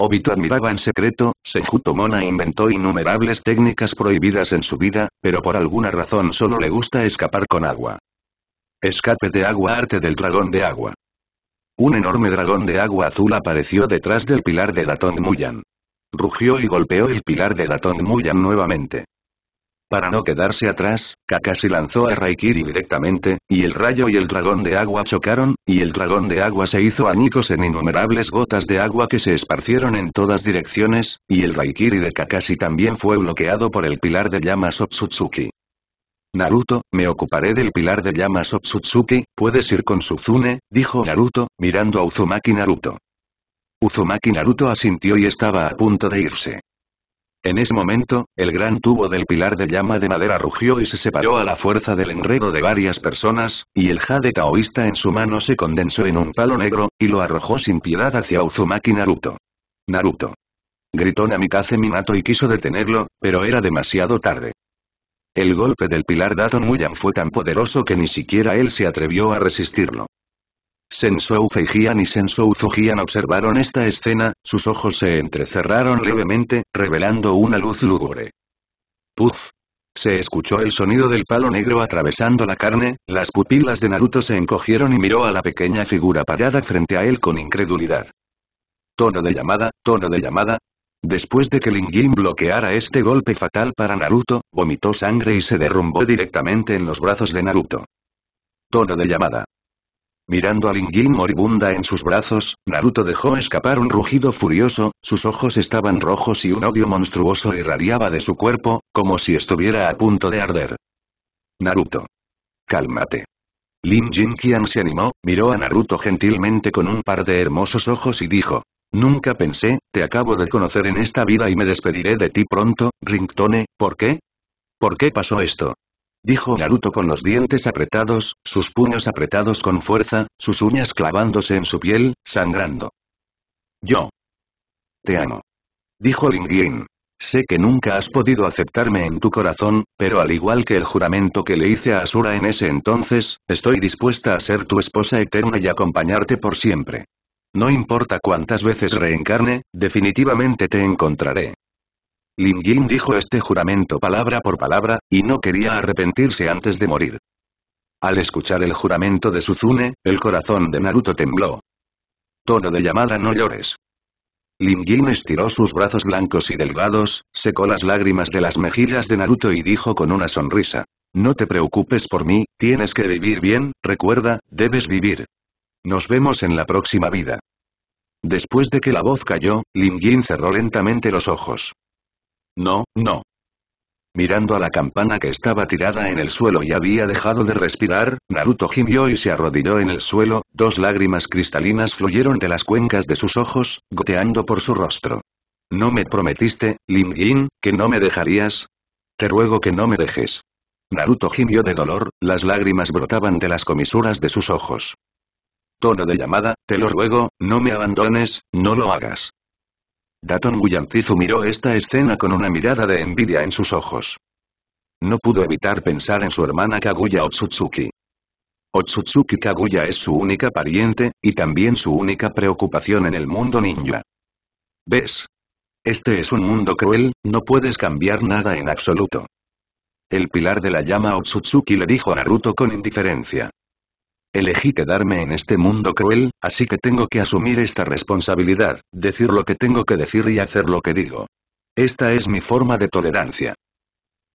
Speaker 1: Obito admiraba en secreto, Senjuto Mona inventó innumerables técnicas prohibidas en su vida, pero por alguna razón solo le gusta escapar con agua. Escape de agua arte del dragón de agua. Un enorme dragón de agua azul apareció detrás del pilar de Datong Muyan. Rugió y golpeó el pilar de Datong Muyan nuevamente. Para no quedarse atrás, Kakashi lanzó a Raikiri directamente, y el rayo y el dragón de agua chocaron, y el dragón de agua se hizo añicos en innumerables gotas de agua que se esparcieron en todas direcciones, y el Raikiri de Kakashi también fue bloqueado por el pilar de llamas Otsutsuki. Naruto, me ocuparé del pilar de llamas Otsutsuki, puedes ir con Suzune, dijo Naruto, mirando a Uzumaki Naruto. Uzumaki Naruto asintió y estaba a punto de irse. En ese momento, el gran tubo del pilar de llama de madera rugió y se separó a la fuerza del enredo de varias personas, y el jade taoísta en su mano se condensó en un palo negro, y lo arrojó sin piedad hacia Uzumaki Naruto. Naruto. Gritó Namikaze Minato y quiso detenerlo, pero era demasiado tarde. El golpe del pilar Daton fue tan poderoso que ni siquiera él se atrevió a resistirlo. Sensou Feijian y Sensou Fujian observaron esta escena, sus ojos se entrecerraron levemente, revelando una luz lúgubre. ¡Puf! Se escuchó el sonido del palo negro atravesando la carne, las pupilas de Naruto se encogieron y miró a la pequeña figura parada frente a él con incredulidad. Tono de llamada, tono de llamada. Después de que Lingin bloqueara este golpe fatal para Naruto, vomitó sangre y se derrumbó directamente en los brazos de Naruto. Tono de llamada. Mirando a Jin moribunda en sus brazos, Naruto dejó escapar un rugido furioso, sus ojos estaban rojos y un odio monstruoso irradiaba de su cuerpo, como si estuviera a punto de arder. Naruto. Cálmate. Lin Jin Qian se animó, miró a Naruto gentilmente con un par de hermosos ojos y dijo. Nunca pensé, te acabo de conocer en esta vida y me despediré de ti pronto, Ringtone, ¿por qué? ¿Por qué pasó esto? dijo Naruto con los dientes apretados, sus puños apretados con fuerza, sus uñas clavándose en su piel, sangrando. Yo. Te amo. Dijo Lingyin. Sé que nunca has podido aceptarme en tu corazón, pero al igual que el juramento que le hice a Asura en ese entonces, estoy dispuesta a ser tu esposa eterna y acompañarte por siempre. No importa cuántas veces reencarne, definitivamente te encontraré. Lin Yin dijo este juramento palabra por palabra, y no quería arrepentirse antes de morir. Al escuchar el juramento de Suzune, el corazón de Naruto tembló. Tono de llamada no llores. Lin Yin estiró sus brazos blancos y delgados, secó las lágrimas de las mejillas de Naruto y dijo con una sonrisa. No te preocupes por mí, tienes que vivir bien, recuerda, debes vivir. Nos vemos en la próxima vida. Después de que la voz cayó, Lin Yin cerró lentamente los ojos. No, no. Mirando a la campana que estaba tirada en el suelo y había dejado de respirar, Naruto gimió y se arrodilló en el suelo, dos lágrimas cristalinas fluyeron de las cuencas de sus ojos, goteando por su rostro. ¿No me prometiste, Lin Yin, que no me dejarías? Te ruego que no me dejes. Naruto gimió de dolor, las lágrimas brotaban de las comisuras de sus ojos. Tono de llamada, te lo ruego, no me abandones, no lo hagas. Daton Guyancizu miró esta escena con una mirada de envidia en sus ojos. No pudo evitar pensar en su hermana Kaguya Otsutsuki. Otsutsuki Kaguya es su única pariente, y también su única preocupación en el mundo ninja. ¿Ves? Este es un mundo cruel, no puedes cambiar nada en absoluto. El pilar de la llama Otsutsuki le dijo a Naruto con indiferencia. Elegí quedarme en este mundo cruel, así que tengo que asumir esta responsabilidad, decir lo que tengo que decir y hacer lo que digo. Esta es mi forma de tolerancia.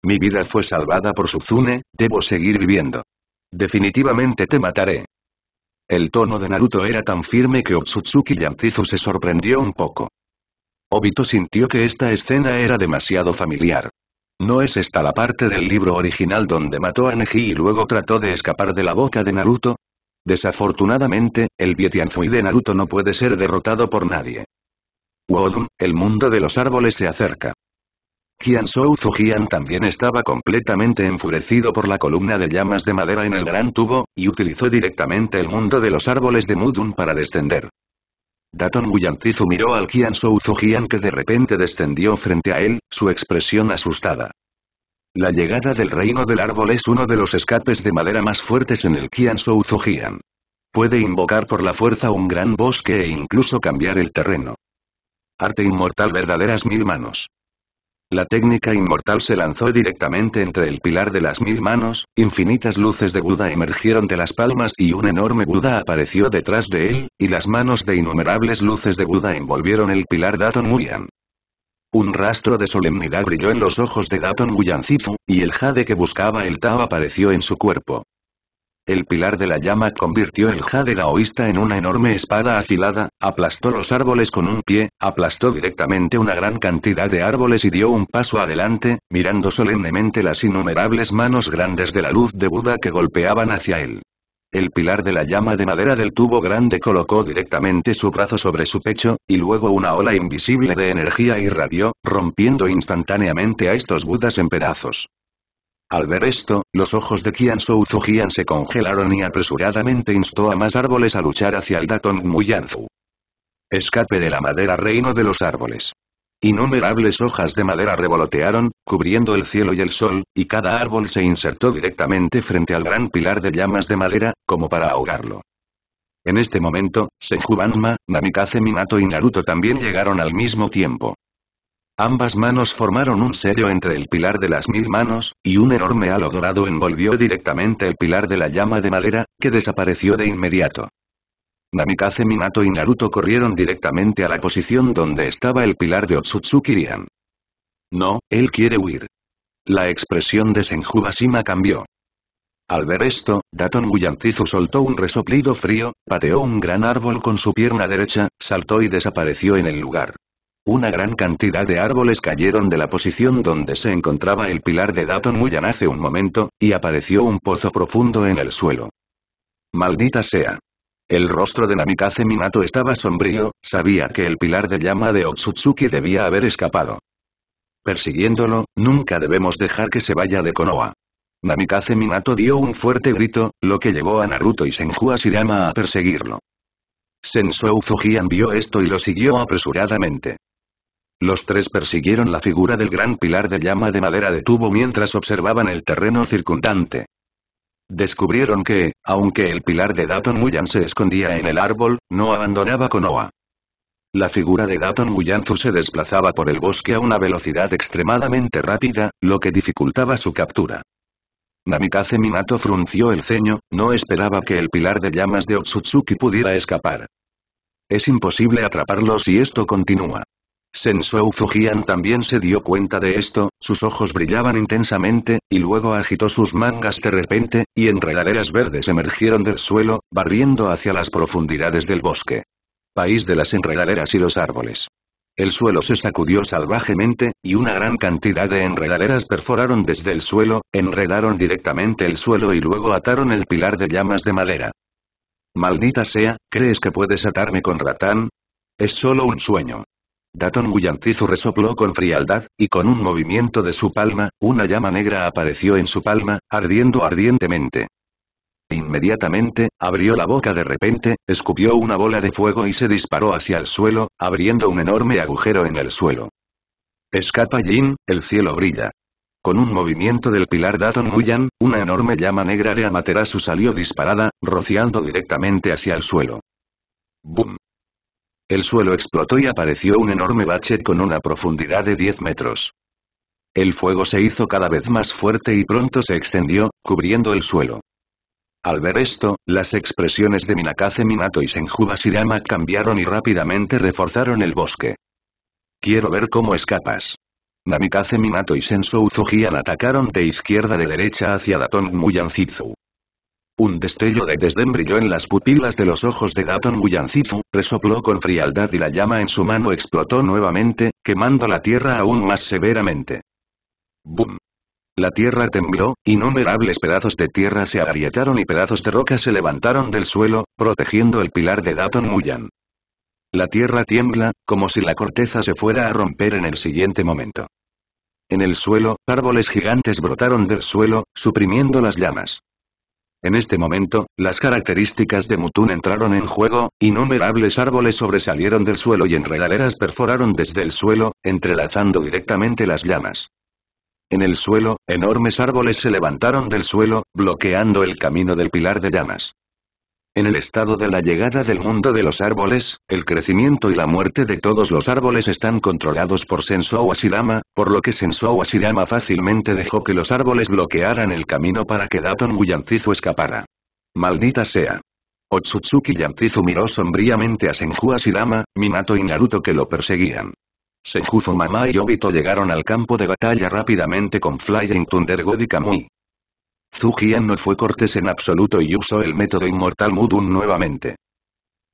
Speaker 1: Mi vida fue salvada por Suzune, debo seguir viviendo. Definitivamente te mataré. El tono de Naruto era tan firme que Otsutsuki Yanzizu se sorprendió un poco. Obito sintió que esta escena era demasiado familiar. ¿No es esta la parte del libro original donde mató a Neji y luego trató de escapar de la boca de Naruto? Desafortunadamente, el Bietianzui de Naruto no puede ser derrotado por nadie. Wodun, el mundo de los árboles se acerca. zhu Zujian también estaba completamente enfurecido por la columna de llamas de madera en el gran tubo, y utilizó directamente el mundo de los árboles de Mudun para descender. Daton Guyanzizu miró al zhu Zujian que de repente descendió frente a él, su expresión asustada. La llegada del reino del árbol es uno de los escapes de madera más fuertes en el Qian Zhujian. Puede invocar por la fuerza un gran bosque e incluso cambiar el terreno. Arte inmortal verdaderas mil manos. La técnica inmortal se lanzó directamente entre el pilar de las mil manos, infinitas luces de Buda emergieron de las palmas y un enorme Buda apareció detrás de él, y las manos de innumerables luces de Buda envolvieron el pilar Daton Muyan. Un rastro de solemnidad brilló en los ojos de Daton Guyancifu, y el jade que buscaba el Tao apareció en su cuerpo. El pilar de la llama convirtió el jade daoísta en una enorme espada afilada, aplastó los árboles con un pie, aplastó directamente una gran cantidad de árboles y dio un paso adelante, mirando solemnemente las innumerables manos grandes de la luz de Buda que golpeaban hacia él. El pilar de la llama de madera del tubo grande colocó directamente su brazo sobre su pecho, y luego una ola invisible de energía irradió, rompiendo instantáneamente a estos budas en pedazos. Al ver esto, los ojos de Qian Shou se congelaron y apresuradamente instó a más árboles a luchar hacia el Datong Muyanzu. Escape de la madera reino de los árboles. Innumerables hojas de madera revolotearon, cubriendo el cielo y el sol, y cada árbol se insertó directamente frente al gran pilar de llamas de madera, como para ahogarlo. En este momento, Senjubanma, Namikaze Minato y Naruto también llegaron al mismo tiempo. Ambas manos formaron un sello entre el pilar de las mil manos, y un enorme halo dorado envolvió directamente el pilar de la llama de madera, que desapareció de inmediato. Namikaze Minato y Naruto corrieron directamente a la posición donde estaba el pilar de Otsutsu No, él quiere huir. La expresión de Senjubashima cambió. Al ver esto, Daton Guyanzizu soltó un resoplido frío, pateó un gran árbol con su pierna derecha, saltó y desapareció en el lugar. Una gran cantidad de árboles cayeron de la posición donde se encontraba el pilar de Daton Uyan hace un momento, y apareció un pozo profundo en el suelo. Maldita sea. El rostro de Namikaze Minato estaba sombrío, sabía que el pilar de llama de Otsutsuki debía haber escapado. Persiguiéndolo, nunca debemos dejar que se vaya de Konoha. Namikaze Minato dio un fuerte grito, lo que llevó a Naruto y Senju llama a perseguirlo. Sensou Fujian vio esto y lo siguió apresuradamente. Los tres persiguieron la figura del gran pilar de llama de madera de tubo mientras observaban el terreno circundante. Descubrieron que, aunque el pilar de Daton Muyan se escondía en el árbol, no abandonaba Konoha. La figura de Daton Muyanzu se desplazaba por el bosque a una velocidad extremadamente rápida, lo que dificultaba su captura. Namikaze Minato frunció el ceño, no esperaba que el pilar de llamas de Otsutsuki pudiera escapar. Es imposible atraparlo si esto continúa. Sensou Fujian también se dio cuenta de esto, sus ojos brillaban intensamente, y luego agitó sus mangas de repente, y enredaderas verdes emergieron del suelo, barriendo hacia las profundidades del bosque. País de las enredaderas y los árboles. El suelo se sacudió salvajemente, y una gran cantidad de enredaderas perforaron desde el suelo, enredaron directamente el suelo y luego ataron el pilar de llamas de madera. Maldita sea, ¿crees que puedes atarme con ratán? Es solo un sueño. Daton Guyancizu resopló con frialdad, y con un movimiento de su palma, una llama negra apareció en su palma, ardiendo ardientemente. Inmediatamente, abrió la boca de repente, escupió una bola de fuego y se disparó hacia el suelo, abriendo un enorme agujero en el suelo. Escapa Jin, el cielo brilla. Con un movimiento del pilar Daton Guyan, una enorme llama negra de Amaterasu salió disparada, rociando directamente hacia el suelo. ¡Bum! El suelo explotó y apareció un enorme bache con una profundidad de 10 metros. El fuego se hizo cada vez más fuerte y pronto se extendió, cubriendo el suelo. Al ver esto, las expresiones de Minakaze Minato y Senju Basirama cambiaron y rápidamente reforzaron el bosque. Quiero ver cómo escapas. Namikaze Minato y Senso Uzujian atacaron de izquierda de derecha hacia Muyan Muyanzitsu. Un destello de desdén brilló en las pupilas de los ojos de Gaton Guyancifu, resopló con frialdad y la llama en su mano explotó nuevamente, quemando la tierra aún más severamente. ¡Bum! La tierra tembló, innumerables pedazos de tierra se agrietaron y pedazos de roca se levantaron del suelo, protegiendo el pilar de Daton Muyan. La tierra tiembla, como si la corteza se fuera a romper en el siguiente momento. En el suelo, árboles gigantes brotaron del suelo, suprimiendo las llamas. En este momento, las características de Mutun entraron en juego, innumerables árboles sobresalieron del suelo y enredaderas perforaron desde el suelo, entrelazando directamente las llamas. En el suelo, enormes árboles se levantaron del suelo, bloqueando el camino del pilar de llamas. En el estado de la llegada del mundo de los árboles, el crecimiento y la muerte de todos los árboles están controlados por Sensou Asirama, por lo que Sensou Asirama fácilmente dejó que los árboles bloquearan el camino para que Daton Guyanzizu escapara. Maldita sea. Otsutsuki Yanzizu miró sombríamente a Senju Asirama, Minato y Naruto que lo perseguían. Senju Fumama y Obito llegaron al campo de batalla rápidamente con Flying Thunder God Kamui. Zhu no fue cortés en absoluto y usó el método inmortal Mudun nuevamente.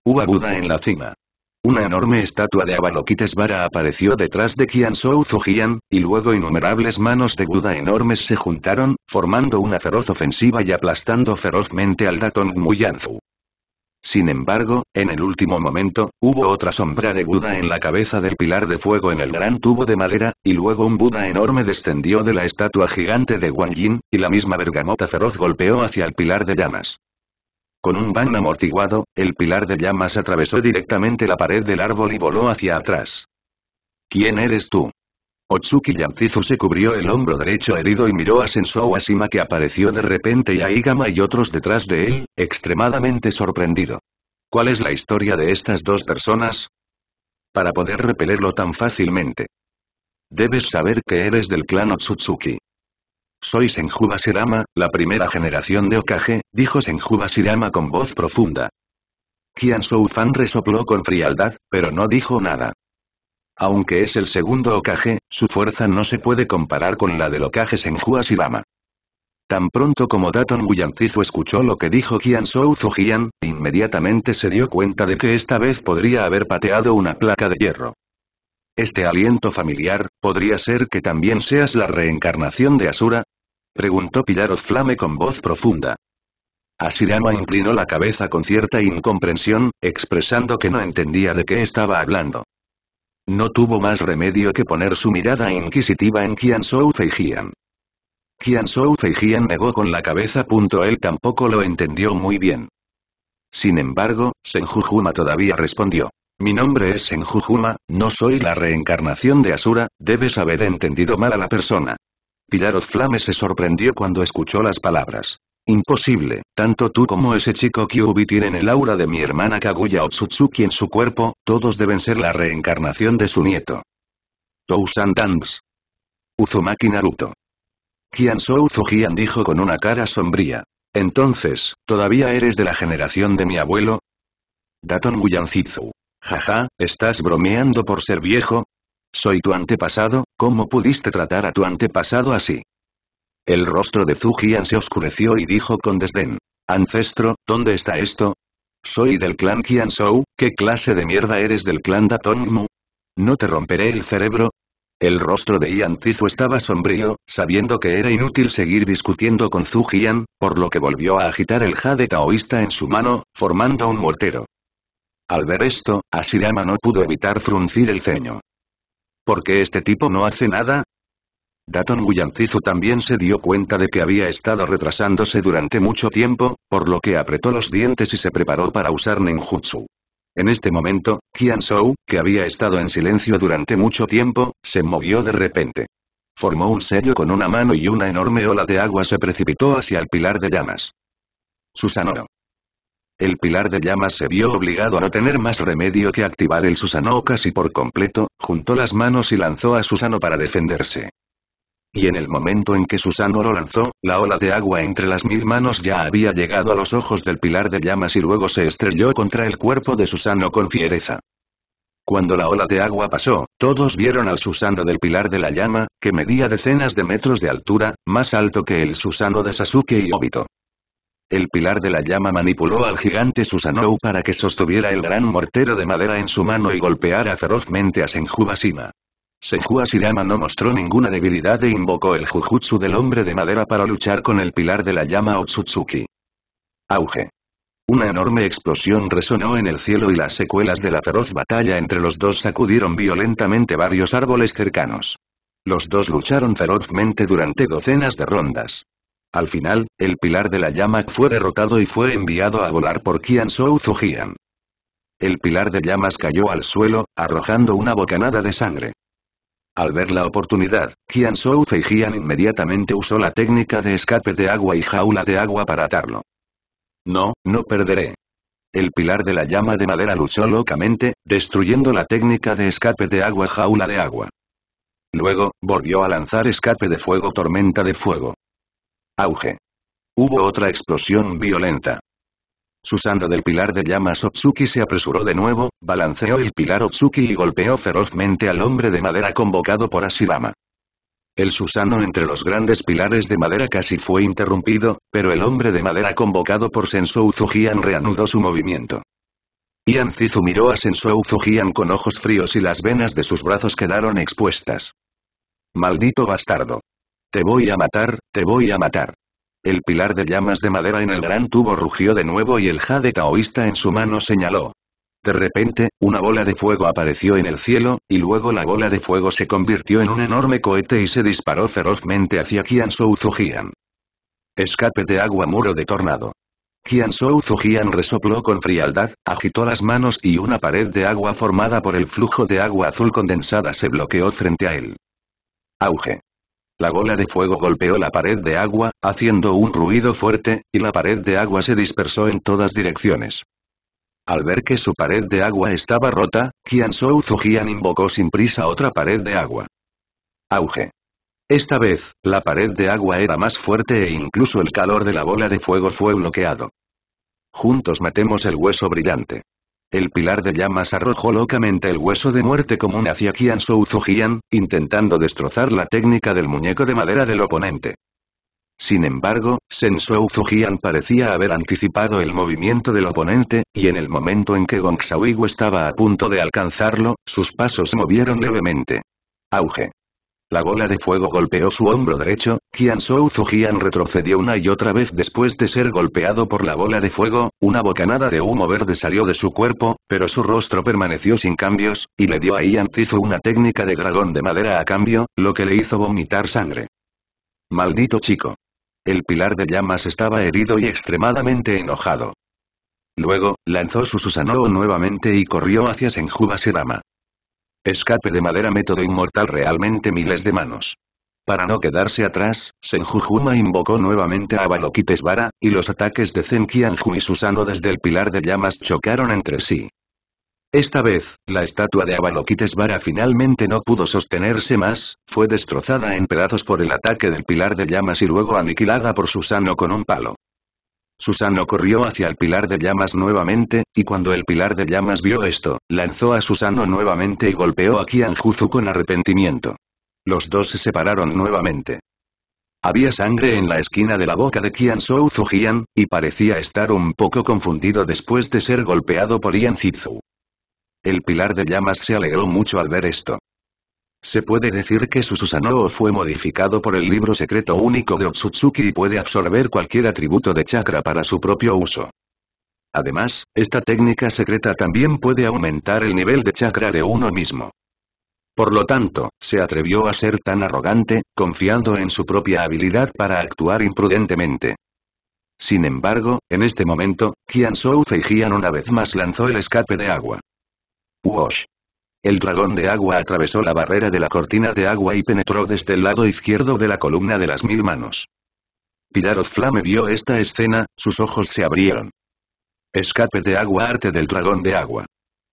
Speaker 1: Hubo Buda en la cima. Una enorme estatua de Avalokitesvara apareció detrás de Qian Zhu Zujian, y luego innumerables manos de Buda enormes se juntaron, formando una feroz ofensiva y aplastando ferozmente al Datong Muyanzu. Sin embargo, en el último momento, hubo otra sombra de Buda en la cabeza del pilar de fuego en el gran tubo de madera, y luego un Buda enorme descendió de la estatua gigante de Wang Yin, y la misma bergamota feroz golpeó hacia el pilar de llamas. Con un van amortiguado, el pilar de llamas atravesó directamente la pared del árbol y voló hacia atrás. ¿Quién eres tú? Otsuki Yanzizu se cubrió el hombro derecho herido y miró a Sensou Asima que apareció de repente y a Igama y otros detrás de él, extremadamente sorprendido. ¿Cuál es la historia de estas dos personas? Para poder repelerlo tan fácilmente. Debes saber que eres del clan Otsutsuki. Soy Senjuba Shirama, la primera generación de Okage, dijo Senjuba Shirama con voz profunda. Kian Fan resopló con frialdad, pero no dijo nada. Aunque es el segundo ocaje, su fuerza no se puede comparar con la del okage Senju Asirama. Tan pronto como Daton Guyanzizu escuchó lo que dijo Kian Souzujian, inmediatamente se dio cuenta de que esta vez podría haber pateado una placa de hierro. Este aliento familiar, ¿podría ser que también seas la reencarnación de Asura? Preguntó Pilar Flame con voz profunda. Asirama inclinó la cabeza con cierta incomprensión, expresando que no entendía de qué estaba hablando. No tuvo más remedio que poner su mirada inquisitiva en Qian Qian Feijian. Fei Feijian negó con la cabeza. Él tampoco lo entendió muy bien. Sin embargo, Senjujuma todavía respondió. Mi nombre es Senjujuma, no soy la reencarnación de Asura, debes haber entendido mal a la persona. Pilar Flame se sorprendió cuando escuchó las palabras. Imposible, tanto tú como ese chico Kyubi tienen el aura de mi hermana Kaguya Otsutsuki en su cuerpo, todos deben ser la reencarnación de su nieto. Tousan Uzumaki Naruto. Kiansou Zujian dijo con una cara sombría. Entonces, ¿todavía eres de la generación de mi abuelo? Daton Jaja, estás bromeando por ser viejo, soy tu antepasado, ¿cómo pudiste tratar a tu antepasado así? El rostro de Zujian se oscureció y dijo con desdén. Ancestro, ¿dónde está esto? Soy del clan Qianzhou, ¿qué clase de mierda eres del clan Datongmu? ¿No te romperé el cerebro? El rostro de Ian Cizu estaba sombrío, sabiendo que era inútil seguir discutiendo con Jian, por lo que volvió a agitar el jade taoísta en su mano, formando un mortero. Al ver esto, Asirama no pudo evitar fruncir el ceño. ¿Por qué este tipo no hace nada? Daton Guyancizu también se dio cuenta de que había estado retrasándose durante mucho tiempo, por lo que apretó los dientes y se preparó para usar ninjutsu. En este momento, Qian Shou, que había estado en silencio durante mucho tiempo, se movió de repente. Formó un sello con una mano y una enorme ola de agua se precipitó hacia el pilar de llamas. Susanoo. El pilar de llamas se vio obligado a no tener más remedio que activar el Susano casi por completo, juntó las manos y lanzó a Susano para defenderse. Y en el momento en que Susano lo lanzó, la ola de agua entre las mil manos ya había llegado a los ojos del pilar de llamas y luego se estrelló contra el cuerpo de Susano con fiereza. Cuando la ola de agua pasó, todos vieron al Susano del pilar de la llama, que medía decenas de metros de altura, más alto que el Susano de Sasuke y Obito. El pilar de la llama manipuló al gigante Susanoo para que sostuviera el gran mortero de madera en su mano y golpeara ferozmente a Senju Basima. Senju Asirama no mostró ninguna debilidad e invocó el Jujutsu del hombre de madera para luchar con el pilar de la llama Otsutsuki. Auge. Una enorme explosión resonó en el cielo y las secuelas de la feroz batalla entre los dos sacudieron violentamente varios árboles cercanos. Los dos lucharon ferozmente durante docenas de rondas. Al final, el pilar de la llama fue derrotado y fue enviado a volar por Qian Shou Zujian. El pilar de llamas cayó al suelo, arrojando una bocanada de sangre. Al ver la oportunidad, Qian Shou Feijian inmediatamente usó la técnica de escape de agua y jaula de agua para atarlo. No, no perderé. El pilar de la llama de madera luchó locamente, destruyendo la técnica de escape de agua jaula de agua. Luego, volvió a lanzar escape de fuego tormenta de fuego. Auge. Hubo otra explosión violenta. Susando del pilar de llamas Otsuki se apresuró de nuevo, balanceó el pilar Otsuki y golpeó ferozmente al hombre de madera convocado por Asirama. El Susano entre los grandes pilares de madera casi fue interrumpido, pero el hombre de madera convocado por Sensou Zujian reanudó su movimiento. Ian miró a Sensou con ojos fríos y las venas de sus brazos quedaron expuestas. Maldito bastardo. Te voy a matar, te voy a matar. El pilar de llamas de madera en el gran tubo rugió de nuevo y el jade taoísta en su mano señaló. De repente, una bola de fuego apareció en el cielo, y luego la bola de fuego se convirtió en un enorme cohete y se disparó ferozmente hacia Qian Shou Escape de agua muro de tornado. Qian Shou resopló con frialdad, agitó las manos y una pared de agua formada por el flujo de agua azul condensada se bloqueó frente a él. Auge. La bola de fuego golpeó la pared de agua, haciendo un ruido fuerte, y la pared de agua se dispersó en todas direcciones. Al ver que su pared de agua estaba rota, Qian Shou Zujian invocó sin prisa otra pared de agua. Auge. Esta vez, la pared de agua era más fuerte e incluso el calor de la bola de fuego fue bloqueado. Juntos matemos el hueso brillante. El pilar de llamas arrojó locamente el hueso de muerte común hacia Kian Souzujian, intentando destrozar la técnica del muñeco de madera del oponente. Sin embargo, Sensou Zujian parecía haber anticipado el movimiento del oponente, y en el momento en que Gong Gongsawigu estaba a punto de alcanzarlo, sus pasos movieron levemente. Auge. La bola de fuego golpeó su hombro derecho, Qian Shou Zujian retrocedió una y otra vez después de ser golpeado por la bola de fuego, una bocanada de humo verde salió de su cuerpo, pero su rostro permaneció sin cambios, y le dio a Ian Zifu una técnica de dragón de madera a cambio, lo que le hizo vomitar sangre. Maldito chico. El pilar de llamas estaba herido y extremadamente enojado. Luego, lanzó su Susanoo nuevamente y corrió hacia Senjuba Serama. Escape de madera método inmortal realmente miles de manos. Para no quedarse atrás, Senjujuma invocó nuevamente a Avalokitesvara, y los ataques de Zen y Susano desde el pilar de llamas chocaron entre sí. Esta vez, la estatua de Avalokitesvara finalmente no pudo sostenerse más, fue destrozada en pedazos por el ataque del pilar de llamas y luego aniquilada por Susano con un palo. Susano corrió hacia el pilar de llamas nuevamente, y cuando el pilar de llamas vio esto, lanzó a Susano nuevamente y golpeó a Kianjuzu con arrepentimiento. Los dos se separaron nuevamente. Había sangre en la esquina de la boca de Qian Shou y parecía estar un poco confundido después de ser golpeado por Ian Zizu. El pilar de llamas se alegró mucho al ver esto. Se puede decir que su Susanoo fue modificado por el libro secreto único de Otsutsuki y puede absorber cualquier atributo de chakra para su propio uso. Además, esta técnica secreta también puede aumentar el nivel de chakra de uno mismo. Por lo tanto, se atrevió a ser tan arrogante, confiando en su propia habilidad para actuar imprudentemente. Sin embargo, en este momento, Qian Shou Feijian una vez más lanzó el escape de agua. Wash. El dragón de agua atravesó la barrera de la cortina de agua y penetró desde el lado izquierdo de la columna de las mil manos. Pilarot Flame vio esta escena, sus ojos se abrieron. Escape de agua arte del dragón de agua.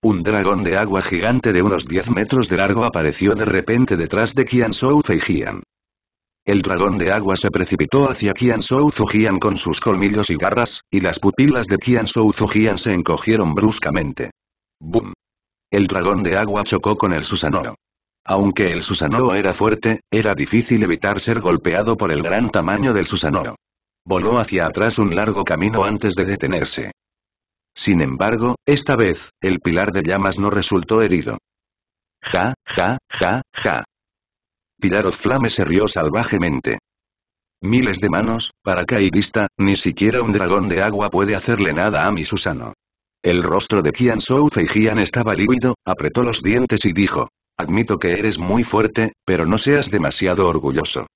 Speaker 1: Un dragón de agua gigante de unos 10 metros de largo apareció de repente detrás de Qian Shou Zhu El dragón de agua se precipitó hacia Qian Shou Zujian con sus colmillos y garras, y las pupilas de Qian Shou Zujian se encogieron bruscamente. ¡Bum! El dragón de agua chocó con el Susanoo. Aunque el Susanoo era fuerte, era difícil evitar ser golpeado por el gran tamaño del Susanoo. Voló hacia atrás un largo camino antes de detenerse. Sin embargo, esta vez, el pilar de llamas no resultó herido. Ja, ja, ja, ja. Pilar Flame se rió salvajemente. Miles de manos, para vista, ni siquiera un dragón de agua puede hacerle nada a mi Susano. El rostro de Qian Shou Feijian estaba lívido, apretó los dientes y dijo. Admito que eres muy fuerte, pero no seas demasiado orgulloso.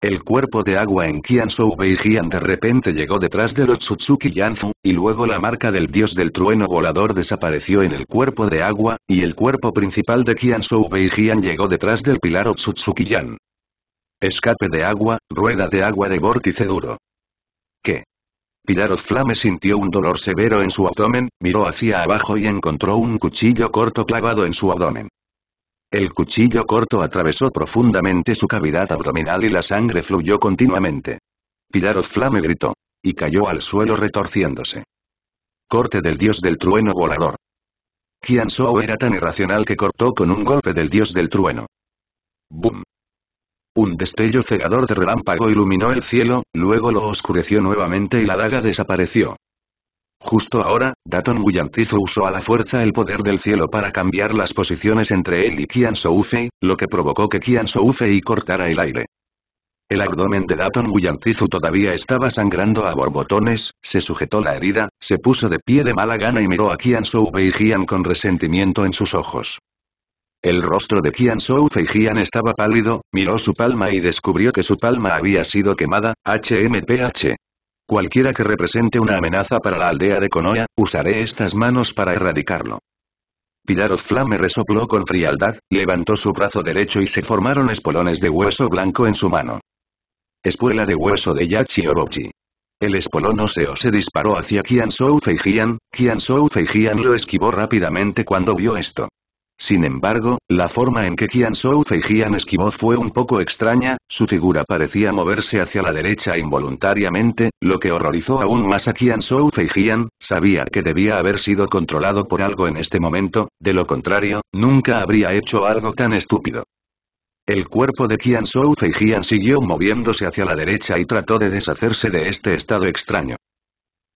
Speaker 1: El cuerpo de agua en Qian Shou Feijian de repente llegó detrás del Otsutsuki Tsutsuki Yanfu, y luego la marca del dios del trueno volador desapareció en el cuerpo de agua, y el cuerpo principal de Qian Shou Feijian llegó detrás del pilar Otsutsuki Yan. Escape de agua, rueda de agua de vórtice duro. ¿Qué? Pilaros Flame sintió un dolor severo en su abdomen, miró hacia abajo y encontró un cuchillo corto clavado en su abdomen. El cuchillo corto atravesó profundamente su cavidad abdominal y la sangre fluyó continuamente. Pilaros Flame gritó. Y cayó al suelo retorciéndose. Corte del dios del trueno volador. Qian Shou era tan irracional que cortó con un golpe del dios del trueno. ¡Bum! Un destello cegador de relámpago iluminó el cielo, luego lo oscureció nuevamente y la daga desapareció. Justo ahora, Daton Guyancizo usó a la fuerza el poder del cielo para cambiar las posiciones entre él y Qian Soufei, lo que provocó que Qian Soufei cortara el aire. El abdomen de Daton Guyancizo todavía estaba sangrando a borbotones, se sujetó la herida, se puso de pie de mala gana y miró a Qian Soufei y Qian con resentimiento en sus ojos. El rostro de Qian Shou Feijian estaba pálido, miró su palma y descubrió que su palma había sido quemada, HMPH. Cualquiera que represente una amenaza para la aldea de Konoha, usaré estas manos para erradicarlo. Pilar Flame resopló con frialdad, levantó su brazo derecho y se formaron espolones de hueso blanco en su mano. Espuela de hueso de Yachi Orochi. El espolón Oseo se disparó hacia Qian Shou Feijian, Qian Shou Feijian lo esquivó rápidamente cuando vio esto. Sin embargo, la forma en que Qian Shou Feijian esquivó fue un poco extraña, su figura parecía moverse hacia la derecha involuntariamente, lo que horrorizó aún más a Qian Shou Feijian, sabía que debía haber sido controlado por algo en este momento, de lo contrario, nunca habría hecho algo tan estúpido. El cuerpo de Qian Shou Feijian siguió moviéndose hacia la derecha y trató de deshacerse de este estado extraño.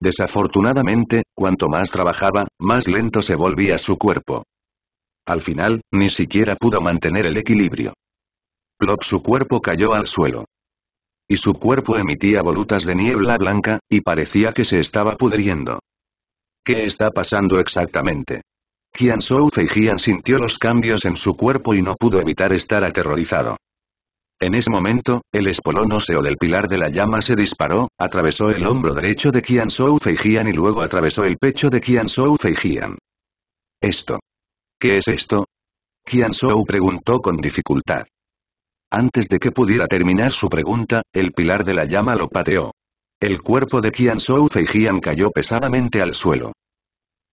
Speaker 1: Desafortunadamente, cuanto más trabajaba, más lento se volvía su cuerpo. Al final, ni siquiera pudo mantener el equilibrio. Plop su cuerpo cayó al suelo. Y su cuerpo emitía volutas de niebla blanca, y parecía que se estaba pudriendo. ¿Qué está pasando exactamente? Qian Shou Feijian sintió los cambios en su cuerpo y no pudo evitar estar aterrorizado. En ese momento, el espolón óseo del pilar de la llama se disparó, atravesó el hombro derecho de Qian Shou Feijian y luego atravesó el pecho de Qian Shou Feijian. Esto. ¿Qué es esto? Qian Shou preguntó con dificultad. Antes de que pudiera terminar su pregunta, el pilar de la llama lo pateó. El cuerpo de Qian Shou Feijian cayó pesadamente al suelo.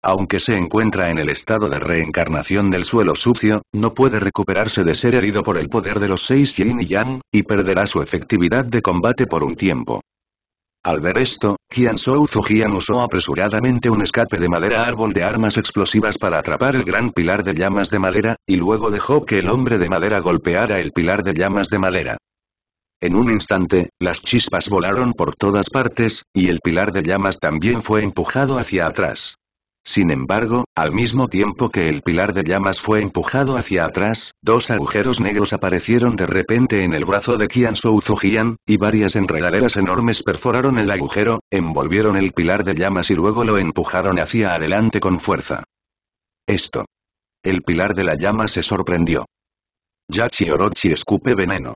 Speaker 1: Aunque se encuentra en el estado de reencarnación del suelo sucio, no puede recuperarse de ser herido por el poder de los seis yin y yang, y perderá su efectividad de combate por un tiempo. Al ver esto, Qian Shou Zujian usó apresuradamente un escape de madera árbol de armas explosivas para atrapar el gran pilar de llamas de madera, y luego dejó que el hombre de madera golpeara el pilar de llamas de madera. En un instante, las chispas volaron por todas partes, y el pilar de llamas también fue empujado hacia atrás. Sin embargo, al mismo tiempo que el pilar de llamas fue empujado hacia atrás, dos agujeros negros aparecieron de repente en el brazo de Kian Shou y varias enredaderas enormes perforaron el agujero, envolvieron el pilar de llamas y luego lo empujaron hacia adelante con fuerza. Esto. El pilar de la llama se sorprendió. Yachi Orochi escupe veneno.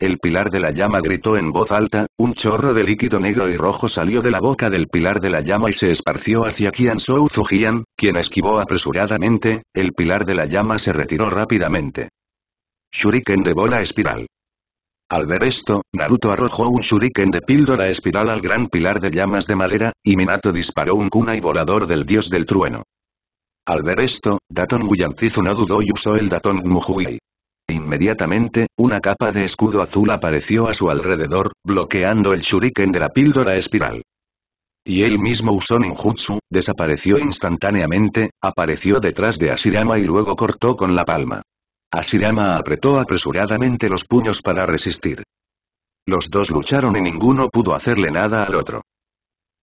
Speaker 1: El pilar de la llama gritó en voz alta, un chorro de líquido negro y rojo salió de la boca del pilar de la llama y se esparció hacia Qian Shou Zujian, quien esquivó apresuradamente, el pilar de la llama se retiró rápidamente. Shuriken de bola espiral. Al ver esto, Naruto arrojó un shuriken de píldora espiral al gran pilar de llamas de madera, y Minato disparó un kunai volador del dios del trueno. Al ver esto, Daton Guyanzizu no dudó y usó el Daton Mujui. Inmediatamente, una capa de escudo azul apareció a su alrededor, bloqueando el shuriken de la píldora espiral. Y él mismo usó ninjutsu, desapareció instantáneamente, apareció detrás de Asirama y luego cortó con la palma. Asirama apretó apresuradamente los puños para resistir. Los dos lucharon y ninguno pudo hacerle nada al otro.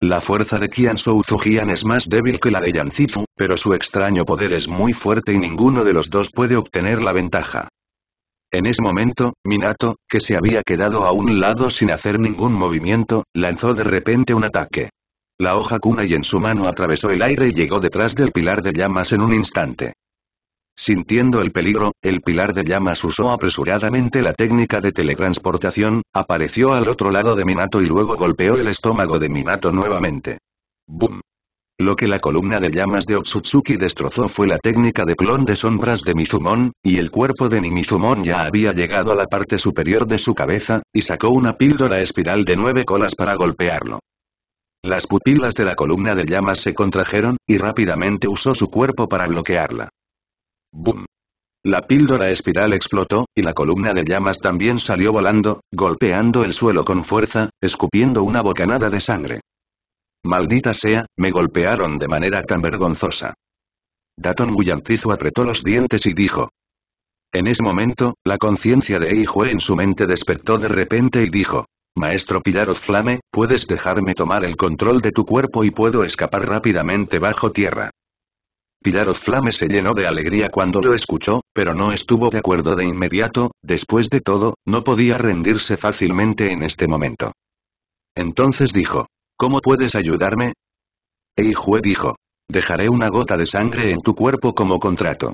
Speaker 1: La fuerza de Kian Souzujian es más débil que la de Yanzifu, pero su extraño poder es muy fuerte y ninguno de los dos puede obtener la ventaja. En ese momento, Minato, que se había quedado a un lado sin hacer ningún movimiento, lanzó de repente un ataque. La hoja kunai en su mano atravesó el aire y llegó detrás del pilar de llamas en un instante. Sintiendo el peligro, el pilar de llamas usó apresuradamente la técnica de teletransportación, apareció al otro lado de Minato y luego golpeó el estómago de Minato nuevamente. ¡Bum! Lo que la columna de llamas de Otsutsuki destrozó fue la técnica de clon de sombras de Mizumon, y el cuerpo de Nimizumon ya había llegado a la parte superior de su cabeza, y sacó una píldora espiral de nueve colas para golpearlo. Las pupilas de la columna de llamas se contrajeron, y rápidamente usó su cuerpo para bloquearla. ¡Bum! La píldora espiral explotó, y la columna de llamas también salió volando, golpeando el suelo con fuerza, escupiendo una bocanada de sangre. Maldita sea, me golpearon de manera tan vergonzosa. Datón Guyancizo apretó los dientes y dijo. En ese momento, la conciencia de Eijue en su mente despertó de repente y dijo. Maestro Pilarot Flame, puedes dejarme tomar el control de tu cuerpo y puedo escapar rápidamente bajo tierra. Pilarot Flame se llenó de alegría cuando lo escuchó, pero no estuvo de acuerdo de inmediato, después de todo, no podía rendirse fácilmente en este momento. Entonces dijo, ¿Cómo puedes ayudarme? Eijue dijo. Dejaré una gota de sangre en tu cuerpo como contrato.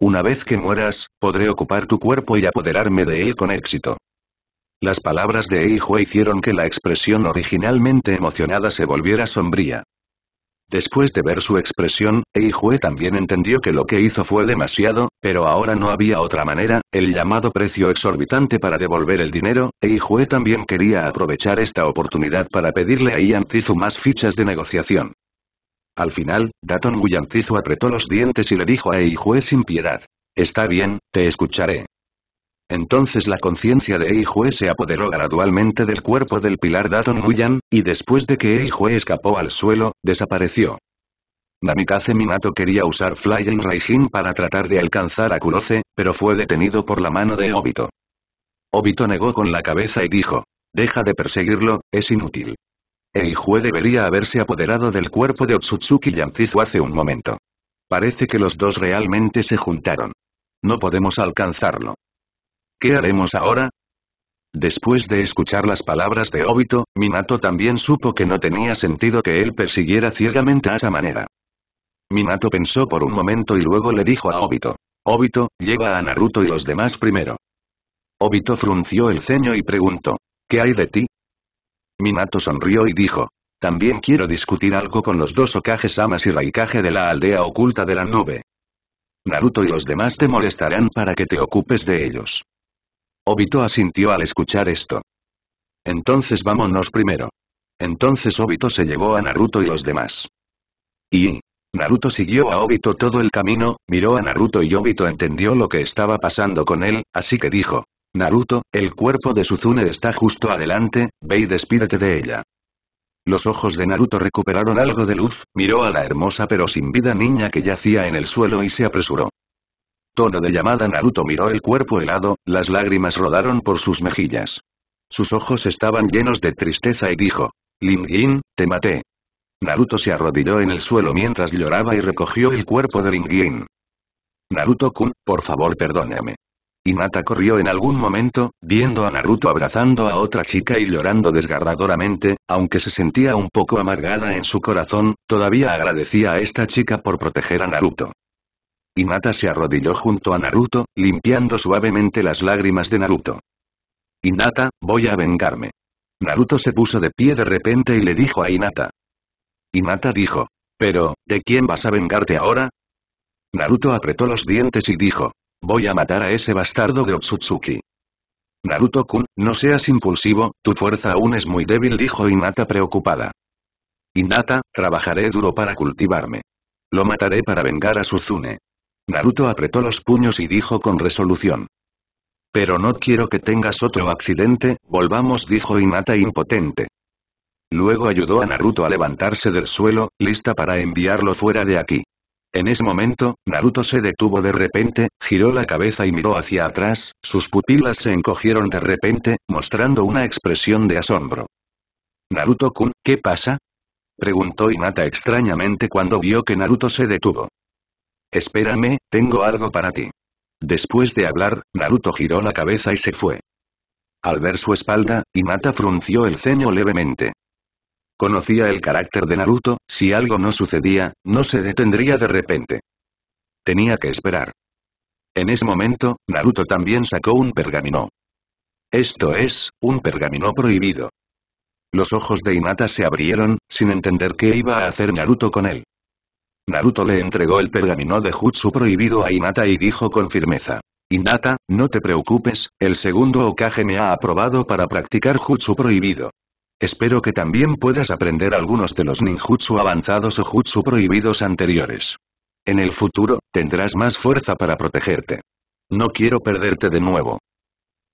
Speaker 1: Una vez que mueras, podré ocupar tu cuerpo y apoderarme de él con éxito. Las palabras de Eijue hicieron que la expresión originalmente emocionada se volviera sombría. Después de ver su expresión, Eijue también entendió que lo que hizo fue demasiado, pero ahora no había otra manera, el llamado precio exorbitante para devolver el dinero, Eijue también quería aprovechar esta oportunidad para pedirle a Ian más fichas de negociación. Al final, Daton apretó los dientes y le dijo a Eijue sin piedad. Está bien, te escucharé. Entonces la conciencia de Eijue se apoderó gradualmente del cuerpo del pilar Daton Muyan y después de que Eijue escapó al suelo, desapareció. Namikaze Minato quería usar Flying Raijin para tratar de alcanzar a Kurose, pero fue detenido por la mano de Obito. Obito negó con la cabeza y dijo, deja de perseguirlo, es inútil. Eijue debería haberse apoderado del cuerpo de Otsutsuki Yanzizu hace un momento. Parece que los dos realmente se juntaron. No podemos alcanzarlo. ¿Qué haremos ahora? Después de escuchar las palabras de Obito, Minato también supo que no tenía sentido que él persiguiera ciegamente a esa manera. Minato pensó por un momento y luego le dijo a Obito. Obito, lleva a Naruto y los demás primero. Obito frunció el ceño y preguntó. ¿Qué hay de ti? Minato sonrió y dijo. También quiero discutir algo con los dos okages Amas y Raikage de la aldea oculta de la nube. Naruto y los demás te molestarán para que te ocupes de ellos. Obito asintió al escuchar esto. Entonces vámonos primero. Entonces Obito se llevó a Naruto y los demás. Y... Naruto siguió a Obito todo el camino, miró a Naruto y Obito entendió lo que estaba pasando con él, así que dijo. Naruto, el cuerpo de Suzune está justo adelante, ve y despídete de ella. Los ojos de Naruto recuperaron algo de luz, miró a la hermosa pero sin vida niña que yacía en el suelo y se apresuró. Tono de llamada Naruto miró el cuerpo helado, las lágrimas rodaron por sus mejillas. Sus ojos estaban llenos de tristeza y dijo, Lim te maté. Naruto se arrodilló en el suelo mientras lloraba y recogió el cuerpo de Ling Naruto-kun, por favor perdóname. nata corrió en algún momento, viendo a Naruto abrazando a otra chica y llorando desgarradoramente, aunque se sentía un poco amargada en su corazón, todavía agradecía a esta chica por proteger a Naruto. Hinata se arrodilló junto a Naruto, limpiando suavemente las lágrimas de Naruto. Inata, voy a vengarme. Naruto se puso de pie de repente y le dijo a Inata. Hinata dijo. Pero, ¿de quién vas a vengarte ahora? Naruto apretó los dientes y dijo. Voy a matar a ese bastardo de Otsutsuki. Naruto-kun, no seas impulsivo, tu fuerza aún es muy débil dijo Hinata preocupada. Inata, trabajaré duro para cultivarme. Lo mataré para vengar a Suzune. Naruto apretó los puños y dijo con resolución. Pero no quiero que tengas otro accidente, volvamos dijo Hinata e impotente. Luego ayudó a Naruto a levantarse del suelo, lista para enviarlo fuera de aquí. En ese momento, Naruto se detuvo de repente, giró la cabeza y miró hacia atrás, sus pupilas se encogieron de repente, mostrando una expresión de asombro. Naruto-kun, ¿qué pasa? Preguntó Hinata extrañamente cuando vio que Naruto se detuvo. Espérame, tengo algo para ti. Después de hablar, Naruto giró la cabeza y se fue. Al ver su espalda, Inata frunció el ceño levemente. Conocía el carácter de Naruto, si algo no sucedía, no se detendría de repente. Tenía que esperar. En ese momento, Naruto también sacó un pergamino. Esto es, un pergamino prohibido. Los ojos de inata se abrieron, sin entender qué iba a hacer Naruto con él. Naruto le entregó el pergamino de Jutsu prohibido a Inata y dijo con firmeza. Hinata, no te preocupes, el segundo Okage me ha aprobado para practicar Jutsu prohibido. Espero que también puedas aprender algunos de los ninjutsu avanzados o jutsu prohibidos anteriores. En el futuro, tendrás más fuerza para protegerte. No quiero perderte de nuevo.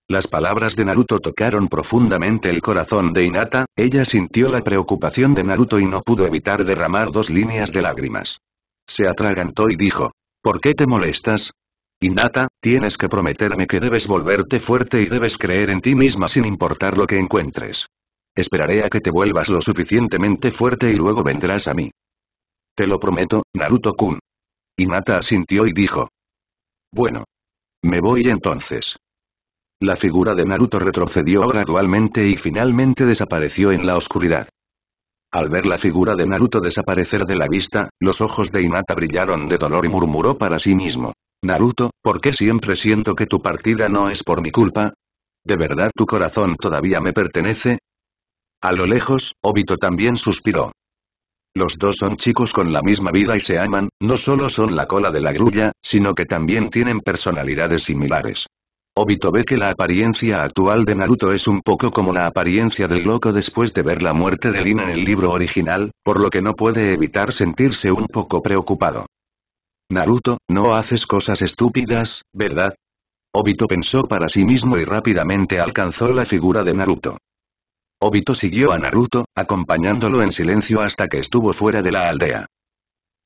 Speaker 1: Las palabras de Naruto tocaron profundamente el corazón de Inata. ella sintió la preocupación de Naruto y no pudo evitar derramar dos líneas de lágrimas. Se atragantó y dijo, ¿por qué te molestas? Inata? tienes que prometerme que debes volverte fuerte y debes creer en ti misma sin importar lo que encuentres. Esperaré a que te vuelvas lo suficientemente fuerte y luego vendrás a mí. Te lo prometo, Naruto-kun. Inata asintió y dijo. Bueno. Me voy entonces la figura de Naruto retrocedió gradualmente y finalmente desapareció en la oscuridad. Al ver la figura de Naruto desaparecer de la vista, los ojos de Hinata brillaron de dolor y murmuró para sí mismo. Naruto, ¿por qué siempre siento que tu partida no es por mi culpa? ¿De verdad tu corazón todavía me pertenece? A lo lejos, Obito también suspiró. Los dos son chicos con la misma vida y se aman, no solo son la cola de la grulla, sino que también tienen personalidades similares. Obito ve que la apariencia actual de Naruto es un poco como la apariencia del loco después de ver la muerte de Lina en el libro original, por lo que no puede evitar sentirse un poco preocupado. Naruto, no haces cosas estúpidas, ¿verdad? Obito pensó para sí mismo y rápidamente alcanzó la figura de Naruto. Obito siguió a Naruto, acompañándolo en silencio hasta que estuvo fuera de la aldea.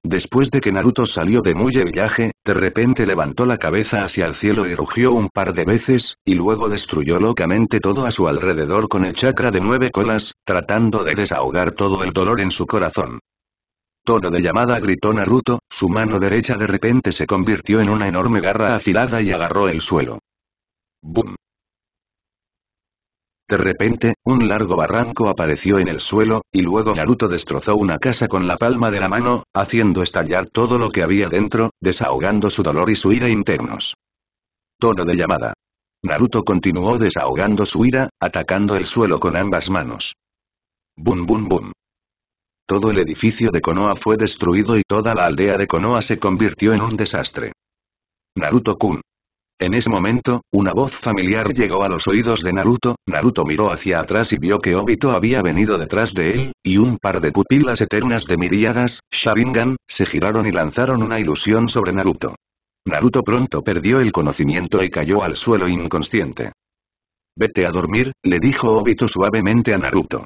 Speaker 1: Después de que Naruto salió de Muye Village, de repente levantó la cabeza hacia el cielo y rugió un par de veces, y luego destruyó locamente todo a su alrededor con el chakra de nueve colas, tratando de desahogar todo el dolor en su corazón. Todo de llamada gritó Naruto, su mano derecha de repente se convirtió en una enorme garra afilada y agarró el suelo. ¡Bum! De repente, un largo barranco apareció en el suelo, y luego Naruto destrozó una casa con la palma de la mano, haciendo estallar todo lo que había dentro, desahogando su dolor y su ira internos. Tono de llamada. Naruto continuó desahogando su ira, atacando el suelo con ambas manos. Bum bum bum. Todo el edificio de Konoha fue destruido y toda la aldea de Konoha se convirtió en un desastre. Naruto-kun. En ese momento, una voz familiar llegó a los oídos de Naruto, Naruto miró hacia atrás y vio que Obito había venido detrás de él, y un par de pupilas eternas de miriadas Sharingan, se giraron y lanzaron una ilusión sobre Naruto. Naruto pronto perdió el conocimiento y cayó al suelo inconsciente. Vete a dormir, le dijo Obito suavemente a Naruto.